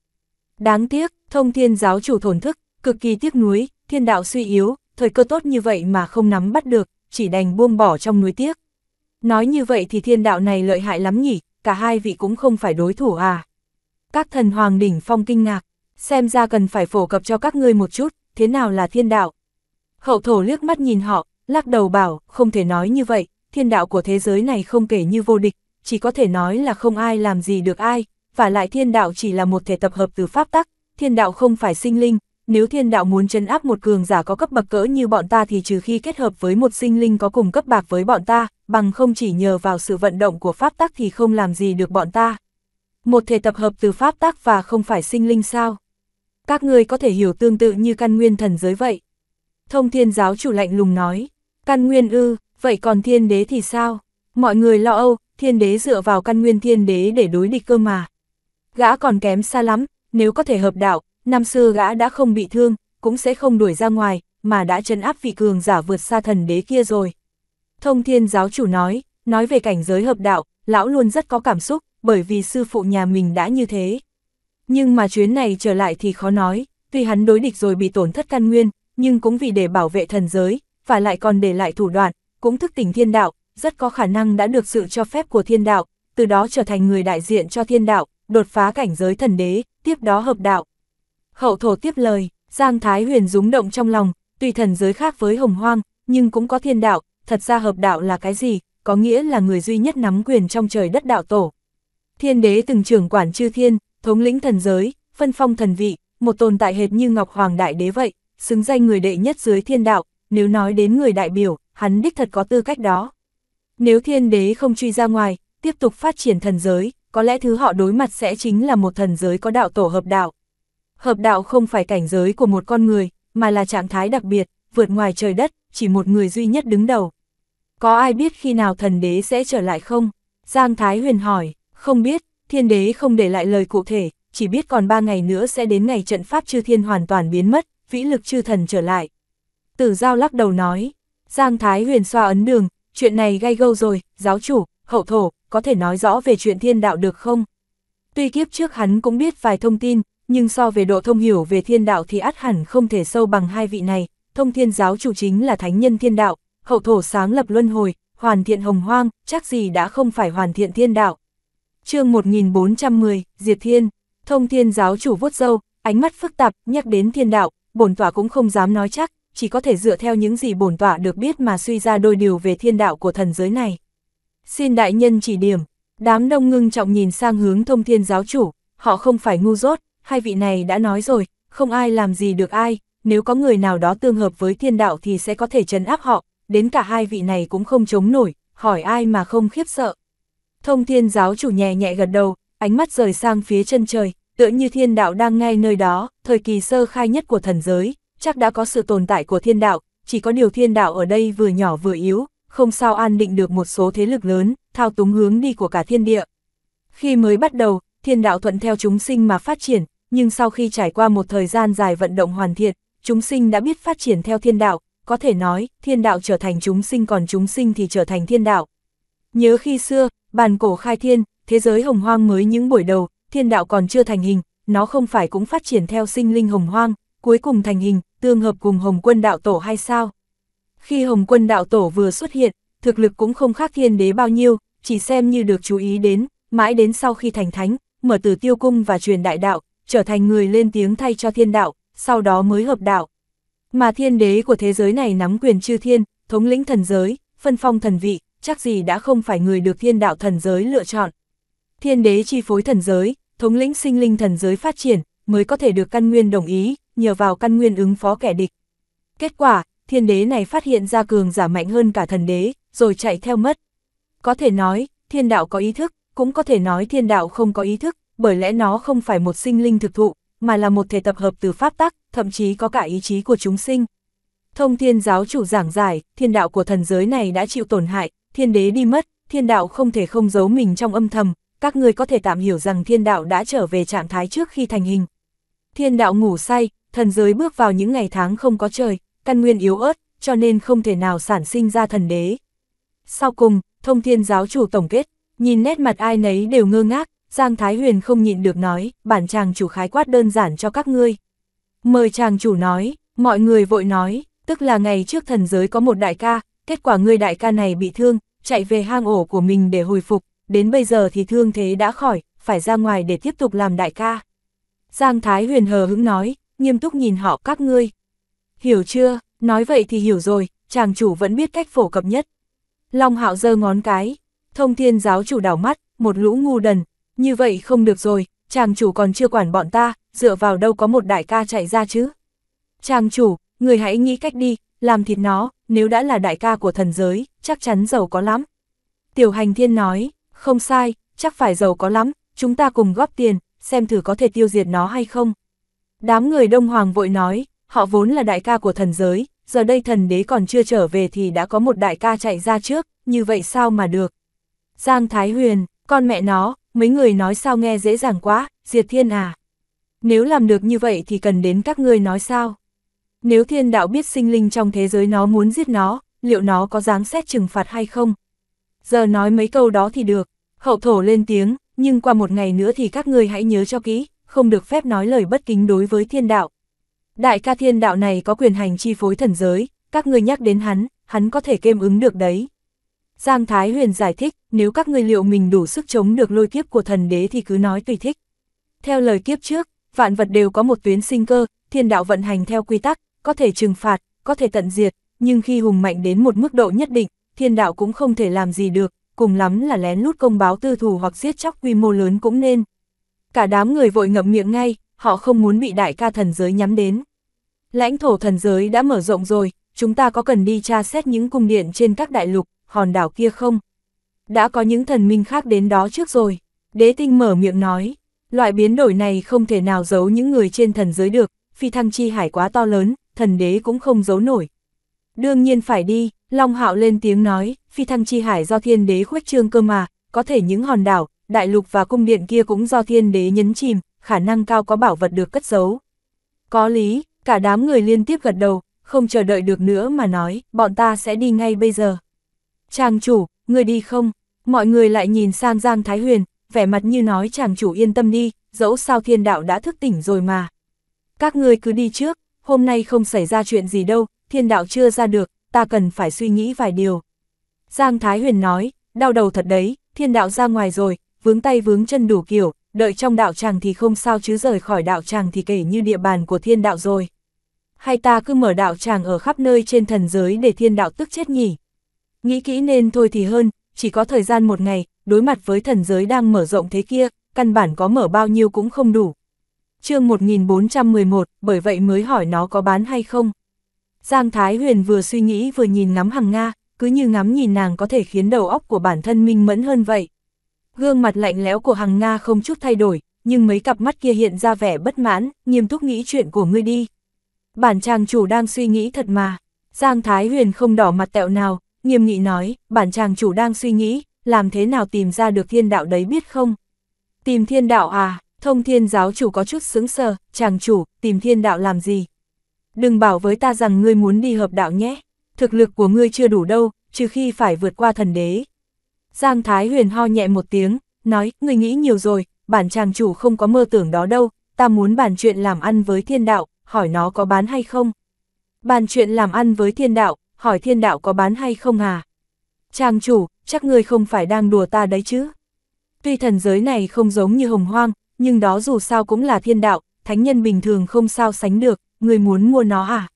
A: Đáng tiếc, thông thiên giáo chủ thổn thức, cực kỳ tiếc nuối, thiên đạo suy yếu, thời cơ tốt như vậy mà không nắm bắt được, chỉ đành buông bỏ trong núi tiếc. Nói như vậy thì thiên đạo này lợi hại lắm nhỉ, cả hai vị cũng không phải đối thủ à. Các thần hoàng đỉnh phong kinh ngạc, xem ra cần phải phổ cập cho các ngươi một chút, thế nào là thiên đạo. Hậu thổ liếc mắt nhìn họ, lắc đầu bảo, không thể nói như vậy, thiên đạo của thế giới này không kể như vô địch, chỉ có thể nói là không ai làm gì được ai, và lại thiên đạo chỉ là một thể tập hợp từ pháp tắc, thiên đạo không phải sinh linh, nếu thiên đạo muốn chấn áp một cường giả có cấp bậc cỡ như bọn ta thì trừ khi kết hợp với một sinh linh có cùng cấp bạc với bọn ta, bằng không chỉ nhờ vào sự vận động của pháp tắc thì không làm gì được bọn ta. Một thể tập hợp từ pháp tắc và không phải sinh linh sao? Các người có thể hiểu tương tự như căn nguyên thần giới vậy. Thông thiên giáo chủ lạnh lùng nói, căn nguyên ư, vậy còn thiên đế thì sao? Mọi người lo âu, thiên đế dựa vào căn nguyên thiên đế để đối địch cơ mà. Gã còn kém xa lắm, nếu có thể hợp đạo, năm xưa gã đã không bị thương, cũng sẽ không đuổi ra ngoài, mà đã trấn áp vị cường giả vượt xa thần đế kia rồi. Thông thiên giáo chủ nói, nói về cảnh giới hợp đạo, lão luôn rất có cảm xúc, bởi vì sư phụ nhà mình đã như thế. Nhưng mà chuyến này trở lại thì khó nói, tuy hắn đối địch rồi bị tổn thất căn nguyên, nhưng cũng vì để bảo vệ thần giới, và lại còn để lại thủ đoạn, cũng thức tỉnh thiên đạo, rất có khả năng đã được sự cho phép của thiên đạo, từ đó trở thành người đại diện cho thiên đạo, đột phá cảnh giới thần đế, tiếp đó hợp đạo. Hậu thổ tiếp lời, Giang Thái Huyền rúng động trong lòng, tuy thần giới khác với hồng hoang, nhưng cũng có thiên đạo, thật ra hợp đạo là cái gì, có nghĩa là người duy nhất nắm quyền trong trời đất đạo tổ. Thiên đế từng trưởng quản chư thiên, thống lĩnh thần giới, phân phong thần vị, một tồn tại hệt như Ngọc Hoàng Đại Đế vậy, xứng danh người đệ nhất dưới thiên đạo, nếu nói đến người đại biểu, hắn đích thật có tư cách đó. Nếu thiên đế không truy ra ngoài, tiếp tục phát triển thần giới, có lẽ thứ họ đối mặt sẽ chính là một thần giới có đạo tổ hợp đạo. Hợp đạo không phải cảnh giới của một con người, mà là trạng thái đặc biệt, vượt ngoài trời đất, chỉ một người duy nhất đứng đầu. Có ai biết khi nào thần đế sẽ trở lại không? Giang Thái Huyền hỏi, không biết, thiên đế không để lại lời cụ thể, chỉ biết còn ba ngày nữa sẽ đến ngày trận pháp chư thiên hoàn toàn biến mất, vĩ lực chư thần trở lại. Tử Giao lắc đầu nói, Giang Thái Huyền xoa ấn đường, chuyện này gây gâu rồi, giáo chủ, hậu thổ, có thể nói rõ về chuyện thiên đạo được không? Tuy kiếp trước hắn cũng biết vài thông tin, nhưng so về độ thông hiểu về thiên đạo thì át hẳn không thể sâu bằng hai vị này, thông thiên giáo chủ chính là thánh nhân thiên đạo, hậu thổ sáng lập luân hồi, hoàn thiện hồng hoang, chắc gì đã không phải hoàn thiện thiên đạo. chương 1410, Diệt Thiên, thông thiên giáo chủ vuốt dâu, ánh mắt phức tạp, nhắc đến thiên đạo, bổn tỏa cũng không dám nói chắc, chỉ có thể dựa theo những gì bổn tỏa được biết mà suy ra đôi điều về thiên đạo của thần giới này. Xin đại nhân chỉ điểm, đám đông ngưng trọng nhìn sang hướng thông thiên giáo chủ, họ không phải ngu dốt, hai vị này đã nói rồi, không ai làm gì được ai, nếu có người nào đó tương hợp với thiên đạo thì sẽ có thể trấn áp họ, đến cả hai vị này cũng không chống nổi, hỏi ai mà không khiếp sợ. Thông thiên giáo chủ nhẹ nhẹ gật đầu, ánh mắt rời sang phía chân trời, tựa như thiên đạo đang ngay nơi đó, thời kỳ sơ khai nhất của thần giới, chắc đã có sự tồn tại của thiên đạo, chỉ có điều thiên đạo ở đây vừa nhỏ vừa yếu, không sao an định được một số thế lực lớn, thao túng hướng đi của cả thiên địa. Khi mới bắt đầu, thiên đạo thuận theo chúng sinh mà phát triển, nhưng sau khi trải qua một thời gian dài vận động hoàn thiện, chúng sinh đã biết phát triển theo thiên đạo, có thể nói, thiên đạo trở thành chúng sinh còn chúng sinh thì trở thành thiên đạo. Nhớ khi xưa, bàn cổ khai thiên, thế giới hồng hoang mới những buổi đầu, thiên đạo còn chưa thành hình, nó không phải cũng phát triển theo sinh linh hồng hoang, cuối cùng thành hình, tương hợp cùng hồng quân đạo tổ hay sao? Khi Hồng quân đạo tổ vừa xuất hiện, thực lực cũng không khác thiên đế bao nhiêu, chỉ xem như được chú ý đến, mãi đến sau khi thành thánh, mở từ tiêu cung và truyền đại đạo, trở thành người lên tiếng thay cho thiên đạo, sau đó mới hợp đạo. Mà thiên đế của thế giới này nắm quyền chư thiên, thống lĩnh thần giới, phân phong thần vị, chắc gì đã không phải người được thiên đạo thần giới lựa chọn. Thiên đế chi phối thần giới, thống lĩnh sinh linh thần giới phát triển, mới có thể được căn nguyên đồng ý, nhờ vào căn nguyên ứng phó kẻ địch. Kết quả, thiên đế này phát hiện ra cường giả mạnh hơn cả thần đế, rồi chạy theo mất. Có thể nói, thiên đạo có ý thức, cũng có thể nói thiên đạo không có ý thức, bởi lẽ nó không phải một sinh linh thực thụ, mà là một thể tập hợp từ pháp tắc, thậm chí có cả ý chí của chúng sinh. Thông thiên giáo chủ giảng giải, thiên đạo của thần giới này đã chịu tổn hại, thiên đế đi mất, thiên đạo không thể không giấu mình trong âm thầm, các người có thể tạm hiểu rằng thiên đạo đã trở về trạng thái trước khi thành hình. Thiên đạo ngủ say, thần giới bước vào những ngày tháng không có trời, căn nguyên yếu ớt, cho nên không thể nào sản sinh ra thần đế. Sau cùng, thông thiên giáo chủ tổng kết, nhìn nét mặt ai nấy đều ngơ ngác, Giang Thái Huyền không nhịn được nói, bản chàng chủ khái quát đơn giản cho các ngươi. Mời chàng chủ nói, mọi người vội nói, tức là ngày trước thần giới có một đại ca, kết quả người đại ca này bị thương, chạy về hang ổ của mình để hồi phục, đến bây giờ thì thương thế đã khỏi, phải ra ngoài để tiếp tục làm đại ca. Giang Thái Huyền hờ hững nói, nghiêm túc nhìn họ các ngươi, hiểu chưa, nói vậy thì hiểu rồi, chàng chủ vẫn biết cách phổ cập nhất. Long hạo giơ ngón cái, thông thiên giáo chủ đảo mắt, một lũ ngu đần, như vậy không được rồi, chàng chủ còn chưa quản bọn ta, dựa vào đâu có một đại ca chạy ra chứ. Chàng chủ, người hãy nghĩ cách đi, làm thịt nó, nếu đã là đại ca của thần giới, chắc chắn giàu có lắm. Tiểu hành thiên nói, không sai, chắc phải giàu có lắm, chúng ta cùng góp tiền, xem thử có thể tiêu diệt nó hay không. Đám người đông hoàng vội nói, họ vốn là đại ca của thần giới, giờ đây thần đế còn chưa trở về thì đã có một đại ca chạy ra trước, như vậy sao mà được. Giang Thái Huyền, con mẹ nó, mấy người nói sao nghe dễ dàng quá, diệt thiên à. Nếu làm được như vậy thì cần đến các ngươi nói sao. Nếu thiên đạo biết sinh linh trong thế giới nó muốn giết nó, liệu nó có dáng xét trừng phạt hay không? Giờ nói mấy câu đó thì được, hậu thổ lên tiếng, nhưng qua một ngày nữa thì các ngươi hãy nhớ cho kỹ, không được phép nói lời bất kính đối với thiên đạo, Đại ca thiên đạo này có quyền hành chi phối thần giới, các ngươi nhắc đến hắn, hắn có thể kiêm ứng được đấy. Giang Thái Huyền giải thích, nếu các ngươi liệu mình đủ sức chống được lôi kiếp của thần đế thì cứ nói tùy thích. Theo lời kiếp trước, vạn vật đều có một tuyến sinh cơ, thiên đạo vận hành theo quy tắc, có thể trừng phạt, có thể tận diệt, nhưng khi hùng mạnh đến một mức độ nhất định, thiên đạo cũng không thể làm gì được, cùng lắm là lén lút công báo tư thù hoặc giết chóc quy mô lớn cũng nên. Cả đám người vội ngậm miệng ngay, họ không muốn bị đại ca thần giới nhắm đến. Lãnh thổ thần giới đã mở rộng rồi, chúng ta có cần đi tra xét những cung điện trên các đại lục, hòn đảo kia không? Đã có những thần minh khác đến đó trước rồi, đế tinh mở miệng nói, loại biến đổi này không thể nào giấu những người trên thần giới được, phi thăng chi hải quá to lớn, thần đế cũng không giấu nổi. Đương nhiên phải đi, Long Hạo lên tiếng nói, phi thăng chi hải do thiên đế khuếch trương cơ mà, có thể những hòn đảo, đại lục và cung điện kia cũng do thiên đế nhấn chìm, khả năng cao có bảo vật được cất giấu. Có lý, cả đám người liên tiếp gật đầu, không chờ đợi được nữa mà nói, bọn ta sẽ đi ngay bây giờ. Chàng chủ, người đi không? Mọi người lại nhìn sang Giang Thái Huyền, vẻ mặt như nói chàng chủ yên tâm đi, dẫu sao thiên đạo đã thức tỉnh rồi mà. Các ngươi cứ đi trước, hôm nay không xảy ra chuyện gì đâu, thiên đạo chưa ra được, ta cần phải suy nghĩ vài điều. Giang Thái Huyền nói, đau đầu thật đấy, thiên đạo ra ngoài rồi, vướng tay vướng chân đủ kiểu, đợi trong đạo tràng thì không sao chứ rời khỏi đạo tràng thì kể như địa bàn của thiên đạo rồi. Hay ta cứ mở đạo tràng ở khắp nơi trên thần giới để thiên đạo tức chết nhỉ? Nghĩ kỹ nên thôi thì hơn, chỉ có thời gian một ngày, đối mặt với thần giới đang mở rộng thế kia, căn bản có mở bao nhiêu cũng không đủ. chương 1411, bởi vậy mới hỏi nó có bán hay không. Giang Thái Huyền vừa suy nghĩ vừa nhìn ngắm Hằng Nga, cứ như ngắm nhìn nàng có thể khiến đầu óc của bản thân minh mẫn hơn vậy. Gương mặt lạnh lẽo của Hằng Nga không chút thay đổi, nhưng mấy cặp mắt kia hiện ra vẻ bất mãn, nghiêm túc nghĩ chuyện của ngươi đi. Bản chàng chủ đang suy nghĩ thật mà. Giang Thái Huyền không đỏ mặt tẹo nào, nghiêm nghị nói, bản chàng chủ đang suy nghĩ, làm thế nào tìm ra được thiên đạo đấy biết không? Tìm thiên đạo à, thông thiên giáo chủ có chút sướng sờ, chàng chủ, tìm thiên đạo làm gì? Đừng bảo với ta rằng ngươi muốn đi hợp đạo nhé, thực lực của ngươi chưa đủ đâu, trừ khi phải vượt qua thần đế, Giang Thái Huyền ho nhẹ một tiếng, nói, Ngươi nghĩ nhiều rồi, bản chàng chủ không có mơ tưởng đó đâu, ta muốn bàn chuyện làm ăn với thiên đạo, hỏi nó có bán hay không. Bàn chuyện làm ăn với thiên đạo, hỏi thiên đạo có bán hay không à? Chàng chủ, chắc người không phải đang đùa ta đấy chứ? Tuy thần giới này không giống như hồng hoang, nhưng đó dù sao cũng là thiên đạo, thánh nhân bình thường không sao sánh được, Ngươi muốn mua nó à?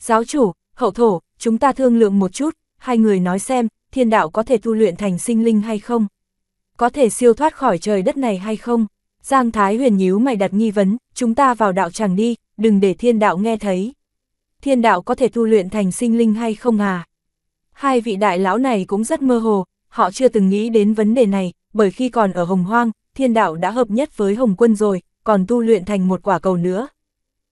A: Giáo chủ, hậu thổ, chúng ta thương lượng một chút, hai người nói xem, thiên đạo có thể tu luyện thành sinh linh hay không? Có thể siêu thoát khỏi trời đất này hay không? Giang Thái Huyền nhíu mày đặt nghi vấn, chúng ta vào đạo chẳng đi, đừng để thiên đạo nghe thấy. Thiên đạo có thể tu luyện thành sinh linh hay không à? Hai vị đại lão này cũng rất mơ hồ, họ chưa từng nghĩ đến vấn đề này, bởi khi còn ở Hồng Hoang, thiên đạo đã hợp nhất với Hồng Quân rồi, còn tu luyện thành một quả cầu nữa.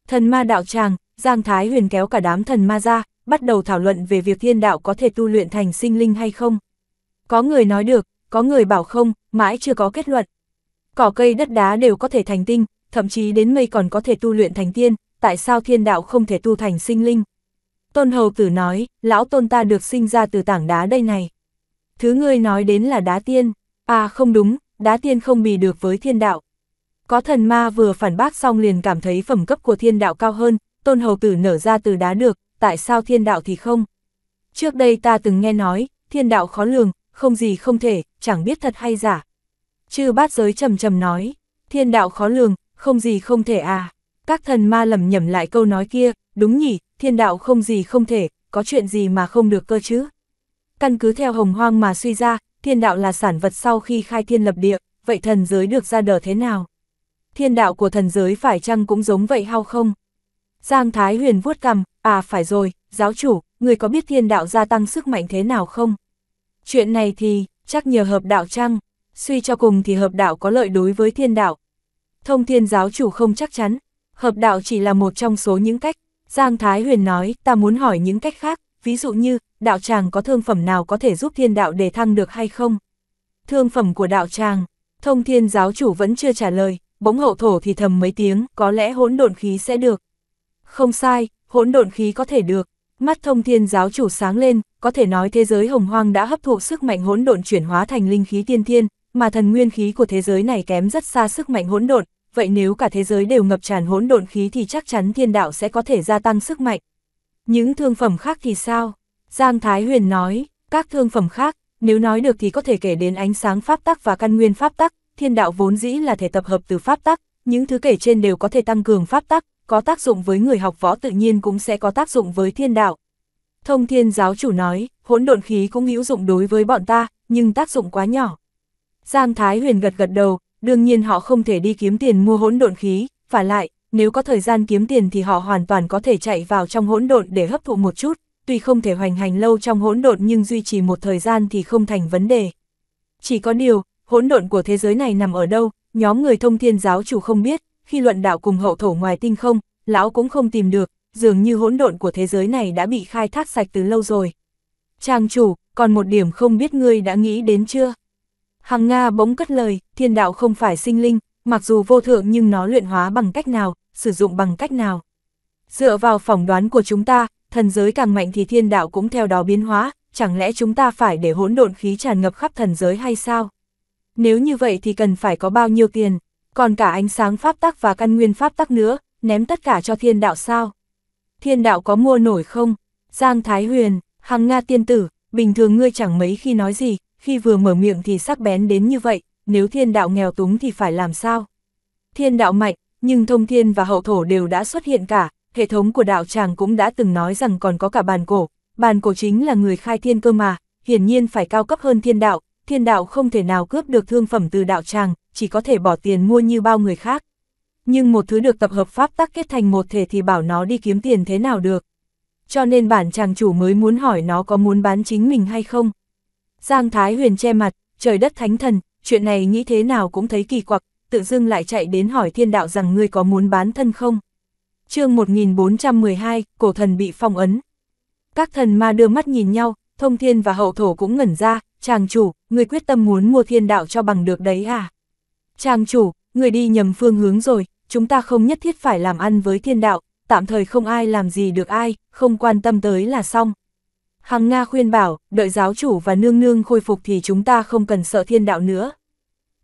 A: Thần ma đạo tràng, Giang Thái Huyền kéo cả đám thần ma ra, bắt đầu thảo luận về việc thiên đạo có thể tu luyện thành sinh linh hay không. Có người nói được, có người bảo không, mãi chưa có kết luận. Cỏ cây đất đá đều có thể thành tinh, thậm chí đến mây còn có thể tu luyện thành tiên, tại sao thiên đạo không thể tu thành sinh linh? Tôn Hầu Tử nói, lão tôn ta được sinh ra từ tảng đá đây này. Thứ ngươi nói đến là đá tiên, à không đúng, đá tiên không bì được với thiên đạo. Có thần ma vừa phản bác xong liền cảm thấy phẩm cấp của thiên đạo cao hơn, Tôn Hầu Tử nở ra từ đá được, tại sao thiên đạo thì không? Trước đây ta từng nghe nói, thiên đạo khó lường, không gì không thể, chẳng biết thật hay giả. Chư bát giới trầm trầm nói, thiên đạo khó lường, không gì không thể à. Các thần ma lầm nhầm lại câu nói kia, đúng nhỉ, thiên đạo không gì không thể, có chuyện gì mà không được cơ chứ. Căn cứ theo hồng hoang mà suy ra, thiên đạo là sản vật sau khi khai thiên lập địa, vậy thần giới được ra đời thế nào? Thiên đạo của thần giới phải chăng cũng giống vậy hao không? Giang Thái Huyền vuốt cằm, À phải rồi, giáo chủ, người có biết thiên đạo gia tăng sức mạnh thế nào không? Chuyện này thì, chắc nhờ hợp đạo chăng? Suy cho cùng thì hợp đạo có lợi đối với thiên đạo. Thông thiên giáo chủ không chắc chắn, hợp đạo chỉ là một trong số những cách. Giang Thái Huyền nói, ta muốn hỏi những cách khác, ví dụ như, đạo tràng có thương phẩm nào có thể giúp thiên đạo đề thăng được hay không? Thương phẩm của đạo tràng, thông thiên giáo chủ vẫn chưa trả lời, bỗng hậu thổ thì thầm mấy tiếng, có lẽ hỗn độn khí sẽ được. Không sai, hỗn độn khí có thể được. Mắt thông thiên giáo chủ sáng lên, có thể nói thế giới hồng hoang đã hấp thụ sức mạnh hỗn độn chuyển hóa thành linh khí tiên thiên, mà thần nguyên khí của thế giới này kém rất xa sức mạnh hỗn độn, vậy nếu cả thế giới đều ngập tràn hỗn độn khí thì chắc chắn thiên đạo sẽ có thể gia tăng sức mạnh. Những thương phẩm khác thì sao? Giang Thái Huyền nói, các thương phẩm khác, nếu nói được thì có thể kể đến ánh sáng pháp tắc và căn nguyên pháp tắc, thiên đạo vốn dĩ là thể tập hợp từ pháp tắc, những thứ kể trên đều có thể tăng cường pháp tắc, có tác dụng với người học võ tự nhiên cũng sẽ có tác dụng với thiên đạo. Thông thiên giáo chủ nói, hỗn độn khí cũng hữu dụng đối với bọn ta, nhưng tác dụng quá nhỏ. Giang Thái Huyền gật gật đầu, đương nhiên họ không thể đi kiếm tiền mua hỗn độn khí, phải lại, nếu có thời gian kiếm tiền thì họ hoàn toàn có thể chạy vào trong hỗn độn để hấp thụ một chút, tuy không thể hoành hành lâu trong hỗn độn nhưng duy trì một thời gian thì không thành vấn đề. Chỉ có điều, hỗn độn của thế giới này nằm ở đâu, nhóm người thông thiên giáo chủ không biết, khi luận đạo cùng hậu thổ ngoài tinh không, lão cũng không tìm được, dường như hỗn độn của thế giới này đã bị khai thác sạch từ lâu rồi. Trang chủ, còn một điểm không biết ngươi đã nghĩ đến chưa? Hằng Nga bỗng cất lời, thiên đạo không phải sinh linh, mặc dù vô thượng nhưng nó luyện hóa bằng cách nào, sử dụng bằng cách nào. Dựa vào phỏng đoán của chúng ta, thần giới càng mạnh thì thiên đạo cũng theo đó biến hóa, chẳng lẽ chúng ta phải để hỗn độn khí tràn ngập khắp thần giới hay sao? Nếu như vậy thì cần phải có bao nhiêu tiền? còn cả ánh sáng pháp tắc và căn nguyên pháp tắc nữa, ném tất cả cho thiên đạo sao? Thiên đạo có mua nổi không? Giang Thái Huyền, Hằng Nga tiên tử, bình thường ngươi chẳng mấy khi nói gì, khi vừa mở miệng thì sắc bén đến như vậy, nếu thiên đạo nghèo túng thì phải làm sao? Thiên đạo mạnh, nhưng thông thiên và hậu thổ đều đã xuất hiện cả, hệ thống của đạo tràng cũng đã từng nói rằng còn có cả bàn cổ, bàn cổ chính là người khai thiên cơ mà, hiển nhiên phải cao cấp hơn thiên đạo, thiên đạo không thể nào cướp được thương phẩm từ đạo tràng, chỉ có thể bỏ tiền mua như bao người khác. Nhưng một thứ được tập hợp pháp tắc kết thành một thể thì bảo nó đi kiếm tiền thế nào được. Cho nên bản chàng chủ mới muốn hỏi nó có muốn bán chính mình hay không. Giang Thái Huyền che mặt, trời đất thánh thần, chuyện này nghĩ thế nào cũng thấy kỳ quặc, tự dưng lại chạy đến hỏi thiên đạo rằng ngươi có muốn bán thân không. chương 1412, cổ thần bị phong ấn. Các thần ma đưa mắt nhìn nhau, thông thiên và hậu thổ cũng ngẩn ra, chàng chủ, người quyết tâm muốn mua thiên đạo cho bằng được đấy à? Chàng chủ, người đi nhầm phương hướng rồi, chúng ta không nhất thiết phải làm ăn với thiên đạo, tạm thời không ai làm gì được ai, không quan tâm tới là xong. Hằng Nga khuyên bảo, đợi giáo chủ và nương nương khôi phục thì chúng ta không cần sợ thiên đạo nữa.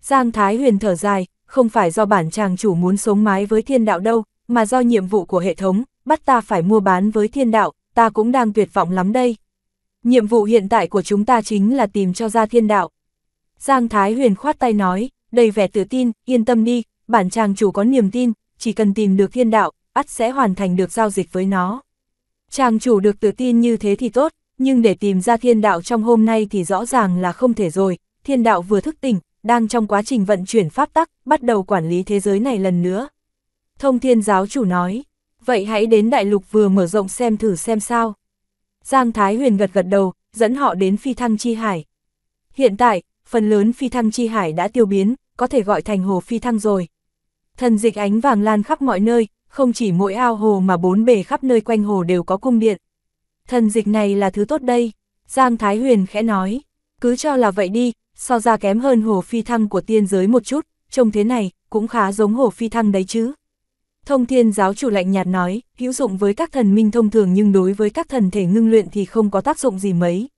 A: Giang Thái Huyền thở dài, không phải do bản chàng chủ muốn sống mái với thiên đạo đâu, mà do nhiệm vụ của hệ thống, bắt ta phải mua bán với thiên đạo, ta cũng đang tuyệt vọng lắm đây. Nhiệm vụ hiện tại của chúng ta chính là tìm cho ra thiên đạo. Giang Thái Huyền khoát tay nói, đầy vẻ tự tin, yên tâm đi, bản chàng chủ có niềm tin, chỉ cần tìm được thiên đạo, ắt sẽ hoàn thành được giao dịch với nó. Chàng chủ được tự tin như thế thì tốt, nhưng để tìm ra thiên đạo trong hôm nay thì rõ ràng là không thể rồi, thiên đạo vừa thức tỉnh, đang trong quá trình vận chuyển pháp tắc, bắt đầu quản lý thế giới này lần nữa. Thông thiên giáo chủ nói, vậy hãy đến đại lục vừa mở rộng xem thử xem sao. Giang Thái Huyền gật gật đầu, dẫn họ đến phi thăng chi hải. Hiện tại, phần lớn phi thăng chi hải đã tiêu biến, có thể gọi thành hồ phi thăng rồi. Thần dịch ánh vàng lan khắp mọi nơi, không chỉ mỗi ao hồ mà bốn bề khắp nơi quanh hồ đều có cung điện. Thần dịch này là thứ tốt đây, Giang Thái Huyền khẽ nói, cứ cho là vậy đi, so ra kém hơn hồ phi thăng của tiên giới một chút, trông thế này, cũng khá giống hồ phi thăng đấy chứ. Thông thiên giáo chủ lạnh nhạt nói, hữu dụng với các thần minh thông thường nhưng đối với các thần thể ngưng luyện thì không có tác dụng gì mấy.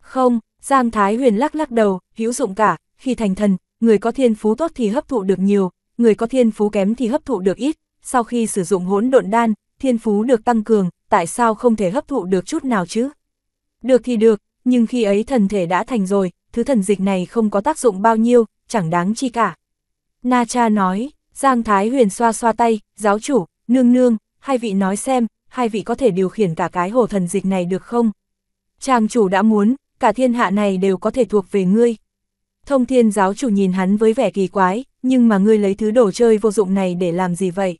A: Không, Giang Thái Huyền lắc lắc đầu, hữu dụng cả, khi thành thần, người có thiên phú tốt thì hấp thụ được nhiều, người có thiên phú kém thì hấp thụ được ít, sau khi sử dụng hỗn độn đan, thiên phú được tăng cường, tại sao không thể hấp thụ được chút nào chứ? Được thì được, nhưng khi ấy thần thể đã thành rồi, thứ thần dịch này không có tác dụng bao nhiêu, chẳng đáng chi cả. Na Cha nói, Giang Thái Huyền xoa xoa tay, giáo chủ, nương nương, hai vị nói xem, hai vị có thể điều khiển cả cái hồ thần dịch này được không? Chàng chủ đã muốn, cả thiên hạ này đều có thể thuộc về ngươi. Thông thiên giáo chủ nhìn hắn với vẻ kỳ quái, nhưng mà ngươi lấy thứ đồ chơi vô dụng này để làm gì vậy?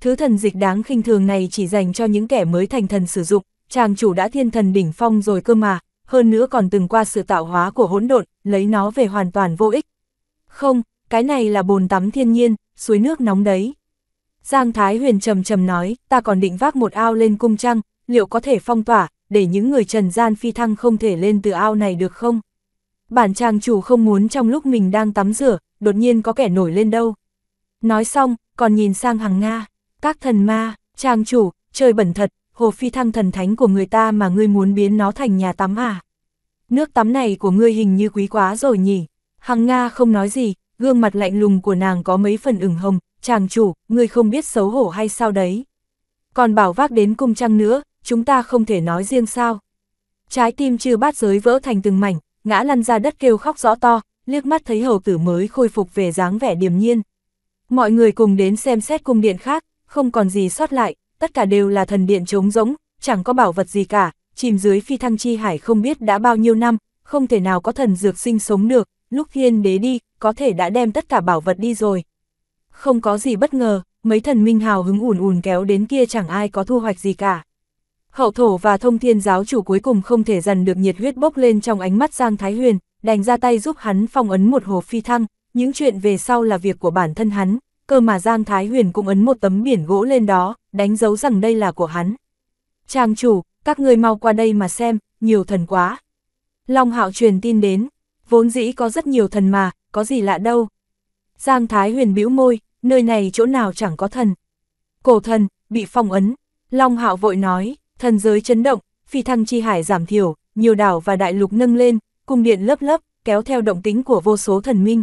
A: Thứ thần dịch đáng khinh thường này chỉ dành cho những kẻ mới thành thần sử dụng, chàng chủ đã thiên thần đỉnh phong rồi cơ mà, hơn nữa còn từng qua sự tạo hóa của hỗn độn, lấy nó về hoàn toàn vô ích. Không, cái này là bồn tắm thiên nhiên, suối nước nóng đấy. Giang Thái Huyền trầm trầm nói, ta còn định vác một ao lên cung trăng, liệu có thể phong tỏa, để những người trần gian phi thăng không thể lên từ ao này được không? Bản chàng chủ không muốn trong lúc mình đang tắm rửa, đột nhiên có kẻ nổi lên đâu. Nói xong, còn nhìn sang hàng Nga, các thần ma, chàng chủ, trời bẩn thật, hồ phi thăng thần thánh của người ta mà ngươi muốn biến nó thành nhà tắm à? Nước tắm này của ngươi hình như quý quá rồi nhỉ? Hằng Nga không nói gì, gương mặt lạnh lùng của nàng có mấy phần ửng hồng, chàng chủ, người không biết xấu hổ hay sao đấy. Còn bảo vác đến cung trăng nữa, chúng ta không thể nói riêng sao. Trái tim chư bát giới vỡ thành từng mảnh, ngã lăn ra đất kêu khóc rõ to, liếc mắt thấy hầu tử mới khôi phục về dáng vẻ điềm nhiên. Mọi người cùng đến xem xét cung điện khác, không còn gì sót lại, tất cả đều là thần điện trống rỗng, chẳng có bảo vật gì cả, chìm dưới phi thăng chi hải không biết đã bao nhiêu năm, không thể nào có thần dược sinh sống được, lúc thiên đế đi, có thể đã đem tất cả bảo vật đi rồi. Không có gì bất ngờ, mấy thần minh hào hứng ùn ùn kéo đến kia chẳng ai có thu hoạch gì cả. Hậu thổ và thông thiên giáo chủ cuối cùng không thể dần được nhiệt huyết bốc lên trong ánh mắt Giang Thái Huyền, đành ra tay giúp hắn phong ấn một hồ phi thăng, những chuyện về sau là việc của bản thân hắn, cơ mà Giang Thái Huyền cũng ấn một tấm biển gỗ lên đó, đánh dấu rằng đây là của hắn. Trang chủ, các ngươi mau qua đây mà xem, nhiều thần quá. Long Hạo truyền tin đến, vốn dĩ có rất nhiều thần mà, có gì lạ đâu. Giang Thái Huyền bĩu môi, nơi này chỗ nào chẳng có thần. Cổ thần, bị phong ấn. Long Hạo vội nói, thần giới chấn động, phi thăng chi hải giảm thiểu, nhiều đảo và đại lục nâng lên, cung điện lấp lấp, kéo theo động tính của vô số thần minh.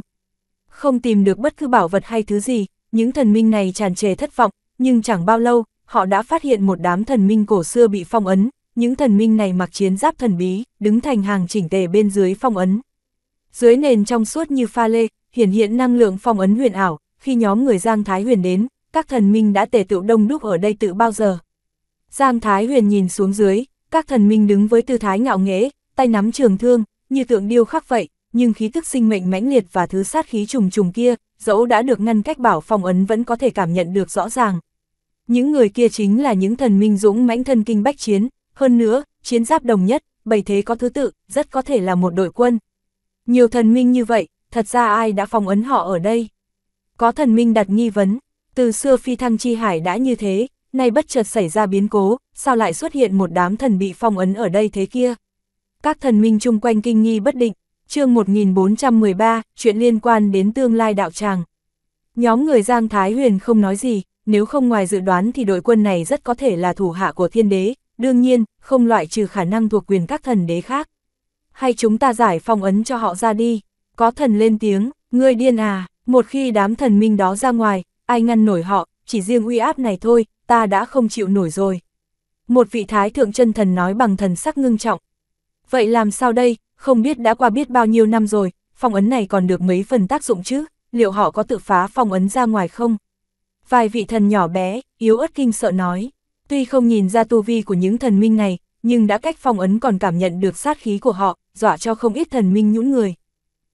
A: Không tìm được bất cứ bảo vật hay thứ gì, những thần minh này tràn trề thất vọng, nhưng chẳng bao lâu, họ đã phát hiện một đám thần minh cổ xưa bị phong ấn, những thần minh này mặc chiến giáp thần bí, đứng thành hàng chỉnh tề bên dưới phong ấn. Dưới nền trong suốt như pha lê, hiển hiện năng lượng phong ấn huyền ảo, khi nhóm người Giang Thái Huyền đến, các thần minh đã tề tựu đông đúc ở đây tự bao giờ. Giang Thái Huyền nhìn xuống dưới, các thần minh đứng với tư thái ngạo nghễ, tay nắm trường thương, như tượng điêu khắc vậy, nhưng khí tức sinh mệnh mãnh liệt và thứ sát khí trùng trùng kia, dẫu đã được ngăn cách bảo phong ấn vẫn có thể cảm nhận được rõ ràng. Những người kia chính là những thần minh dũng mãnh thân kinh bách chiến, hơn nữa, chiến giáp đồng nhất, bày thế có thứ tự, rất có thể là một đội quân, nhiều thần minh như vậy, thật ra ai đã phong ấn họ ở đây? Có thần minh đặt nghi vấn, từ xưa phi thăng chi hải đã như thế, nay bất chợt xảy ra biến cố, sao lại xuất hiện một đám thần bị phong ấn ở đây thế kia? Các thần minh chung quanh kinh nghi bất định, chương 1413, chuyện liên quan đến tương lai đạo tràng. Nhóm người Giang Thái Huyền không nói gì, nếu không ngoài dự đoán thì đội quân này rất có thể là thủ hạ của thiên đế, đương nhiên, không loại trừ khả năng thuộc quyền các thần đế khác hay chúng ta giải phong ấn cho họ ra đi. Có thần lên tiếng, ngươi điên à, một khi đám thần minh đó ra ngoài, ai ngăn nổi họ, chỉ riêng uy áp này thôi, ta đã không chịu nổi rồi. Một vị thái thượng chân thần nói bằng thần sắc ngưng trọng. Vậy làm sao đây, không biết đã qua biết bao nhiêu năm rồi, phong ấn này còn được mấy phần tác dụng chứ, liệu họ có tự phá phong ấn ra ngoài không? Vài vị thần nhỏ bé, yếu ớt kinh sợ nói, tuy không nhìn ra tu vi của những thần minh này, nhưng đã cách phong ấn còn cảm nhận được sát khí của họ, dọa cho không ít thần minh nhũn người.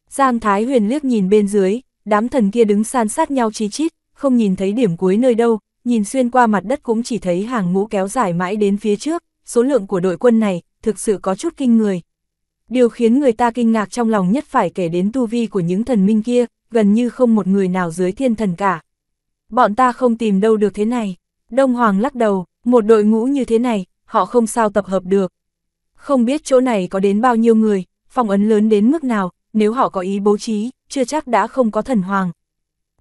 A: Giang Thái Huyền liếc nhìn bên dưới, đám thần kia đứng san sát nhau chi chít, không nhìn thấy điểm cuối nơi đâu, nhìn xuyên qua mặt đất cũng chỉ thấy hàng ngũ kéo dài mãi đến phía trước, số lượng của đội quân này thực sự có chút kinh người. Điều khiến người ta kinh ngạc trong lòng nhất phải kể đến tu vi của những thần minh kia, gần như không một người nào dưới thiên thần cả. Bọn ta không tìm đâu được thế này. Đông Hoàng lắc đầu, một đội ngũ như thế này, họ không sao tập hợp được, không biết chỗ này có đến bao nhiêu người, phong ấn lớn đến mức nào, nếu họ có ý bố trí, chưa chắc đã không có thần hoàng.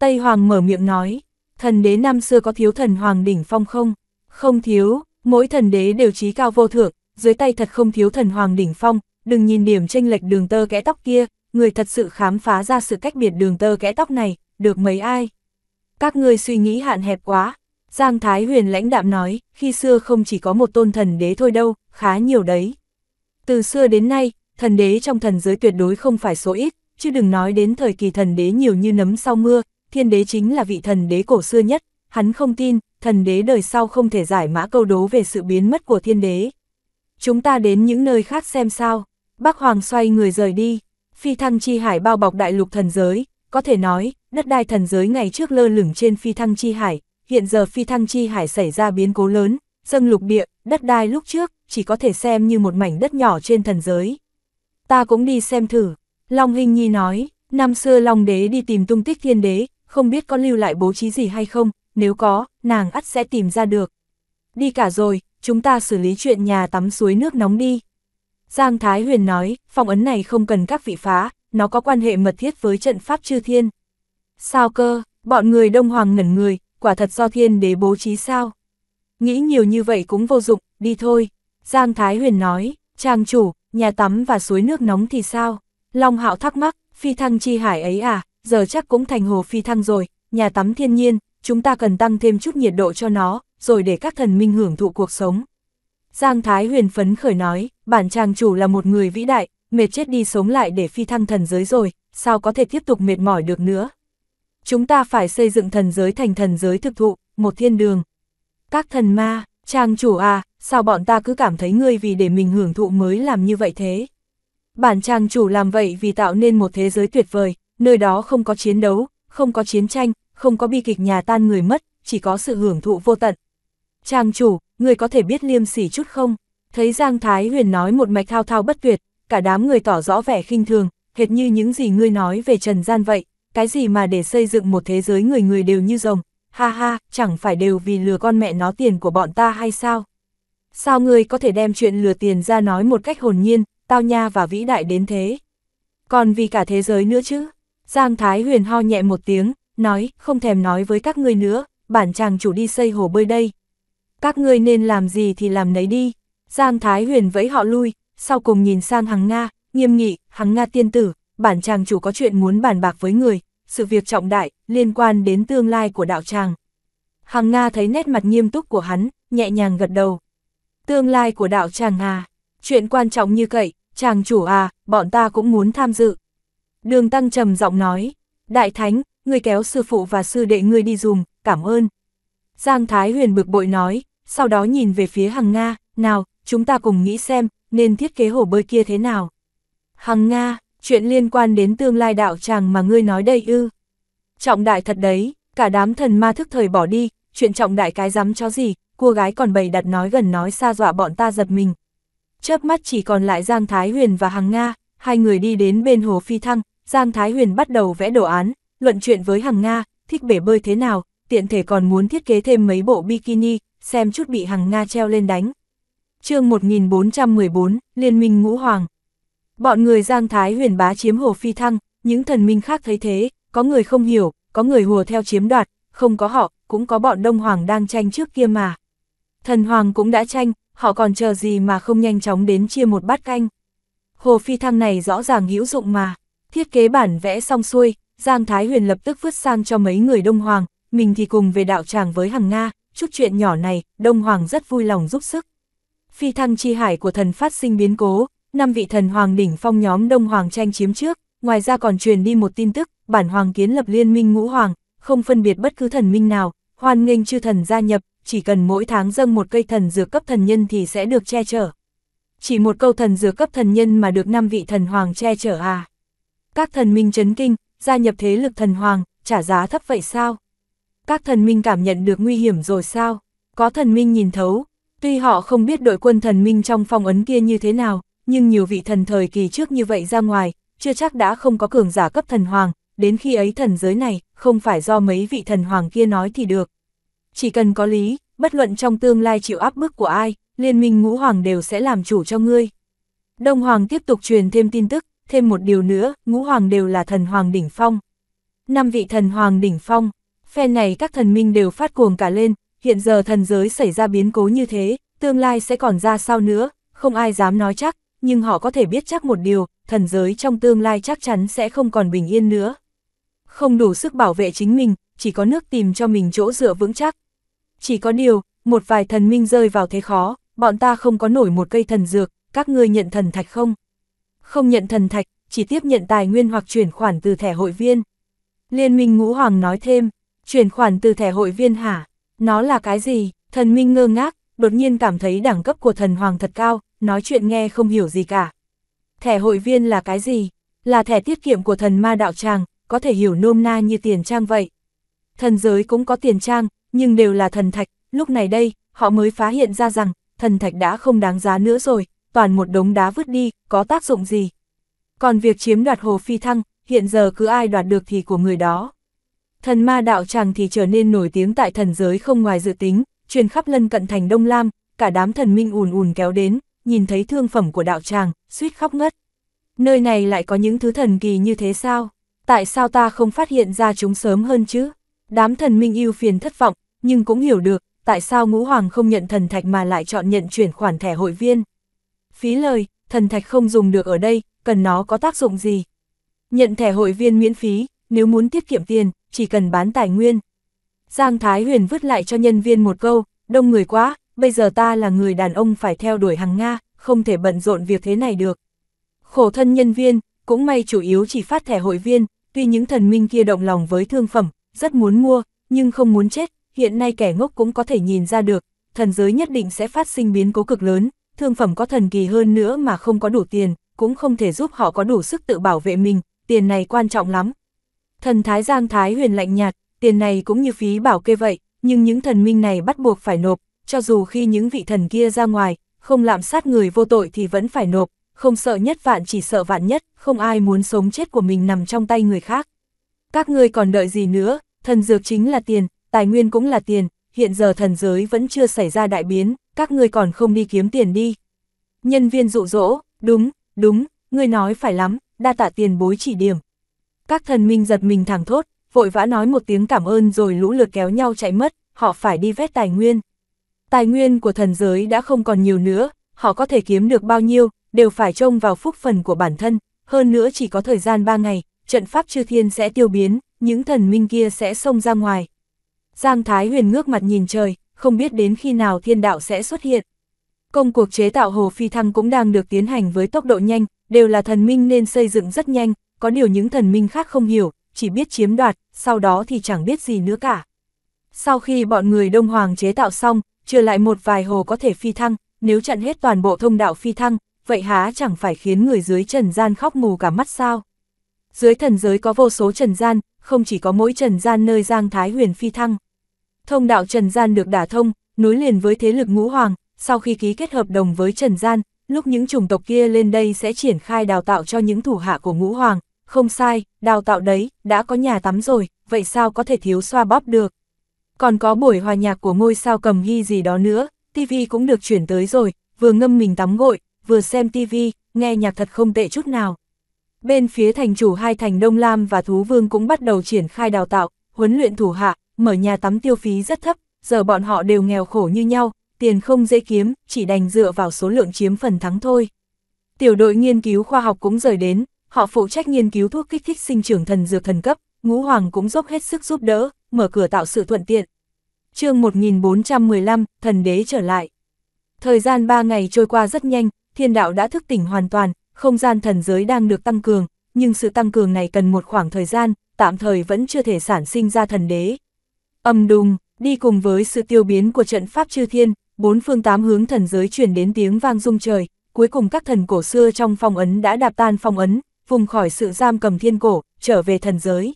A: Tây Hoàng mở miệng nói, thần đế năm xưa có thiếu thần hoàng đỉnh phong không? Không thiếu, mỗi thần đế đều trí cao vô thượng, dưới tay thật không thiếu thần hoàng đỉnh phong, đừng nhìn điểm tranh lệch đường tơ kẽ tóc kia, người thật sự khám phá ra sự cách biệt đường tơ kẽ tóc này, được mấy ai? Các người suy nghĩ hạn hẹp quá, Giang Thái Huyền lãnh đạm nói, khi xưa không chỉ có một tôn thần đế thôi đâu, khá nhiều đấy. Từ xưa đến nay, thần đế trong thần giới tuyệt đối không phải số ít, chứ đừng nói đến thời kỳ thần đế nhiều như nấm sau mưa, thiên đế chính là vị thần đế cổ xưa nhất, hắn không tin, thần đế đời sau không thể giải mã câu đố về sự biến mất của thiên đế. Chúng ta đến những nơi khác xem sao, bác Hoàng xoay người rời đi, phi thăng chi hải bao bọc đại lục thần giới, có thể nói, đất đai thần giới ngày trước lơ lửng trên phi thăng chi hải, hiện giờ phi thăng chi hải xảy ra biến cố lớn, dâng lục địa, đất đai lúc trước, chỉ có thể xem như một mảnh đất nhỏ trên thần giới. Ta cũng đi xem thử, Long Hinh Nhi nói, năm xưa Long Đế đi tìm tung tích thiên đế, không biết có lưu lại bố trí gì hay không, nếu có, nàng ắt sẽ tìm ra được. Đi cả rồi, chúng ta xử lý chuyện nhà tắm suối nước nóng đi. Giang Thái Huyền nói, phong ấn này không cần các vị phá, nó có quan hệ mật thiết với trận pháp chư thiên. Sao cơ, bọn người Đông Hoàng ngẩn người, quả thật do thiên đế bố trí sao? Nghĩ nhiều như vậy cũng vô dụng, đi thôi. Giang Thái Huyền nói, trang chủ, nhà tắm và suối nước nóng thì sao? Long Hạo thắc mắc, phi thăng chi hải ấy à, giờ chắc cũng thành hồ phi thăng rồi, nhà tắm thiên nhiên, chúng ta cần tăng thêm chút nhiệt độ cho nó, rồi để các thần minh hưởng thụ cuộc sống. Giang Thái Huyền phấn khởi nói, bản trang chủ là một người vĩ đại, mệt chết đi sống lại để phi thăng thần giới rồi, sao có thể tiếp tục mệt mỏi được nữa. Chúng ta phải xây dựng thần giới thành thần giới thực thụ, một thiên đường. Các thần ma, trang chủ à, sao bọn ta cứ cảm thấy ngươi vì để mình hưởng thụ mới làm như vậy thế? Bản trang chủ làm vậy vì tạo nên một thế giới tuyệt vời, nơi đó không có chiến đấu, không có chiến tranh, không có bi kịch nhà tan người mất, chỉ có sự hưởng thụ vô tận. Trang chủ, ngươi có thể biết liêm sỉ chút không? Thấy Giang Thái Huyền nói một mạch thao thao bất tuyệt, cả đám người tỏ rõ vẻ khinh thường, hệt như những gì ngươi nói về trần gian vậy, cái gì mà để xây dựng một thế giới người người đều như rồng, ha ha, chẳng phải đều vì lừa con mẹ nó tiền của bọn ta hay sao? sao ngươi có thể đem chuyện lừa tiền ra nói một cách hồn nhiên, tao nha và vĩ đại đến thế. Còn vì cả thế giới nữa chứ, Giang Thái Huyền ho nhẹ một tiếng, nói, không thèm nói với các ngươi nữa, bản chàng chủ đi xây hồ bơi đây. Các ngươi nên làm gì thì làm nấy đi. Giang Thái Huyền vẫy họ lui, sau cùng nhìn sang Hằng Nga, nghiêm nghị, Hằng Nga tiên tử, bản chàng chủ có chuyện muốn bàn bạc với người, sự việc trọng đại, liên quan đến tương lai của đạo chàng. Hằng Nga thấy nét mặt nghiêm túc của hắn, nhẹ nhàng gật đầu. Tương lai của đạo chàng à, chuyện quan trọng như cậy chàng chủ à, bọn ta cũng muốn tham dự. Đường Tăng trầm giọng nói, Đại Thánh, ngươi kéo sư phụ và sư đệ ngươi đi dùng, cảm ơn. Giang Thái Huyền bực bội nói, sau đó nhìn về phía Hằng Nga, nào, chúng ta cùng nghĩ xem, nên thiết kế hồ bơi kia thế nào. Hằng Nga, chuyện liên quan đến tương lai đạo chàng mà ngươi nói đây ư. Trọng đại thật đấy, cả đám thần ma thức thời bỏ đi, chuyện trọng đại cái dám cho gì, cô gái còn bày đặt nói gần nói xa dọa bọn ta giật mình. Chớp mắt chỉ còn lại Giang Thái Huyền và Hằng Nga, hai người đi đến bên hồ phi thăng, Giang Thái Huyền bắt đầu vẽ đồ án, luận chuyện với Hằng Nga, thích bể bơi thế nào, tiện thể còn muốn thiết kế thêm mấy bộ bikini, xem chút bị Hằng Nga treo lên đánh. chương 1414, Liên minh Ngũ Hoàng Bọn người Giang Thái Huyền bá chiếm hồ phi thăng, những thần minh khác thấy thế, có người không hiểu, có người hùa theo chiếm đoạt, không có họ, cũng có bọn Đông Hoàng đang tranh trước kia mà. Thần Hoàng cũng đã tranh, họ còn chờ gì mà không nhanh chóng đến chia một bát canh. Hồ phi thăng này rõ ràng hữu dụng mà. Thiết kế bản vẽ xong xuôi, Giang Thái Huyền lập tức vứt sang cho mấy người Đông Hoàng, mình thì cùng về đạo tràng với Hằng Nga, chút chuyện nhỏ này, Đông Hoàng rất vui lòng giúp sức. Phi thăng chi hải của thần phát sinh biến cố, năm vị thần hoàng đỉnh phong nhóm Đông Hoàng tranh chiếm trước, ngoài ra còn truyền đi một tin tức, bản hoàng kiến lập liên minh ngũ hoàng, không phân biệt bất cứ thần minh nào, hoan nghênh chư thần gia nhập, chỉ cần mỗi tháng dâng một cây thần dược cấp thần nhân thì sẽ được che chở. Chỉ một câu thần dược cấp thần nhân mà được năm vị thần hoàng che chở à. Các thần minh chấn kinh, gia nhập thế lực thần hoàng, trả giá thấp vậy sao? Các thần minh cảm nhận được nguy hiểm rồi sao? Có thần minh nhìn thấu, tuy họ không biết đội quân thần minh trong phong ấn kia như thế nào, nhưng nhiều vị thần thời kỳ trước như vậy ra ngoài, chưa chắc đã không có cường giả cấp thần hoàng, đến khi ấy thần giới này, không phải do mấy vị thần hoàng kia nói thì được chỉ cần có lý, bất luận trong tương lai chịu áp bức của ai, liên minh ngũ hoàng đều sẽ làm chủ cho ngươi. Đông hoàng tiếp tục truyền thêm tin tức, thêm một điều nữa, ngũ hoàng đều là thần hoàng đỉnh phong. Năm vị thần hoàng đỉnh phong, phe này các thần minh đều phát cuồng cả lên, hiện giờ thần giới xảy ra biến cố như thế, tương lai sẽ còn ra sao nữa, không ai dám nói chắc, nhưng họ có thể biết chắc một điều, thần giới trong tương lai chắc chắn sẽ không còn bình yên nữa. Không đủ sức bảo vệ chính mình, chỉ có nước tìm cho mình chỗ dựa vững chắc, chỉ có điều, một vài thần minh rơi vào thế khó, bọn ta không có nổi một cây thần dược, các ngươi nhận thần thạch không? Không nhận thần thạch, chỉ tiếp nhận tài nguyên hoặc chuyển khoản từ thẻ hội viên. Liên minh ngũ hoàng nói thêm, chuyển khoản từ thẻ hội viên hả? Nó là cái gì? Thần minh ngơ ngác, đột nhiên cảm thấy đẳng cấp của thần hoàng thật cao, nói chuyện nghe không hiểu gì cả. Thẻ hội viên là cái gì? Là thẻ tiết kiệm của thần ma đạo tràng, có thể hiểu nôm na như tiền trang vậy. Thần giới cũng có tiền trang, nhưng đều là thần thạch, lúc này đây, họ mới phá hiện ra rằng, thần thạch đã không đáng giá nữa rồi, toàn một đống đá vứt đi, có tác dụng gì. Còn việc chiếm đoạt hồ phi thăng, hiện giờ cứ ai đoạt được thì của người đó. Thần ma đạo chàng thì trở nên nổi tiếng tại thần giới không ngoài dự tính, truyền khắp lân cận thành Đông Lam, cả đám thần minh ùn ùn kéo đến, nhìn thấy thương phẩm của đạo tràng, suýt khóc ngất. Nơi này lại có những thứ thần kỳ như thế sao? Tại sao ta không phát hiện ra chúng sớm hơn chứ? Đám thần minh yêu phiền thất vọng, nhưng cũng hiểu được, tại sao ngũ hoàng không nhận thần thạch mà lại chọn nhận chuyển khoản thẻ hội viên. Phí lời, thần thạch không dùng được ở đây, cần nó có tác dụng gì? Nhận thẻ hội viên miễn phí, nếu muốn tiết kiệm tiền, chỉ cần bán tài nguyên. Giang Thái Huyền vứt lại cho nhân viên một câu, đông người quá, bây giờ ta là người đàn ông phải theo đuổi hàng Nga, không thể bận rộn việc thế này được. Khổ thân nhân viên, cũng may chủ yếu chỉ phát thẻ hội viên, tuy những thần minh kia động lòng với thương phẩm, rất muốn mua, nhưng không muốn chết, hiện nay kẻ ngốc cũng có thể nhìn ra được, thần giới nhất định sẽ phát sinh biến cố cực lớn, thương phẩm có thần kỳ hơn nữa mà không có đủ tiền, cũng không thể giúp họ có đủ sức tự bảo vệ mình, tiền này quan trọng lắm. Thần Thái Giang Thái huyền lạnh nhạt, tiền này cũng như phí bảo kê vậy, nhưng những thần minh này bắt buộc phải nộp, cho dù khi những vị thần kia ra ngoài, không lạm sát người vô tội thì vẫn phải nộp, không sợ nhất vạn chỉ sợ vạn nhất, không ai muốn sống chết của mình nằm trong tay người khác. Các ngươi còn đợi gì nữa, thần dược chính là tiền, tài nguyên cũng là tiền, hiện giờ thần giới vẫn chưa xảy ra đại biến, các ngươi còn không đi kiếm tiền đi. Nhân viên dụ dỗ, đúng, đúng, ngươi nói phải lắm, đa tạ tiền bối chỉ điểm. Các thần minh giật mình thẳng thốt, vội vã nói một tiếng cảm ơn rồi lũ lượt kéo nhau chạy mất, họ phải đi vét tài nguyên. Tài nguyên của thần giới đã không còn nhiều nữa, họ có thể kiếm được bao nhiêu, đều phải trông vào phúc phần của bản thân, hơn nữa chỉ có thời gian 3 ngày, trận pháp chư thiên sẽ tiêu biến, những thần minh kia sẽ xông ra ngoài. Giang Thái Huyền ngước mặt nhìn trời, không biết đến khi nào thiên đạo sẽ xuất hiện. Công cuộc chế tạo hồ phi thăng cũng đang được tiến hành với tốc độ nhanh, đều là thần minh nên xây dựng rất nhanh, có điều những thần minh khác không hiểu, chỉ biết chiếm đoạt, sau đó thì chẳng biết gì nữa cả. Sau khi bọn người Đông Hoàng chế tạo xong, chưa lại một vài hồ có thể phi thăng, nếu chặn hết toàn bộ thông đạo phi thăng, vậy há chẳng phải khiến người dưới trần gian khóc mù cả mắt sao? Dưới thần giới có vô số trần gian, không chỉ có mỗi trần gian nơi Giang Thái Huyền phi thăng. Thông đạo trần gian được đả thông, nối liền với thế lực ngũ hoàng, sau khi ký kết hợp đồng với trần gian, lúc những chủng tộc kia lên đây sẽ triển khai đào tạo cho những thủ hạ của ngũ hoàng. Không sai, đào tạo đấy, đã có nhà tắm rồi, vậy sao có thể thiếu xoa bóp được. Còn có buổi hòa nhạc của ngôi sao cầm hy gì đó nữa, tivi cũng được chuyển tới rồi, vừa ngâm mình tắm gội, vừa xem tivi nghe nhạc thật không tệ chút nào. Bên phía thành chủ hai thành Đông Lam và Thú Vương cũng bắt đầu triển khai đào tạo, huấn luyện thủ hạ, mở nhà tắm tiêu phí rất thấp, giờ bọn họ đều nghèo khổ như nhau, tiền không dễ kiếm, chỉ đành dựa vào số lượng chiếm phần thắng thôi. Tiểu đội nghiên cứu khoa học cũng rời đến, họ phụ trách nghiên cứu thuốc kích thích sinh trưởng thần dược thần cấp, Ngũ Hoàng cũng dốc hết sức giúp đỡ, mở cửa tạo sự thuận tiện. chương 1415, thần đế trở lại. Thời gian 3 ngày trôi qua rất nhanh, thiên đạo đã thức tỉnh hoàn toàn, không gian thần giới đang được tăng cường, nhưng sự tăng cường này cần một khoảng thời gian, tạm thời vẫn chưa thể sản sinh ra thần đế. Âm đùng, đi cùng với sự tiêu biến của trận pháp chư thiên, bốn phương tám hướng thần giới truyền đến tiếng vang rung trời, cuối cùng các thần cổ xưa trong phong ấn đã đạp tan phong ấn, vùng khỏi sự giam cầm thiên cổ, trở về thần giới.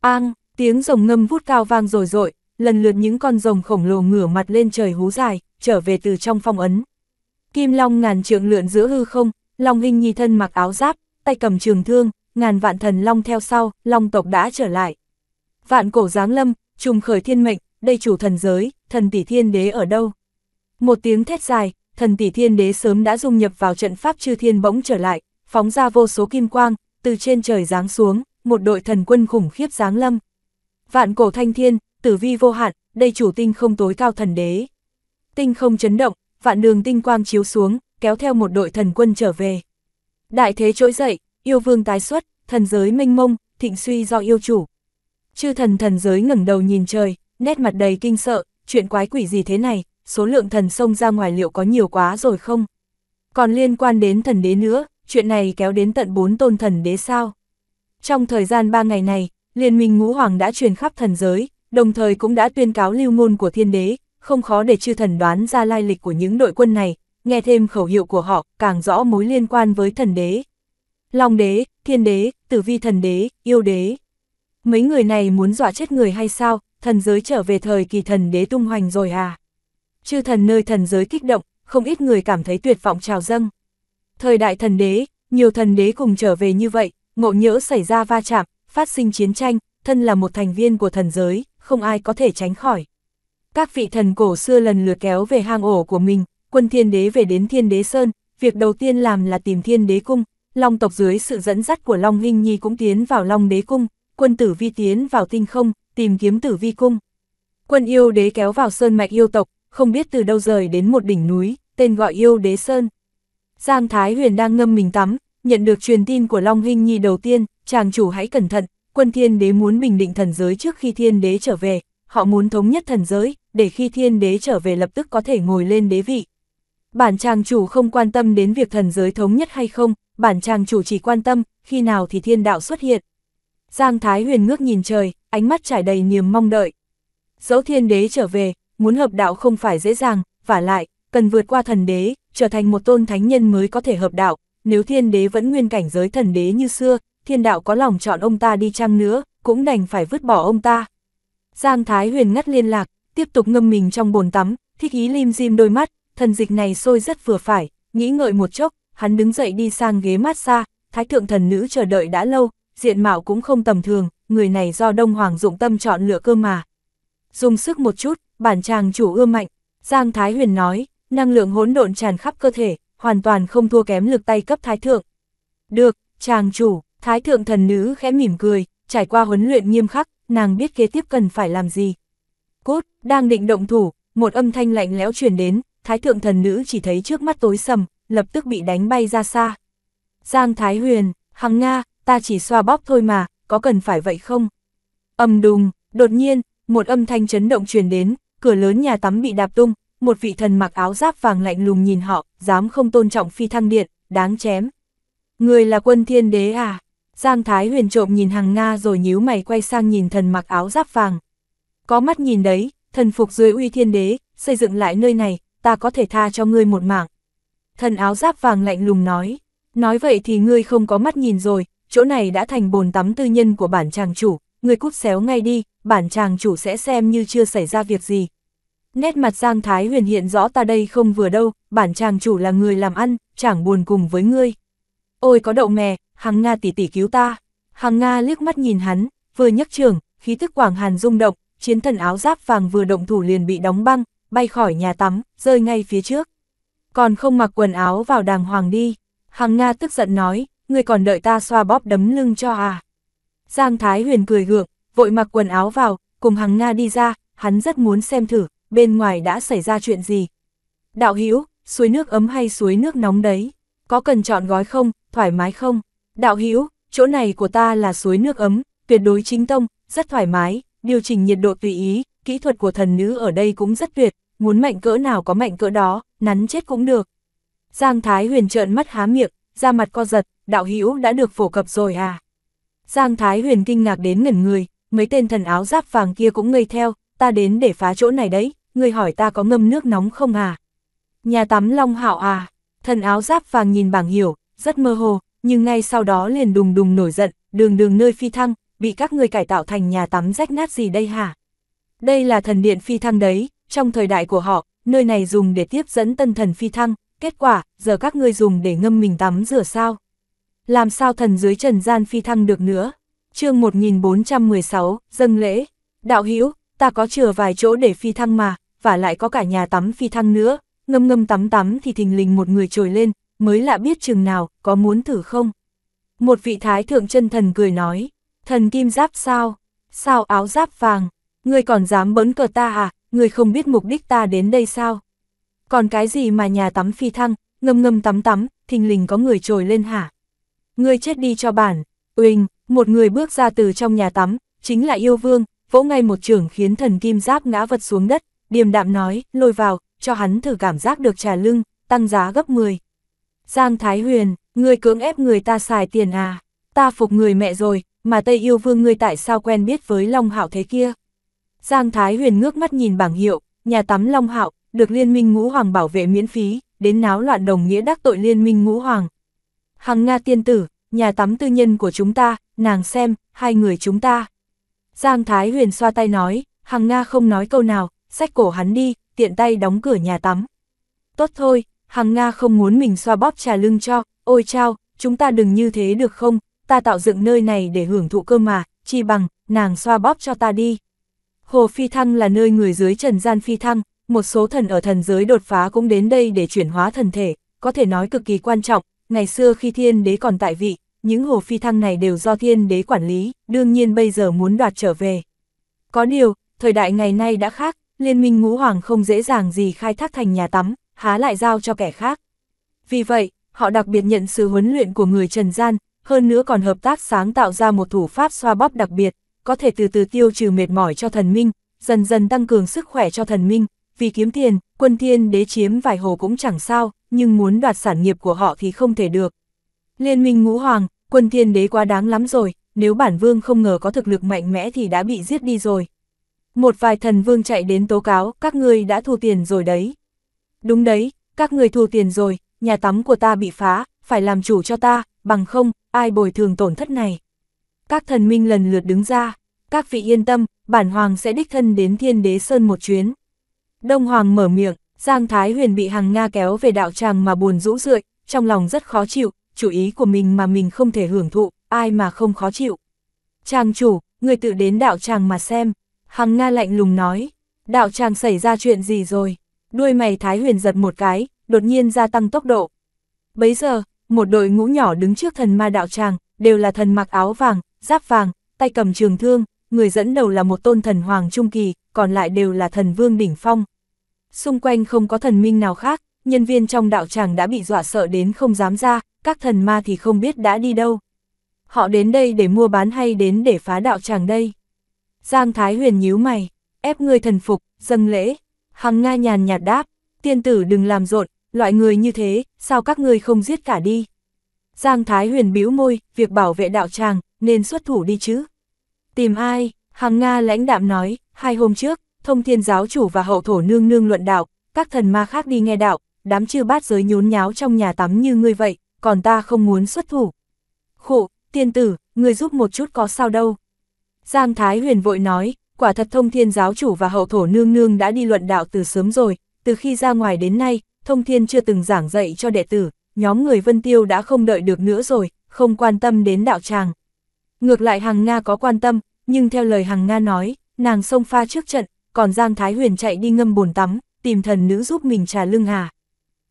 A: Ang, tiếng rồng ngâm vút cao vang rồi rội, lần lượt những con rồng khổng lồ ngửa mặt lên trời hú dài, trở về từ trong phong ấn. Kim Long ngàn trượng lượn giữa hư không, Long Hinh Nhi thân mặc áo giáp, tay cầm trường thương, ngàn vạn thần long theo sau, long tộc đã trở lại. Vạn cổ giáng lâm, trùng khởi thiên mệnh, đây chủ thần giới, thần tỷ thiên đế ở đâu? Một tiếng thét dài, thần tỷ thiên đế sớm đã dung nhập vào trận pháp chư thiên bỗng trở lại, phóng ra vô số kim quang, từ trên trời giáng xuống, một đội thần quân khủng khiếp giáng lâm. Vạn cổ thanh thiên, tử vi vô hạn, đây chủ tinh không tối cao thần đế. Tinh không chấn động, vạn đường tinh quang chiếu xuống, kéo theo một đội thần quân trở về. Đại thế trỗi dậy, yêu vương tái xuất, thần giới mênh mông, thịnh suy do yêu chủ. Chư thần thần giới ngẩng đầu nhìn trời, nét mặt đầy kinh sợ, chuyện quái quỷ gì thế này, số lượng thần sông ra ngoài liệu có nhiều quá rồi không? Còn liên quan đến thần đế nữa, chuyện này kéo đến tận bốn tôn thần đế sao? Trong thời gian ba ngày này, Liên minh Ngũ Hoàng đã truyền khắp thần giới, đồng thời cũng đã tuyên cáo lưu ngôn của thiên đế, không khó để chư thần đoán ra lai lịch của những đội quân này, nghe thêm khẩu hiệu của họ, càng rõ mối liên quan với thần đế. Long đế, thiên đế, tử vi thần đế, yêu đế. Mấy người này muốn dọa chết người hay sao, thần giới trở về thời kỳ thần đế tung hoành rồi à? Chư thần nơi thần giới kích động, không ít người cảm thấy tuyệt vọng trào dâng. Thời đại thần đế, nhiều thần đế cùng trở về như vậy, ngộ nhỡ xảy ra va chạm, phát sinh chiến tranh, thân là một thành viên của thần giới, không ai có thể tránh khỏi. Các vị thần cổ xưa lần lượt kéo về hang ổ của mình, quân thiên đế về đến thiên đế Sơn, việc đầu tiên làm là tìm thiên đế cung, Long tộc dưới sự dẫn dắt của Long Hinh Nhi cũng tiến vào Long đế cung, quân tử vi tiến vào tinh không, tìm kiếm tử vi cung. Quân yêu đế kéo vào Sơn Mạch yêu tộc, không biết từ đâu rời đến một đỉnh núi, tên gọi yêu đế Sơn. Giang Thái Huyền đang ngâm mình tắm, nhận được truyền tin của Long Hinh Nhi đầu tiên, chàng chủ hãy cẩn thận, quân thiên đế muốn bình định thần giới trước khi thiên đế trở về, họ muốn thống nhất thần giới, để khi thiên đế trở về lập tức có thể ngồi lên đế vị. Bản trang chủ không quan tâm đến việc thần giới thống nhất hay không, bản trang chủ chỉ quan tâm, khi nào thì thiên đạo xuất hiện. Giang Thái Huyền ngước nhìn trời, ánh mắt trải đầy niềm mong đợi. Dẫu thiên đế trở về, muốn hợp đạo không phải dễ dàng, và lại, cần vượt qua thần đế, trở thành một tôn thánh nhân mới có thể hợp đạo. Nếu thiên đế vẫn nguyên cảnh giới thần đế như xưa, thiên đạo có lòng chọn ông ta đi chăng nữa, cũng đành phải vứt bỏ ông ta. Giang Thái Huyền ngắt liên lạc, tiếp tục ngâm mình trong bồn tắm, thích ý lim dim đôi mắt, thần dịch này sôi rất vừa phải, nghĩ ngợi một chốc, hắn đứng dậy đi sang ghế massage, thái thượng thần nữ chờ đợi đã lâu, diện mạo cũng không tầm thường, người này do Đông Hoàng dụng tâm chọn lựa cơ mà. Dùng sức một chút, bản chàng chủ ưa mạnh, Giang Thái Huyền nói, năng lượng hỗn độn tràn khắp cơ thể, hoàn toàn không thua kém lực tay cấp thái thượng. Được, chàng chủ, thái thượng thần nữ khẽ mỉm cười, trải qua huấn luyện nghiêm khắc, nàng biết kế tiếp cần phải làm gì. Cốt, đang định động thủ, một âm thanh lạnh lẽo truyền đến, Thái thượng thần nữ chỉ thấy trước mắt tối sầm, lập tức bị đánh bay ra xa. Giang Thái Huyền, Hằng Nga, ta chỉ xoa bóp thôi mà, có cần phải vậy không? Âm đùng, đột nhiên, một âm thanh chấn động truyền đến, cửa lớn nhà tắm bị đạp tung, một vị thần mặc áo giáp vàng lạnh lùng nhìn họ, dám không tôn trọng phi thăng điện, đáng chém. Người là quân thiên đế à? Giang Thái Huyền trộm nhìn Hằng Nga rồi nhíu mày quay sang nhìn thần mặc áo giáp vàng. Có mắt nhìn đấy, thần phục dưới uy thiên đế, xây dựng lại nơi này, ta có thể tha cho ngươi một mạng. Thần áo giáp vàng lạnh lùng nói, nói vậy thì ngươi không có mắt nhìn rồi, chỗ này đã thành bồn tắm tư nhân của bản chàng chủ, ngươi cút xéo ngay đi, bản chàng chủ sẽ xem như chưa xảy ra việc gì. Nét mặt Giang Thái huyền hiện rõ ta đây không vừa đâu, bản chàng chủ là người làm ăn, chẳng buồn cùng với ngươi. Ôi có đậu mè, hàng Nga tỷ tỷ cứu ta. Hàng Nga liếc mắt nhìn hắn, vừa nhấc trường, khí thức quảng hàn rung động, chiến thần áo giáp vàng vừa động thủ liền bị đóng băng, bay khỏi nhà tắm, rơi ngay phía trước. Còn không mặc quần áo vào đàng hoàng đi. Hằng Nga tức giận nói, người còn đợi ta xoa bóp đấm lưng cho à. Giang Thái Huyền cười gượng, vội mặc quần áo vào, cùng Hằng Nga đi ra, hắn rất muốn xem thử, bên ngoài đã xảy ra chuyện gì. Đạo Hữu suối nước ấm hay suối nước nóng đấy? Có cần chọn gói không, thoải mái không? Đạo Hữu chỗ này của ta là suối nước ấm, tuyệt đối chính tông, rất thoải mái, điều chỉnh nhiệt độ tùy ý, kỹ thuật của thần nữ ở đây cũng rất tuyệt, muốn mạnh cỡ nào có mạnh cỡ đó, nắn chết cũng được. Giang Thái Huyền trợn mắt há miệng, da mặt co giật, đạo hữu đã được phổ cập rồi à. Giang Thái Huyền kinh ngạc đến ngẩn người, mấy tên thần áo giáp vàng kia cũng ngây theo, ta đến để phá chỗ này đấy, người hỏi ta có ngâm nước nóng không à. Nhà tắm Long Hạo à, thần áo giáp vàng nhìn bảng hiểu, rất mơ hồ, nhưng ngay sau đó liền đùng đùng nổi giận, đường đường nơi phi thăng, bị các người cải tạo thành nhà tắm rách nát gì đây hả? đây là thần điện phi thăng đấy, trong thời đại của họ, nơi này dùng để tiếp dẫn tân thần phi thăng, kết quả, giờ các ngươi dùng để ngâm mình tắm rửa sao. Làm sao thần dưới trần gian phi thăng được nữa? chương 1416, dâng lễ. Đạo hữu ta có chừa vài chỗ để phi thăng mà, và lại có cả nhà tắm phi thăng nữa, ngâm ngâm tắm tắm thì thình lình một người trồi lên, mới lạ biết chừng nào, có muốn thử không? Một vị thái thượng chân thần cười nói, thần kim giáp sao? Sao áo giáp vàng? Ngươi còn dám bấn cờ ta à, ngươi không biết mục đích ta đến đây sao? Còn cái gì mà nhà tắm phi thăng, ngâm ngâm tắm tắm, thình lình có người trồi lên hả? Ngươi chết đi cho bản, Uỳnh, một người bước ra từ trong nhà tắm, chính là yêu vương, vỗ ngay một trường khiến thần kim giáp ngã vật xuống đất, điềm đạm nói, lôi vào, cho hắn thử cảm giác được trà lưng, tăng giá gấp 10. Giang Thái Huyền, ngươi cưỡng ép người ta xài tiền à, ta phục người mẹ rồi, mà Tây yêu vương ngươi tại sao quen biết với Long Hạo thế kia? Giang Thái Huyền ngước mắt nhìn bảng hiệu, nhà tắm Long Hạo, được Liên minh Ngũ Hoàng bảo vệ miễn phí, đến náo loạn đồng nghĩa đắc tội Liên minh Ngũ Hoàng. Hằng Nga tiên tử, nhà tắm tư nhân của chúng ta, nàng xem, hai người chúng ta. Giang Thái Huyền xoa tay nói, Hằng Nga không nói câu nào, xách cổ hắn đi, tiện tay đóng cửa nhà tắm. Tốt thôi, Hằng Nga không muốn mình xoa bóp trà lưng cho, ôi chao, chúng ta đừng như thế được không, ta tạo dựng nơi này để hưởng thụ cơ mà, chi bằng, nàng xoa bóp cho ta đi. Hồ Phi Thăng là nơi người dưới trần gian Phi Thăng, một số thần ở thần giới đột phá cũng đến đây để chuyển hóa thần thể, có thể nói cực kỳ quan trọng, ngày xưa khi thiên đế còn tại vị, những hồ phi thăng này đều do thiên đế quản lý, đương nhiên bây giờ muốn đoạt trở về. Có điều, thời đại ngày nay đã khác, liên minh ngũ hoàng không dễ dàng gì khai thác thành nhà tắm, há lại giao cho kẻ khác. Vì vậy, họ đặc biệt nhận sự huấn luyện của người trần gian, hơn nữa còn hợp tác sáng tạo ra một thủ pháp xoa bóp đặc biệt, có thể từ từ tiêu trừ mệt mỏi cho thần minh, dần dần tăng cường sức khỏe cho thần minh, vì kiếm tiền, quân thiên đế chiếm vài hồ cũng chẳng sao, nhưng muốn đoạt sản nghiệp của họ thì không thể được. Liên minh ngũ hoàng, quân thiên đế quá đáng lắm rồi, nếu bản vương không ngờ có thực lực mạnh mẽ thì đã bị giết đi rồi. Một vài thần vương chạy đến tố cáo, các ngươi đã thu tiền rồi đấy. Đúng đấy, các ngươi thu tiền rồi, nhà tắm của ta bị phá, phải làm chủ cho ta, bằng không, ai bồi thường tổn thất này. Các thần minh lần lượt đứng ra các vị yên tâm, bản hoàng sẽ đích thân đến thiên đế sơn một chuyến. Đông hoàng mở miệng, Giang Thái Huyền bị hằng Nga kéo về đạo tràng mà buồn rũ rượi, trong lòng rất khó chịu, chủ ý của mình mà mình không thể hưởng thụ, ai mà không khó chịu. Tràng chủ, người tự đến đạo tràng mà xem, hằng Nga lạnh lùng nói, đạo tràng xảy ra chuyện gì rồi, đuôi mày Thái Huyền giật một cái, đột nhiên gia tăng tốc độ. Bấy giờ, một đội ngũ nhỏ đứng trước thần ma đạo tràng, đều là thần mặc áo vàng, giáp vàng, tay cầm trường thương, người dẫn đầu là một tôn thần hoàng trung kỳ, còn lại đều là thần vương đỉnh phong. Xung quanh không có thần minh nào khác, nhân viên trong đạo tràng đã bị dọa sợ đến không dám ra, các thần ma thì không biết đã đi đâu. Họ đến đây để mua bán hay đến để phá đạo tràng đây? Giang Thái Huyền nhíu mày, ép người thần phục, dâng lễ. Hằng Nga nhàn nhạt đáp, tiên tử đừng làm rộn, loại người như thế, sao các ngươi không giết cả đi? Giang Thái Huyền bĩu môi, việc bảo vệ đạo tràng, nên xuất thủ đi chứ. Tìm ai? Hàng Nga lãnh đạm nói, hai hôm trước, thông thiên giáo chủ và hậu thổ nương nương luận đạo, các thần ma khác đi nghe đạo, đám chư bát giới nhốn nháo trong nhà tắm như ngươi vậy, còn ta không muốn xuất thủ. Khổ, tiên tử, ngươi giúp một chút có sao đâu. Giang Thái huyền vội nói, quả thật thông thiên giáo chủ và hậu thổ nương nương đã đi luận đạo từ sớm rồi, từ khi ra ngoài đến nay, thông thiên chưa từng giảng dạy cho đệ tử, nhóm người Vân Tiêu đã không đợi được nữa rồi, không quan tâm đến đạo tràng. Ngược lại Hằng Nga có quan tâm, nhưng theo lời Hằng Nga nói, nàng xông pha trước trận, còn Giang Thái Huyền chạy đi ngâm bồn tắm, tìm thần nữ giúp mình trà lưng hà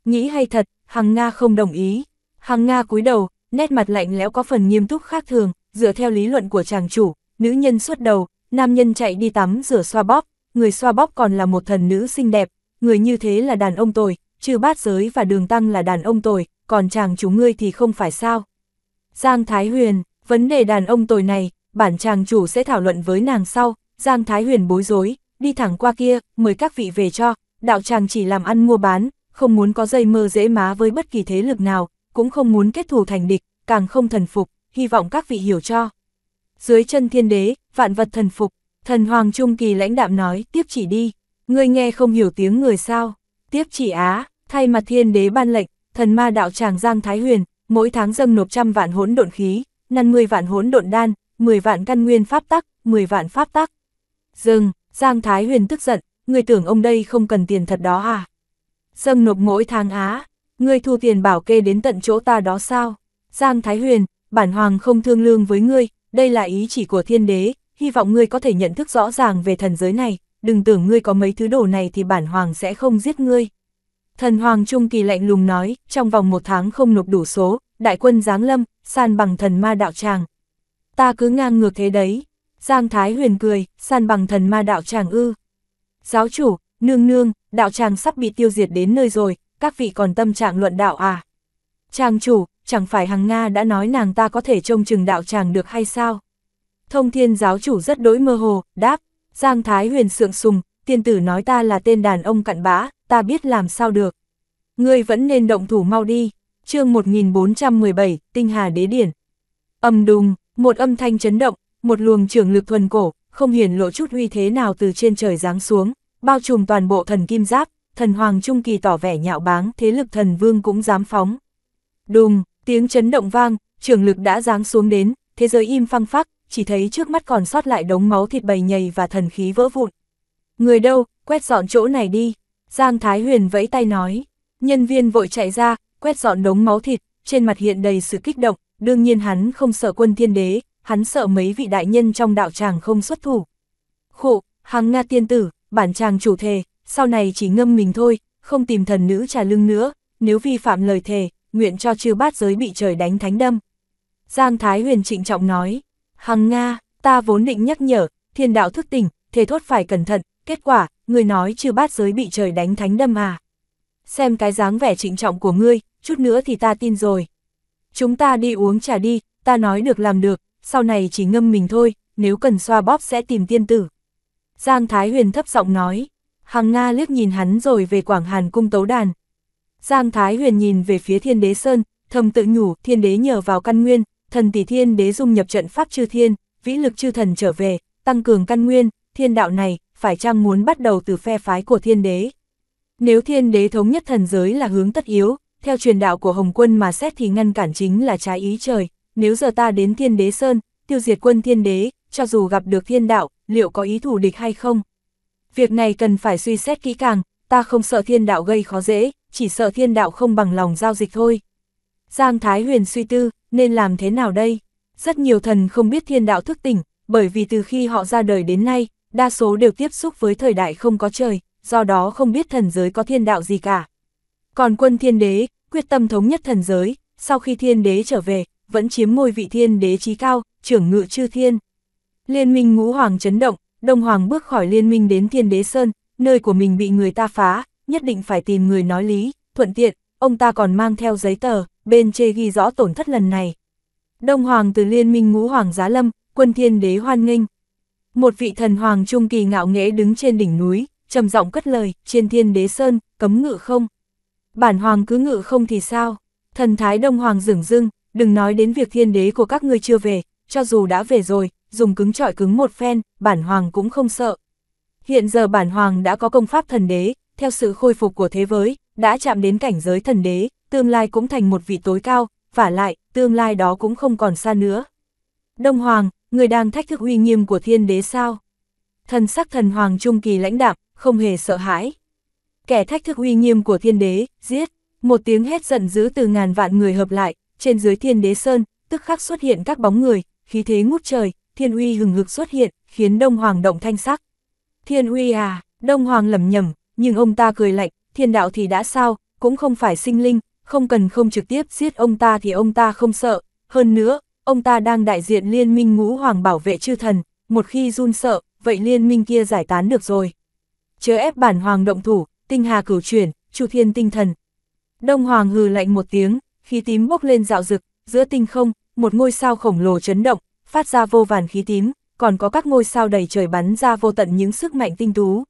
A: Nghĩ hay thật, Hằng Nga không đồng ý. Hằng Nga cúi đầu, nét mặt lạnh lẽo có phần nghiêm túc khác thường, dựa theo lý luận của chàng chủ, nữ nhân suốt đầu, nam nhân chạy đi tắm rửa xoa bóp, người xoa bóp còn là một thần nữ xinh đẹp, người như thế là đàn ông tồi, trừ bát giới và đường tăng là đàn ông tồi, còn chàng chủ ngươi thì không phải sao. Giang Thái Huyền, vấn đề đàn ông tồi này, bản chàng chủ sẽ thảo luận với nàng sau, Giang Thái Huyền bối rối, đi thẳng qua kia, mời các vị về cho, đạo chàng chỉ làm ăn mua bán, không muốn có dây mơ dễ má với bất kỳ thế lực nào, cũng không muốn kết thù thành địch, càng không thần phục, hy vọng các vị hiểu cho. Dưới chân thiên đế, vạn vật thần phục, thần Hoàng Trung Kỳ lãnh đạm nói, tiếp chỉ đi, ngươi nghe không hiểu tiếng người sao, tiếp chỉ á, thay mặt thiên đế ban lệnh, thần ma đạo chàng Giang Thái Huyền, mỗi tháng dâng nộp trăm vạn hỗn độn khí, 50 vạn hỗn độn đan, 10 vạn căn nguyên pháp tắc, 10 vạn pháp tắc. Dừng, Giang Thái Huyền tức giận, người tưởng ông đây không cần tiền thật đó à? Dâng nộp mỗi tháng á, ngươi thu tiền bảo kê đến tận chỗ ta đó sao? Giang Thái Huyền, bản hoàng không thương lương với ngươi, đây là ý chỉ của thiên đế, hy vọng ngươi có thể nhận thức rõ ràng về thần giới này, đừng tưởng ngươi có mấy thứ đồ này thì bản hoàng sẽ không giết ngươi. Thần hoàng trung kỳ lạnh lùng nói, trong vòng một tháng không nộp đủ số, đại quân giáng lâm, san bằng thần ma đạo tràng, ta cứ ngang ngược thế đấy. Giang Thái Huyền cười, san bằng thần ma đạo tràng ư. Giáo chủ, nương nương, đạo tràng sắp bị tiêu diệt đến nơi rồi, các vị còn tâm trạng luận đạo à? Tràng chủ, chẳng phải hằng Nga đã nói nàng ta có thể trông chừng đạo tràng được hay sao? Thông thiên giáo chủ rất đối mơ hồ, đáp, Giang Thái Huyền sượng sùng, tiên tử nói ta là tên đàn ông cặn bã, ta biết làm sao được. Ngươi vẫn nên động thủ mau đi, chương 1417, Tinh Hà Đế Điển. Âm đùng, một âm thanh chấn động, một luồng trường lực thuần cổ, không hiển lộ chút uy thế nào từ trên trời giáng xuống, bao trùm toàn bộ thần kim giáp, thần hoàng trung kỳ tỏ vẻ nhạo báng, thế lực thần vương cũng dám phóng. Đùng, tiếng chấn động vang, trường lực đã giáng xuống đến, thế giới im phăng phắc, chỉ thấy trước mắt còn sót lại đống máu thịt bầy nhầy và thần khí vỡ vụn. Người đâu, quét dọn chỗ này đi. Giang Thái Huyền vẫy tay nói. Nhân viên vội chạy ra, quét dọn đống máu thịt, trên mặt hiện đầy sự kích động, đương nhiên hắn không sợ quân thiên đế, hắn sợ mấy vị đại nhân trong đạo tràng không xuất thủ. Khụ, hàng Nga tiên tử, bản tràng chủ thề, sau này chỉ ngâm mình thôi, không tìm thần nữ trà lưng nữa, nếu vi phạm lời thề, nguyện cho chư bát giới bị trời đánh thánh đâm. Giang Thái Huyền trịnh trọng nói, hằng Nga, ta vốn định nhắc nhở, thiên đạo thức tỉnh, thề thốt phải cẩn thận, kết quả, người nói chư bát giới bị trời đánh thánh đâm à. Xem cái dáng vẻ trịnh trọng của ngươi, chút nữa thì ta tin rồi chúng ta đi uống trà đi, ta nói được làm được, sau này chỉ ngâm mình thôi, nếu cần xoa bóp sẽ tìm tiên tử. Giang Thái Huyền thấp giọng nói, Hằng Nga liếc nhìn hắn rồi về Quảng Hàn cung tấu đàn. Giang Thái Huyền nhìn về phía thiên đế Sơn, thầm tự nhủ thiên đế nhờ vào căn nguyên, thần tỷ thiên đế dung nhập trận pháp chư thiên, vĩ lực chư thần trở về, tăng cường căn nguyên, thiên đạo này, phải chăng muốn bắt đầu từ phe phái của thiên đế. Nếu thiên đế thống nhất thần giới là hướng tất yếu, theo truyền đạo của Hồng Quân mà xét thì ngăn cản chính là trái ý trời, nếu giờ ta đến thiên đế sơn, tiêu diệt quân thiên đế, cho dù gặp được thiên đạo, liệu có ý thủ địch hay không? Việc này cần phải suy xét kỹ càng, ta không sợ thiên đạo gây khó dễ, chỉ sợ thiên đạo không bằng lòng giao dịch thôi. Giang Thái Huyền suy tư, nên làm thế nào đây? Rất nhiều thần không biết thiên đạo thức tỉnh, bởi vì từ khi họ ra đời đến nay, đa số đều tiếp xúc với thời đại không có trời, do đó không biết thần giới có thiên đạo gì cả. Còn quân thiên đế, quyết tâm thống nhất thần giới, sau khi thiên đế trở về, vẫn chiếm ngôi vị thiên đế trí cao, trưởng ngự chư thiên. Liên minh ngũ hoàng chấn động, Đông Hoàng bước khỏi liên minh đến thiên đế sơn, nơi của mình bị người ta phá, nhất định phải tìm người nói lý, thuận tiện, ông ta còn mang theo giấy tờ, bên chê ghi rõ tổn thất lần này. Đông Hoàng từ liên minh ngũ hoàng giá lâm, quân thiên đế hoan nghênh. Một vị thần hoàng trung kỳ ngạo nghễ đứng trên đỉnh núi, trầm giọng cất lời, trên thiên đế sơn, cấm ngự không bản hoàng cứ ngự không thì sao? Thần thái đông hoàng dửng dưng, đừng nói đến việc thiên đế của các ngươi chưa về, cho dù đã về rồi, dùng cứng trọi cứng một phen, bản hoàng cũng không sợ. Hiện giờ bản hoàng đã có công pháp thần đế, theo sự khôi phục của thế giới, đã chạm đến cảnh giới thần đế, tương lai cũng thành một vị tối cao, vả lại, tương lai đó cũng không còn xa nữa. Đông Hoàng, người đang thách thức uy nghiêm của thiên đế sao? Thần sắc thần Hoàng Trung Kỳ lãnh đạm, không hề sợ hãi kẻ thách thức uy nghiêm của thiên đế, giết, một tiếng hét giận dữ từ ngàn vạn người hợp lại, trên dưới thiên đế sơn, tức khắc xuất hiện các bóng người, khí thế ngút trời, thiên uy hừng hực xuất hiện, khiến Đông Hoàng động thanh sắc. Thiên uy à, Đông Hoàng lầm nhầm, nhưng ông ta cười lạnh, thiên đạo thì đã sao, cũng không phải sinh linh, không cần không trực tiếp giết ông ta thì ông ta không sợ, hơn nữa, ông ta đang đại diện liên minh ngũ hoàng bảo vệ chư thần, một khi run sợ, vậy liên minh kia giải tán được rồi. Chớ ép bản hoàng động thủ, tinh hà cửu chuyển, chu thiên tinh thần. Đông Hoàng hừ lạnh một tiếng, khí tím bốc lên dạo rực, giữa tinh không, một ngôi sao khổng lồ chấn động, phát ra vô vàn khí tím, còn có các ngôi sao đầy trời bắn ra vô tận những sức mạnh tinh tú.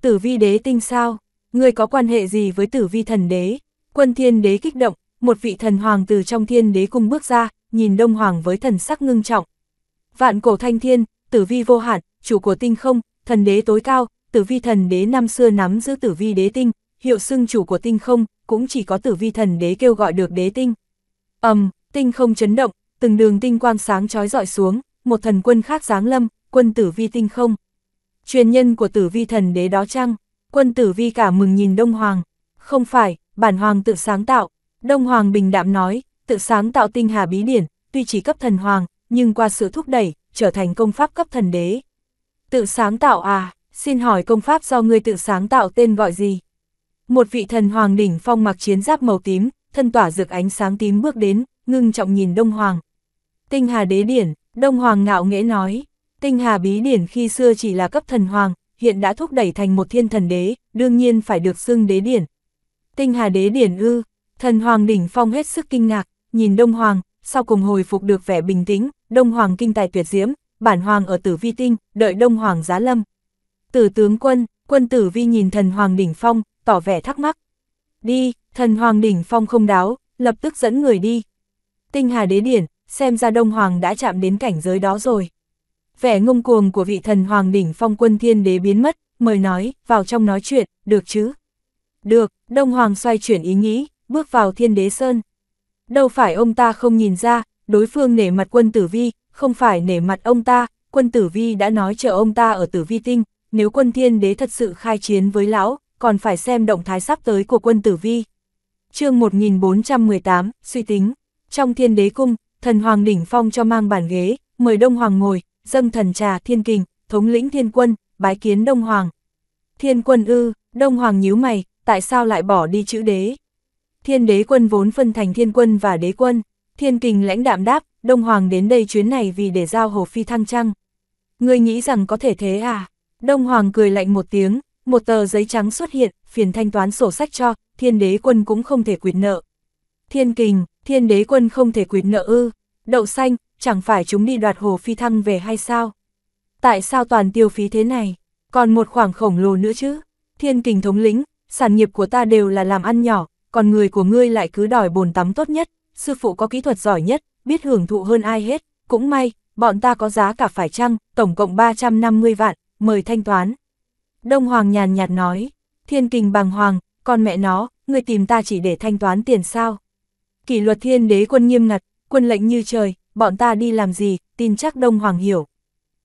A: Tử vi đế tinh sao, người có quan hệ gì với tử vi thần đế? Quân thiên đế kích động, một vị thần hoàng từ trong thiên đế cung bước ra, nhìn đông hoàng với thần sắc ngưng trọng. Vạn cổ thanh thiên, tử vi vô hạn, chủ của tinh không, thần đế tối cao, tử vi thần đế năm xưa nắm giữ tử vi đế tinh, hiệu xưng chủ của tinh không, cũng chỉ có tử vi thần đế kêu gọi được đế tinh. ầm, um, tinh không chấn động, từng đường tinh quang sáng chói dọi xuống, một thần quân khác giáng lâm, quân tử vi tinh không. Truyền nhân của tử vi thần đế đó chăng? Quân tử vi cả mừng nhìn Đông Hoàng. Không phải, bản hoàng tự sáng tạo. Đông Hoàng bình đạm nói, tự sáng tạo tinh hà bí điển, tuy chỉ cấp thần hoàng, nhưng qua sự thúc đẩy, trở thành công pháp cấp thần đế. Tự sáng tạo à, xin hỏi công pháp do ngươi tự sáng tạo tên gọi gì? Một vị thần hoàng đỉnh phong mặc chiến giáp màu tím, thân tỏa rực ánh sáng tím bước đến, ngưng trọng nhìn Đông Hoàng. Tinh Hà Đế Điển, Đông Hoàng ngạo nghễ nói, Tinh Hà Bí Điển khi xưa chỉ là cấp thần hoàng, hiện đã thúc đẩy thành một thiên thần đế, đương nhiên phải được xưng đế điển. Tinh Hà Đế Điển ư, thần hoàng đỉnh phong hết sức kinh ngạc, nhìn Đông Hoàng, sau cùng hồi phục được vẻ bình tĩnh, Đông Hoàng kinh tài tuyệt diễm, bản hoàng ở tử vi tinh, đợi Đông Hoàng giá lâm, Tử tướng quân, quân tử vi nhìn thần Hoàng Đỉnh Phong, tỏ vẻ thắc mắc. Đi, thần Hoàng Đỉnh Phong không đáo, lập tức dẫn người đi. Tinh Hà Đế Điển, xem ra Đông Hoàng đã chạm đến cảnh giới đó rồi. Vẻ ngông cuồng của vị thần Hoàng Đỉnh Phong quân thiên đế biến mất, mời nói, vào trong nói chuyện, được chứ? Được, Đông Hoàng xoay chuyển ý nghĩ, bước vào thiên đế sơn. Đâu phải ông ta không nhìn ra, đối phương nể mặt quân tử vi, không phải nể mặt ông ta, quân tử vi đã nói chờ ông ta ở tử vi tinh, nếu quân thiên đế thật sự khai chiến với lão, còn phải xem động thái sắp tới của quân tử vi. chương 1418, suy tính, trong thiên đế cung, thần hoàng đỉnh phong cho mang bản ghế, mời Đông Hoàng ngồi, dâng thần trà thiên kình, thống lĩnh thiên quân, bái kiến Đông Hoàng. Thiên quân ư, Đông Hoàng nhíu mày, tại sao lại bỏ đi chữ đế? Thiên đế quân vốn phân thành thiên quân và đế quân, thiên kình lãnh đạm đáp, Đông Hoàng đến đây chuyến này vì để giao hồ phi thăng trăng. Ngươi nghĩ rằng có thể thế à? Đông Hoàng cười lạnh một tiếng, một tờ giấy trắng xuất hiện, phiền thanh toán sổ sách cho, thiên đế quân cũng không thể quyệt nợ. Thiên kình, thiên đế quân không thể quyệt nợ ư, đậu xanh, chẳng phải chúng đi đoạt hồ phi thăng về hay sao? Tại sao toàn tiêu phí thế này? Còn một khoảng khổng lồ nữa chứ? Thiên kình thống lĩnh, sản nghiệp của ta đều là làm ăn nhỏ, còn người của ngươi lại cứ đòi bồn tắm tốt nhất, sư phụ có kỹ thuật giỏi nhất, biết hưởng thụ hơn ai hết, cũng may, bọn ta có giá cả phải chăng, tổng cộng 350 vạn, mời thanh toán. Đông Hoàng nhàn nhạt nói, thiên kình bàng hoàng, con mẹ nó, người tìm ta chỉ để thanh toán tiền sao. Kỷ luật thiên đế quân nghiêm ngặt, quân lệnh như trời, bọn ta đi làm gì, tin chắc Đông Hoàng hiểu.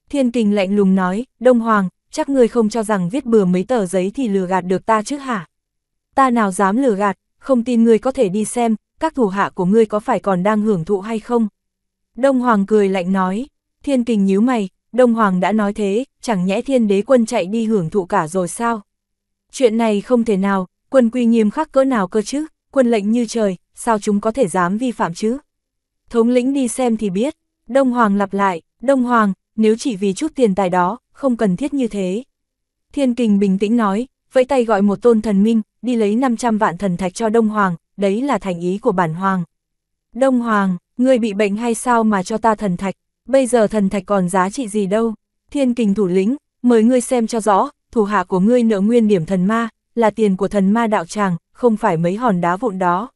A: Thiên kình lạnh lùng nói, Đông Hoàng, chắc người không cho rằng viết bừa mấy tờ giấy thì lừa gạt được ta chứ hả? Ta nào dám lừa gạt, không tin người có thể đi xem, các thủ hạ của ngươi có phải còn đang hưởng thụ hay không? Đông Hoàng cười lạnh nói, thiên kình nhíu mày, Đông Hoàng đã nói thế, chẳng nhẽ thiên đế quân chạy đi hưởng thụ cả rồi sao? Chuyện này không thể nào, quân quy nghiêm khắc cỡ nào cơ chứ, quân lệnh như trời, sao chúng có thể dám vi phạm chứ? Thống lĩnh đi xem thì biết, Đông Hoàng lặp lại, Đông Hoàng, nếu chỉ vì chút tiền tài đó, không cần thiết như thế. Thiên Kình bình tĩnh nói, vẫy tay gọi một tôn thần minh, đi lấy 500 vạn thần thạch cho Đông Hoàng, đấy là thành ý của bản Hoàng. Đông Hoàng, người bị bệnh hay sao mà cho ta thần thạch, bây giờ thần thạch còn giá trị gì đâu. Thiên kình thủ lĩnh, mời ngươi xem cho rõ, thủ hạ của ngươi nợ nguyên điểm thần ma, là tiền của thần ma đạo tràng, không phải mấy hòn đá vụn đó.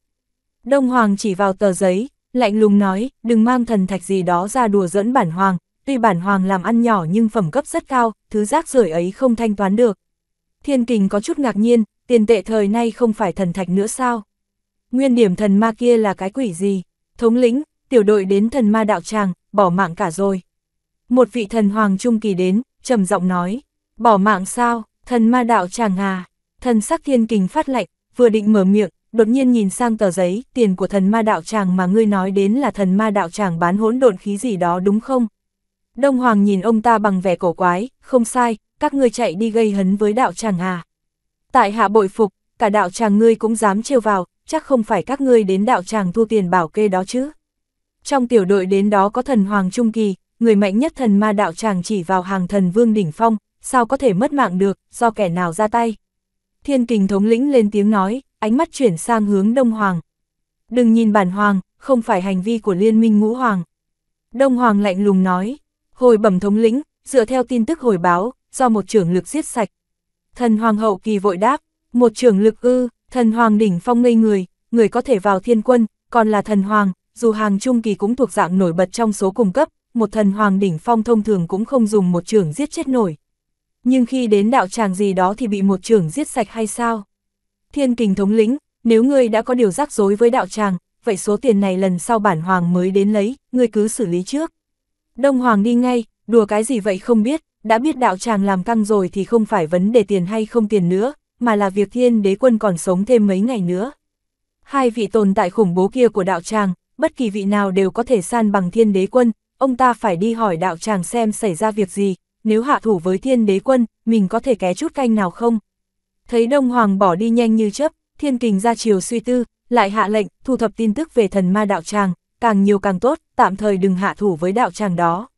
A: Đông Hoàng chỉ vào tờ giấy, lạnh lùng nói, đừng mang thần thạch gì đó ra đùa dẫn bản Hoàng, tuy bản Hoàng làm ăn nhỏ nhưng phẩm cấp rất cao, thứ rác rưởi ấy không thanh toán được. Thiên kình có chút ngạc nhiên, tiền tệ thời nay không phải thần thạch nữa sao? Nguyên điểm thần ma kia là cái quỷ gì? Thống lĩnh, tiểu đội đến thần ma đạo tràng, bỏ mạng cả rồi. Một vị thần hoàng trung kỳ đến, trầm giọng nói, bỏ mạng sao, thần ma đạo tràng à, thần sắc thiên kình phát lạnh, vừa định mở miệng, đột nhiên nhìn sang tờ giấy, tiền của thần ma đạo tràng mà ngươi nói đến là thần ma đạo tràng bán hỗn độn khí gì đó đúng không? Đông Hoàng nhìn ông ta bằng vẻ cổ quái, không sai, các ngươi chạy đi gây hấn với đạo tràng à. Tại hạ bội phục, cả đạo tràng ngươi cũng dám trêu vào, chắc không phải các ngươi đến đạo tràng thu tiền bảo kê đó chứ. Trong tiểu đội đến đó có thần Hoàng Trung Kỳ, người mạnh nhất thần ma đạo chàng chỉ vào hàng thần Vương Đỉnh Phong, sao có thể mất mạng được, do kẻ nào ra tay. Thiên kình thống lĩnh lên tiếng nói, ánh mắt chuyển sang hướng Đông Hoàng. Đừng nhìn bản Hoàng, không phải hành vi của liên minh ngũ Hoàng. Đông Hoàng lạnh lùng nói, hồi bẩm thống lĩnh, dựa theo tin tức hồi báo, do một trưởng lực giết sạch. Thần Hoàng hậu kỳ vội đáp, một trưởng lực ư, thần Hoàng đỉnh phong ngây người, người có thể vào thiên quân, còn là thần Hoàng, dù hàng trung kỳ cũng thuộc dạng nổi bật trong số cùng cấp, một thần hoàng đỉnh phong thông thường cũng không dùng một trưởng giết chết nổi. Nhưng khi đến đạo tràng gì đó thì bị một trưởng giết sạch hay sao? Thiên kình thống lĩnh, nếu ngươi đã có điều rắc rối với đạo tràng, vậy số tiền này lần sau bản hoàng mới đến lấy, ngươi cứ xử lý trước. Đông hoàng đi ngay, đùa cái gì vậy không biết, đã biết đạo tràng làm căng rồi thì không phải vấn đề tiền hay không tiền nữa, mà là việc thiên đế quân còn sống thêm mấy ngày nữa. Hai vị tồn tại khủng bố kia của đạo tràng, bất kỳ vị nào đều có thể san bằng thiên đế quân, ông ta phải đi hỏi đạo tràng xem xảy ra việc gì, nếu hạ thủ với thiên đế quân, mình có thể ké chút canh nào không? Thấy Đông Hoàng bỏ đi nhanh như chớp, thiên kình ra chiều suy tư, lại hạ lệnh, thu thập tin tức về thần ma đạo tràng, càng nhiều càng tốt, tạm thời đừng hạ thủ với đạo tràng đó.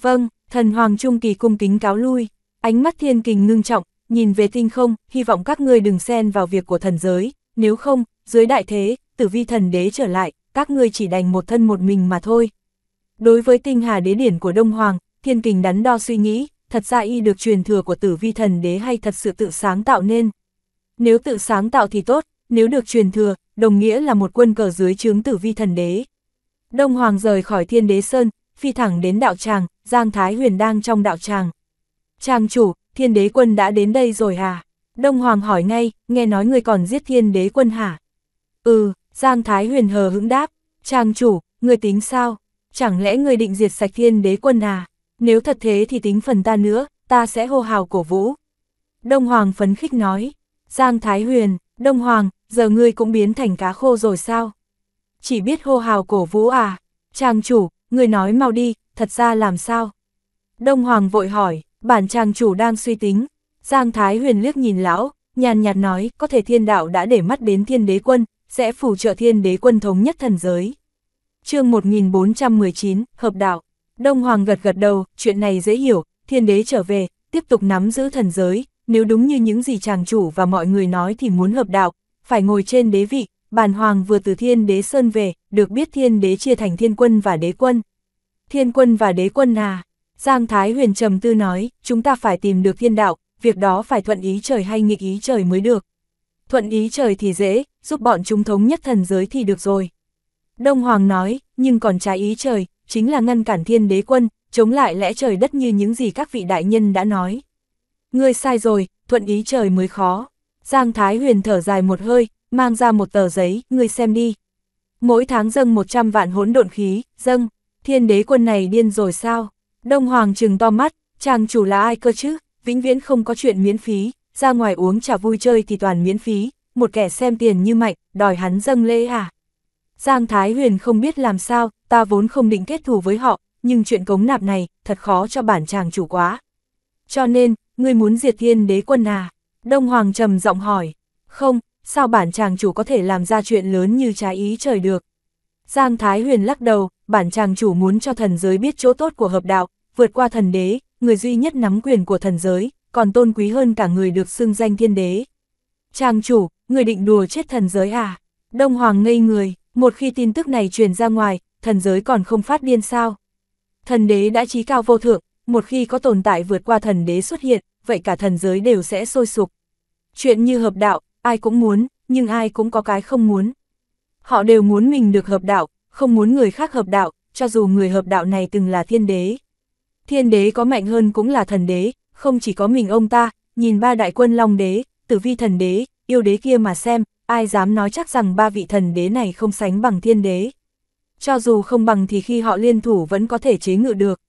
A: Vâng, thần Hoàng Trung Kỳ cung kính cáo lui, ánh mắt thiên kình ngưng trọng, nhìn về tinh không, hy vọng các ngươi đừng xen vào việc của thần giới, nếu không, dưới đại thế, tử vi thần đế trở lại, các ngươi chỉ đành một thân một mình mà thôi. Đối với tinh hà đế điển của Đông Hoàng, thiên kình đắn đo suy nghĩ, thật ra y được truyền thừa của tử vi thần đế hay thật sự tự sáng tạo nên. Nếu tự sáng tạo thì tốt, nếu được truyền thừa, đồng nghĩa là một quân cờ dưới chướng tử vi thần đế. Đông Hoàng rời khỏi thiên đế sơn, phi thẳng đến đạo tràng, Giang Thái Huyền đang trong đạo tràng. Tràng chủ, thiên đế quân đã đến đây rồi hả? Đông Hoàng hỏi ngay, nghe nói người còn giết thiên đế quân hả? Ừ, Giang Thái Huyền hờ hững đáp, Trang chủ, người tính sao? Chẳng lẽ người định diệt sạch thiên đế quân à? Nếu thật thế thì tính phần ta nữa, ta sẽ hô hào cổ vũ. Đông Hoàng phấn khích nói, Giang Thái Huyền, Đông Hoàng, giờ ngươi cũng biến thành cá khô rồi sao? Chỉ biết hô hào cổ vũ à? Trang chủ, người nói mau đi, thật ra làm sao? Đông Hoàng vội hỏi, bản Trang chủ đang suy tính. Giang Thái Huyền liếc nhìn lão, nhàn nhạt nói, có thể thiên đạo đã để mắt đến thiên đế quân, sẽ phù trợ thiên đế quân thống nhất thần giới. chương 1419, Hợp đạo. Đông Hoàng gật gật đầu, chuyện này dễ hiểu, thiên đế trở về, tiếp tục nắm giữ thần giới, nếu đúng như những gì chàng chủ và mọi người nói thì muốn hợp đạo, phải ngồi trên đế vị, bàn hoàng vừa từ thiên đế sơn về, được biết thiên đế chia thành thiên quân và đế quân. Thiên quân và đế quân à? Giang Thái Huyền Trầm Tư nói, chúng ta phải tìm được thiên đạo, việc đó phải thuận ý trời hay nghịch ý trời mới được thuận ý trời thì dễ, giúp bọn chúng thống nhất thần giới thì được rồi. Đông Hoàng nói, nhưng còn trái ý trời, chính là ngăn cản thiên đế quân, chống lại lẽ trời đất như những gì các vị đại nhân đã nói. Ngươi sai rồi, thuận ý trời mới khó. Giang Thái Huyền thở dài một hơi, mang ra một tờ giấy, ngươi xem đi. Mỗi tháng dâng 100 vạn hỗn độn khí, dâng, thiên đế quân này điên rồi sao? Đông Hoàng trừng to mắt, chàng chủ là ai cơ chứ, vĩnh viễn không có chuyện miễn phí, ra ngoài uống trà vui chơi thì toàn miễn phí, một kẻ xem tiền như mạnh, đòi hắn dâng lễ à. Giang Thái Huyền không biết làm sao, ta vốn không định kết thù với họ, nhưng chuyện cống nạp này, thật khó cho bản chàng chủ quá. Cho nên, ngươi muốn diệt thiên đế quân à? Đông Hoàng trầm giọng hỏi. Không, sao bản chàng chủ có thể làm ra chuyện lớn như trái ý trời được? Giang Thái Huyền lắc đầu, bản chàng chủ muốn cho thần giới biết chỗ tốt của hợp đạo, vượt qua thần đế, người duy nhất nắm quyền của thần giới, còn tôn quý hơn cả người được xưng danh thiên đế. Trang chủ, người định đùa chết thần giới à? Đông Hoàng ngây người, một khi tin tức này truyền ra ngoài, thần giới còn không phát điên sao? Thần đế đã trí cao vô thượng, một khi có tồn tại vượt qua thần đế xuất hiện, vậy cả thần giới đều sẽ sôi sục. Chuyện như hợp đạo, ai cũng muốn, nhưng ai cũng có cái không muốn. Họ đều muốn mình được hợp đạo, không muốn người khác hợp đạo, cho dù người hợp đạo này từng là thiên đế. Thiên đế có mạnh hơn cũng là thần đế, không chỉ có mình ông ta, nhìn ba đại quân Long Đế, Tử Vi Thần Đế, Yêu Đế kia mà xem, ai dám nói chắc rằng ba vị thần đế này không sánh bằng thiên đế. Cho dù không bằng thì khi họ liên thủ vẫn có thể chế ngự được.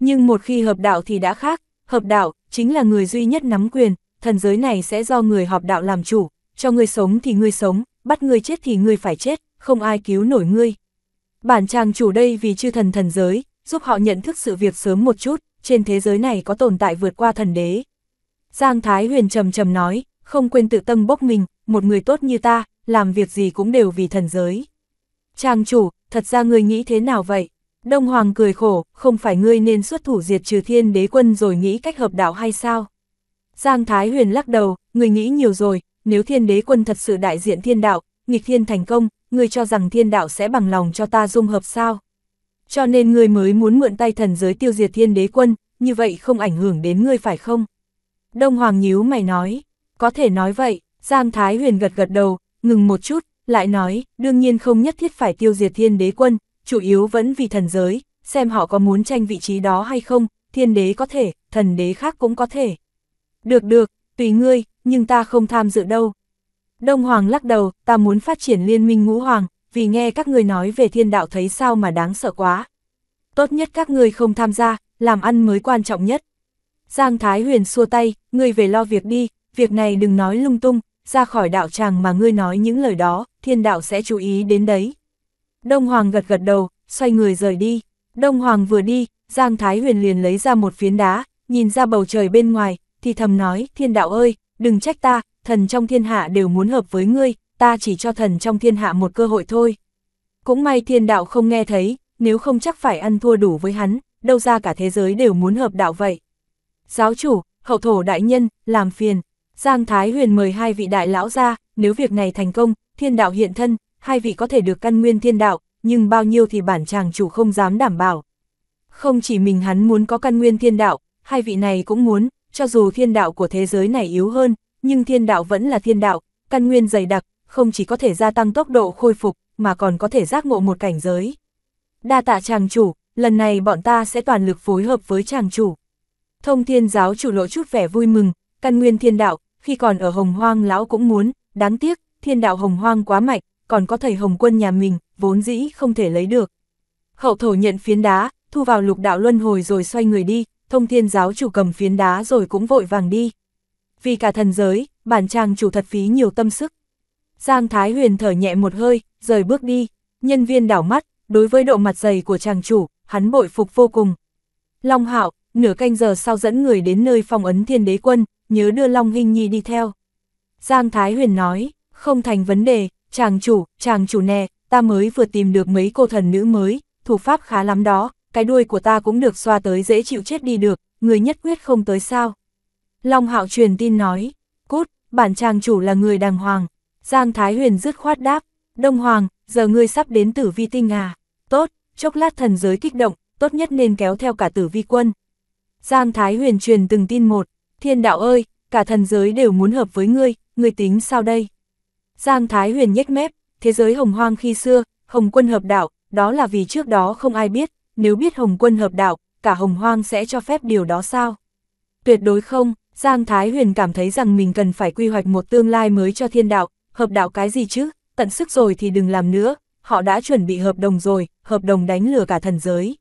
A: Nhưng một khi hợp đạo thì đã khác, hợp đạo chính là người duy nhất nắm quyền, thần giới này sẽ do người hợp đạo làm chủ, cho người sống thì người sống, bắt người chết thì người phải chết, không ai cứu nổi ngươi. Bản chàng chủ đây vì chư thần thần giới, giúp họ nhận thức sự việc sớm một chút, trên thế giới này có tồn tại vượt qua thần đế. Giang Thái Huyền trầm trầm nói, không quên tự tâm bốc mình, một người tốt như ta, làm việc gì cũng đều vì thần giới. Trang chủ, thật ra ngươi nghĩ thế nào vậy? Đông Hoàng cười khổ, không phải ngươi nên xuất thủ diệt trừ thiên đế quân rồi nghĩ cách hợp đạo hay sao? Giang Thái Huyền lắc đầu, ngươi nghĩ nhiều rồi, nếu thiên đế quân thật sự đại diện thiên đạo, nghịch thiên thành công, ngươi cho rằng thiên đạo sẽ bằng lòng cho ta dung hợp sao? Cho nên ngươi mới muốn mượn tay thần giới tiêu diệt thiên đế quân, như vậy không ảnh hưởng đến ngươi phải không? Đông Hoàng nhíu mày nói, có thể nói vậy, Giang Thái Huyền gật gật đầu, ngừng một chút, lại nói, đương nhiên không nhất thiết phải tiêu diệt thiên đế quân, chủ yếu vẫn vì thần giới, xem họ có muốn tranh vị trí đó hay không, thiên đế có thể, thần đế khác cũng có thể. Được được, tùy ngươi, nhưng ta không tham dự đâu. Đông Hoàng lắc đầu, ta muốn phát triển liên minh ngũ hoàng, vì nghe các người nói về thiên đạo thấy sao mà đáng sợ quá. Tốt nhất các người không tham gia, làm ăn mới quan trọng nhất. Giang Thái Huyền xua tay, ngươi về lo việc đi, việc này đừng nói lung tung, ra khỏi đạo tràng mà ngươi nói những lời đó, thiên đạo sẽ chú ý đến đấy. Đông Hoàng gật gật đầu, xoay người rời đi. Đông Hoàng vừa đi, Giang Thái Huyền liền lấy ra một phiến đá, nhìn ra bầu trời bên ngoài, thì thầm nói, thiên đạo ơi, đừng trách ta, thần trong thiên hạ đều muốn hợp với ngươi, ta chỉ cho thần trong thiên hạ một cơ hội thôi. Cũng may thiên đạo không nghe thấy, nếu không chắc phải ăn thua đủ với hắn, đâu ra cả thế giới đều muốn hợp đạo vậy. Giáo chủ, hậu thổ đại nhân, làm phiền. Giang Thái Huyền mời hai vị đại lão ra, nếu việc này thành công, thiên đạo hiện thân, hai vị có thể được căn nguyên thiên đạo, nhưng bao nhiêu thì bản chàng chủ không dám đảm bảo. Không chỉ mình hắn muốn có căn nguyên thiên đạo, hai vị này cũng muốn, cho dù thiên đạo của thế giới này yếu hơn, nhưng thiên đạo vẫn là thiên đạo, căn nguyên dày đặc, không chỉ có thể gia tăng tốc độ khôi phục, mà còn có thể giác ngộ một cảnh giới. Đa tạ chàng chủ, lần này bọn ta sẽ toàn lực phối hợp với chàng chủ. Thông thiên giáo chủ lộ chút vẻ vui mừng, căn nguyên thiên đạo, khi còn ở hồng hoang lão cũng muốn, đáng tiếc, thiên đạo hồng hoang quá mạnh, còn có thầy hồng quân nhà mình, vốn dĩ không thể lấy được. Hậu thổ nhận phiến đá, thu vào lục đạo luân hồi rồi xoay người đi, thông thiên giáo chủ cầm phiến đá rồi cũng vội vàng đi. Vì cả thần giới, bản chàng chủ thật phí nhiều tâm sức. Giang Thái Huyền thở nhẹ một hơi, rời bước đi, nhân viên đảo mắt, đối với độ mặt dày của chàng chủ, hắn bội phục vô cùng. Long Hạo, nửa canh giờ sau dẫn người đến nơi phong ấn thiên đế quân, nhớ đưa Long Hinh Nhi đi theo. Giang Thái Huyền nói, không thành vấn đề, chàng chủ, chàng chủ nè, ta mới vừa tìm được mấy cô thần nữ mới, thủ pháp khá lắm đó, cái đuôi của ta cũng được xoa tới dễ chịu chết đi được, người nhất quyết không tới sao. Long Hạo truyền tin nói, cút, bản chàng chủ là người đàng hoàng, Giang Thái Huyền dứt khoát đáp, Đông Hoàng, giờ ngươi sắp đến tử vi tinh à, tốt, chốc lát thần giới kích động, tốt nhất nên kéo theo cả tử vi quân. Giang Thái Huyền truyền từng tin một, thiên đạo ơi, cả thần giới đều muốn hợp với ngươi, ngươi tính sao đây? Giang Thái Huyền nhếch mép, thế giới hồng hoang khi xưa, hồng quân hợp đạo, đó là vì trước đó không ai biết, nếu biết hồng quân hợp đạo, cả hồng hoang sẽ cho phép điều đó sao? Tuyệt đối không, Giang Thái Huyền cảm thấy rằng mình cần phải quy hoạch một tương lai mới cho thiên đạo, hợp đạo cái gì chứ, tận sức rồi thì đừng làm nữa, họ đã chuẩn bị hợp đồng rồi, hợp đồng đánh lừa cả thần giới.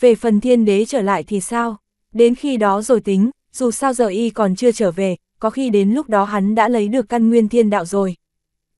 A: Về phần thiên đế trở lại thì sao? Đến khi đó rồi tính, dù sao giờ y còn chưa trở về, có khi đến lúc đó hắn đã lấy được căn nguyên thiên đạo rồi.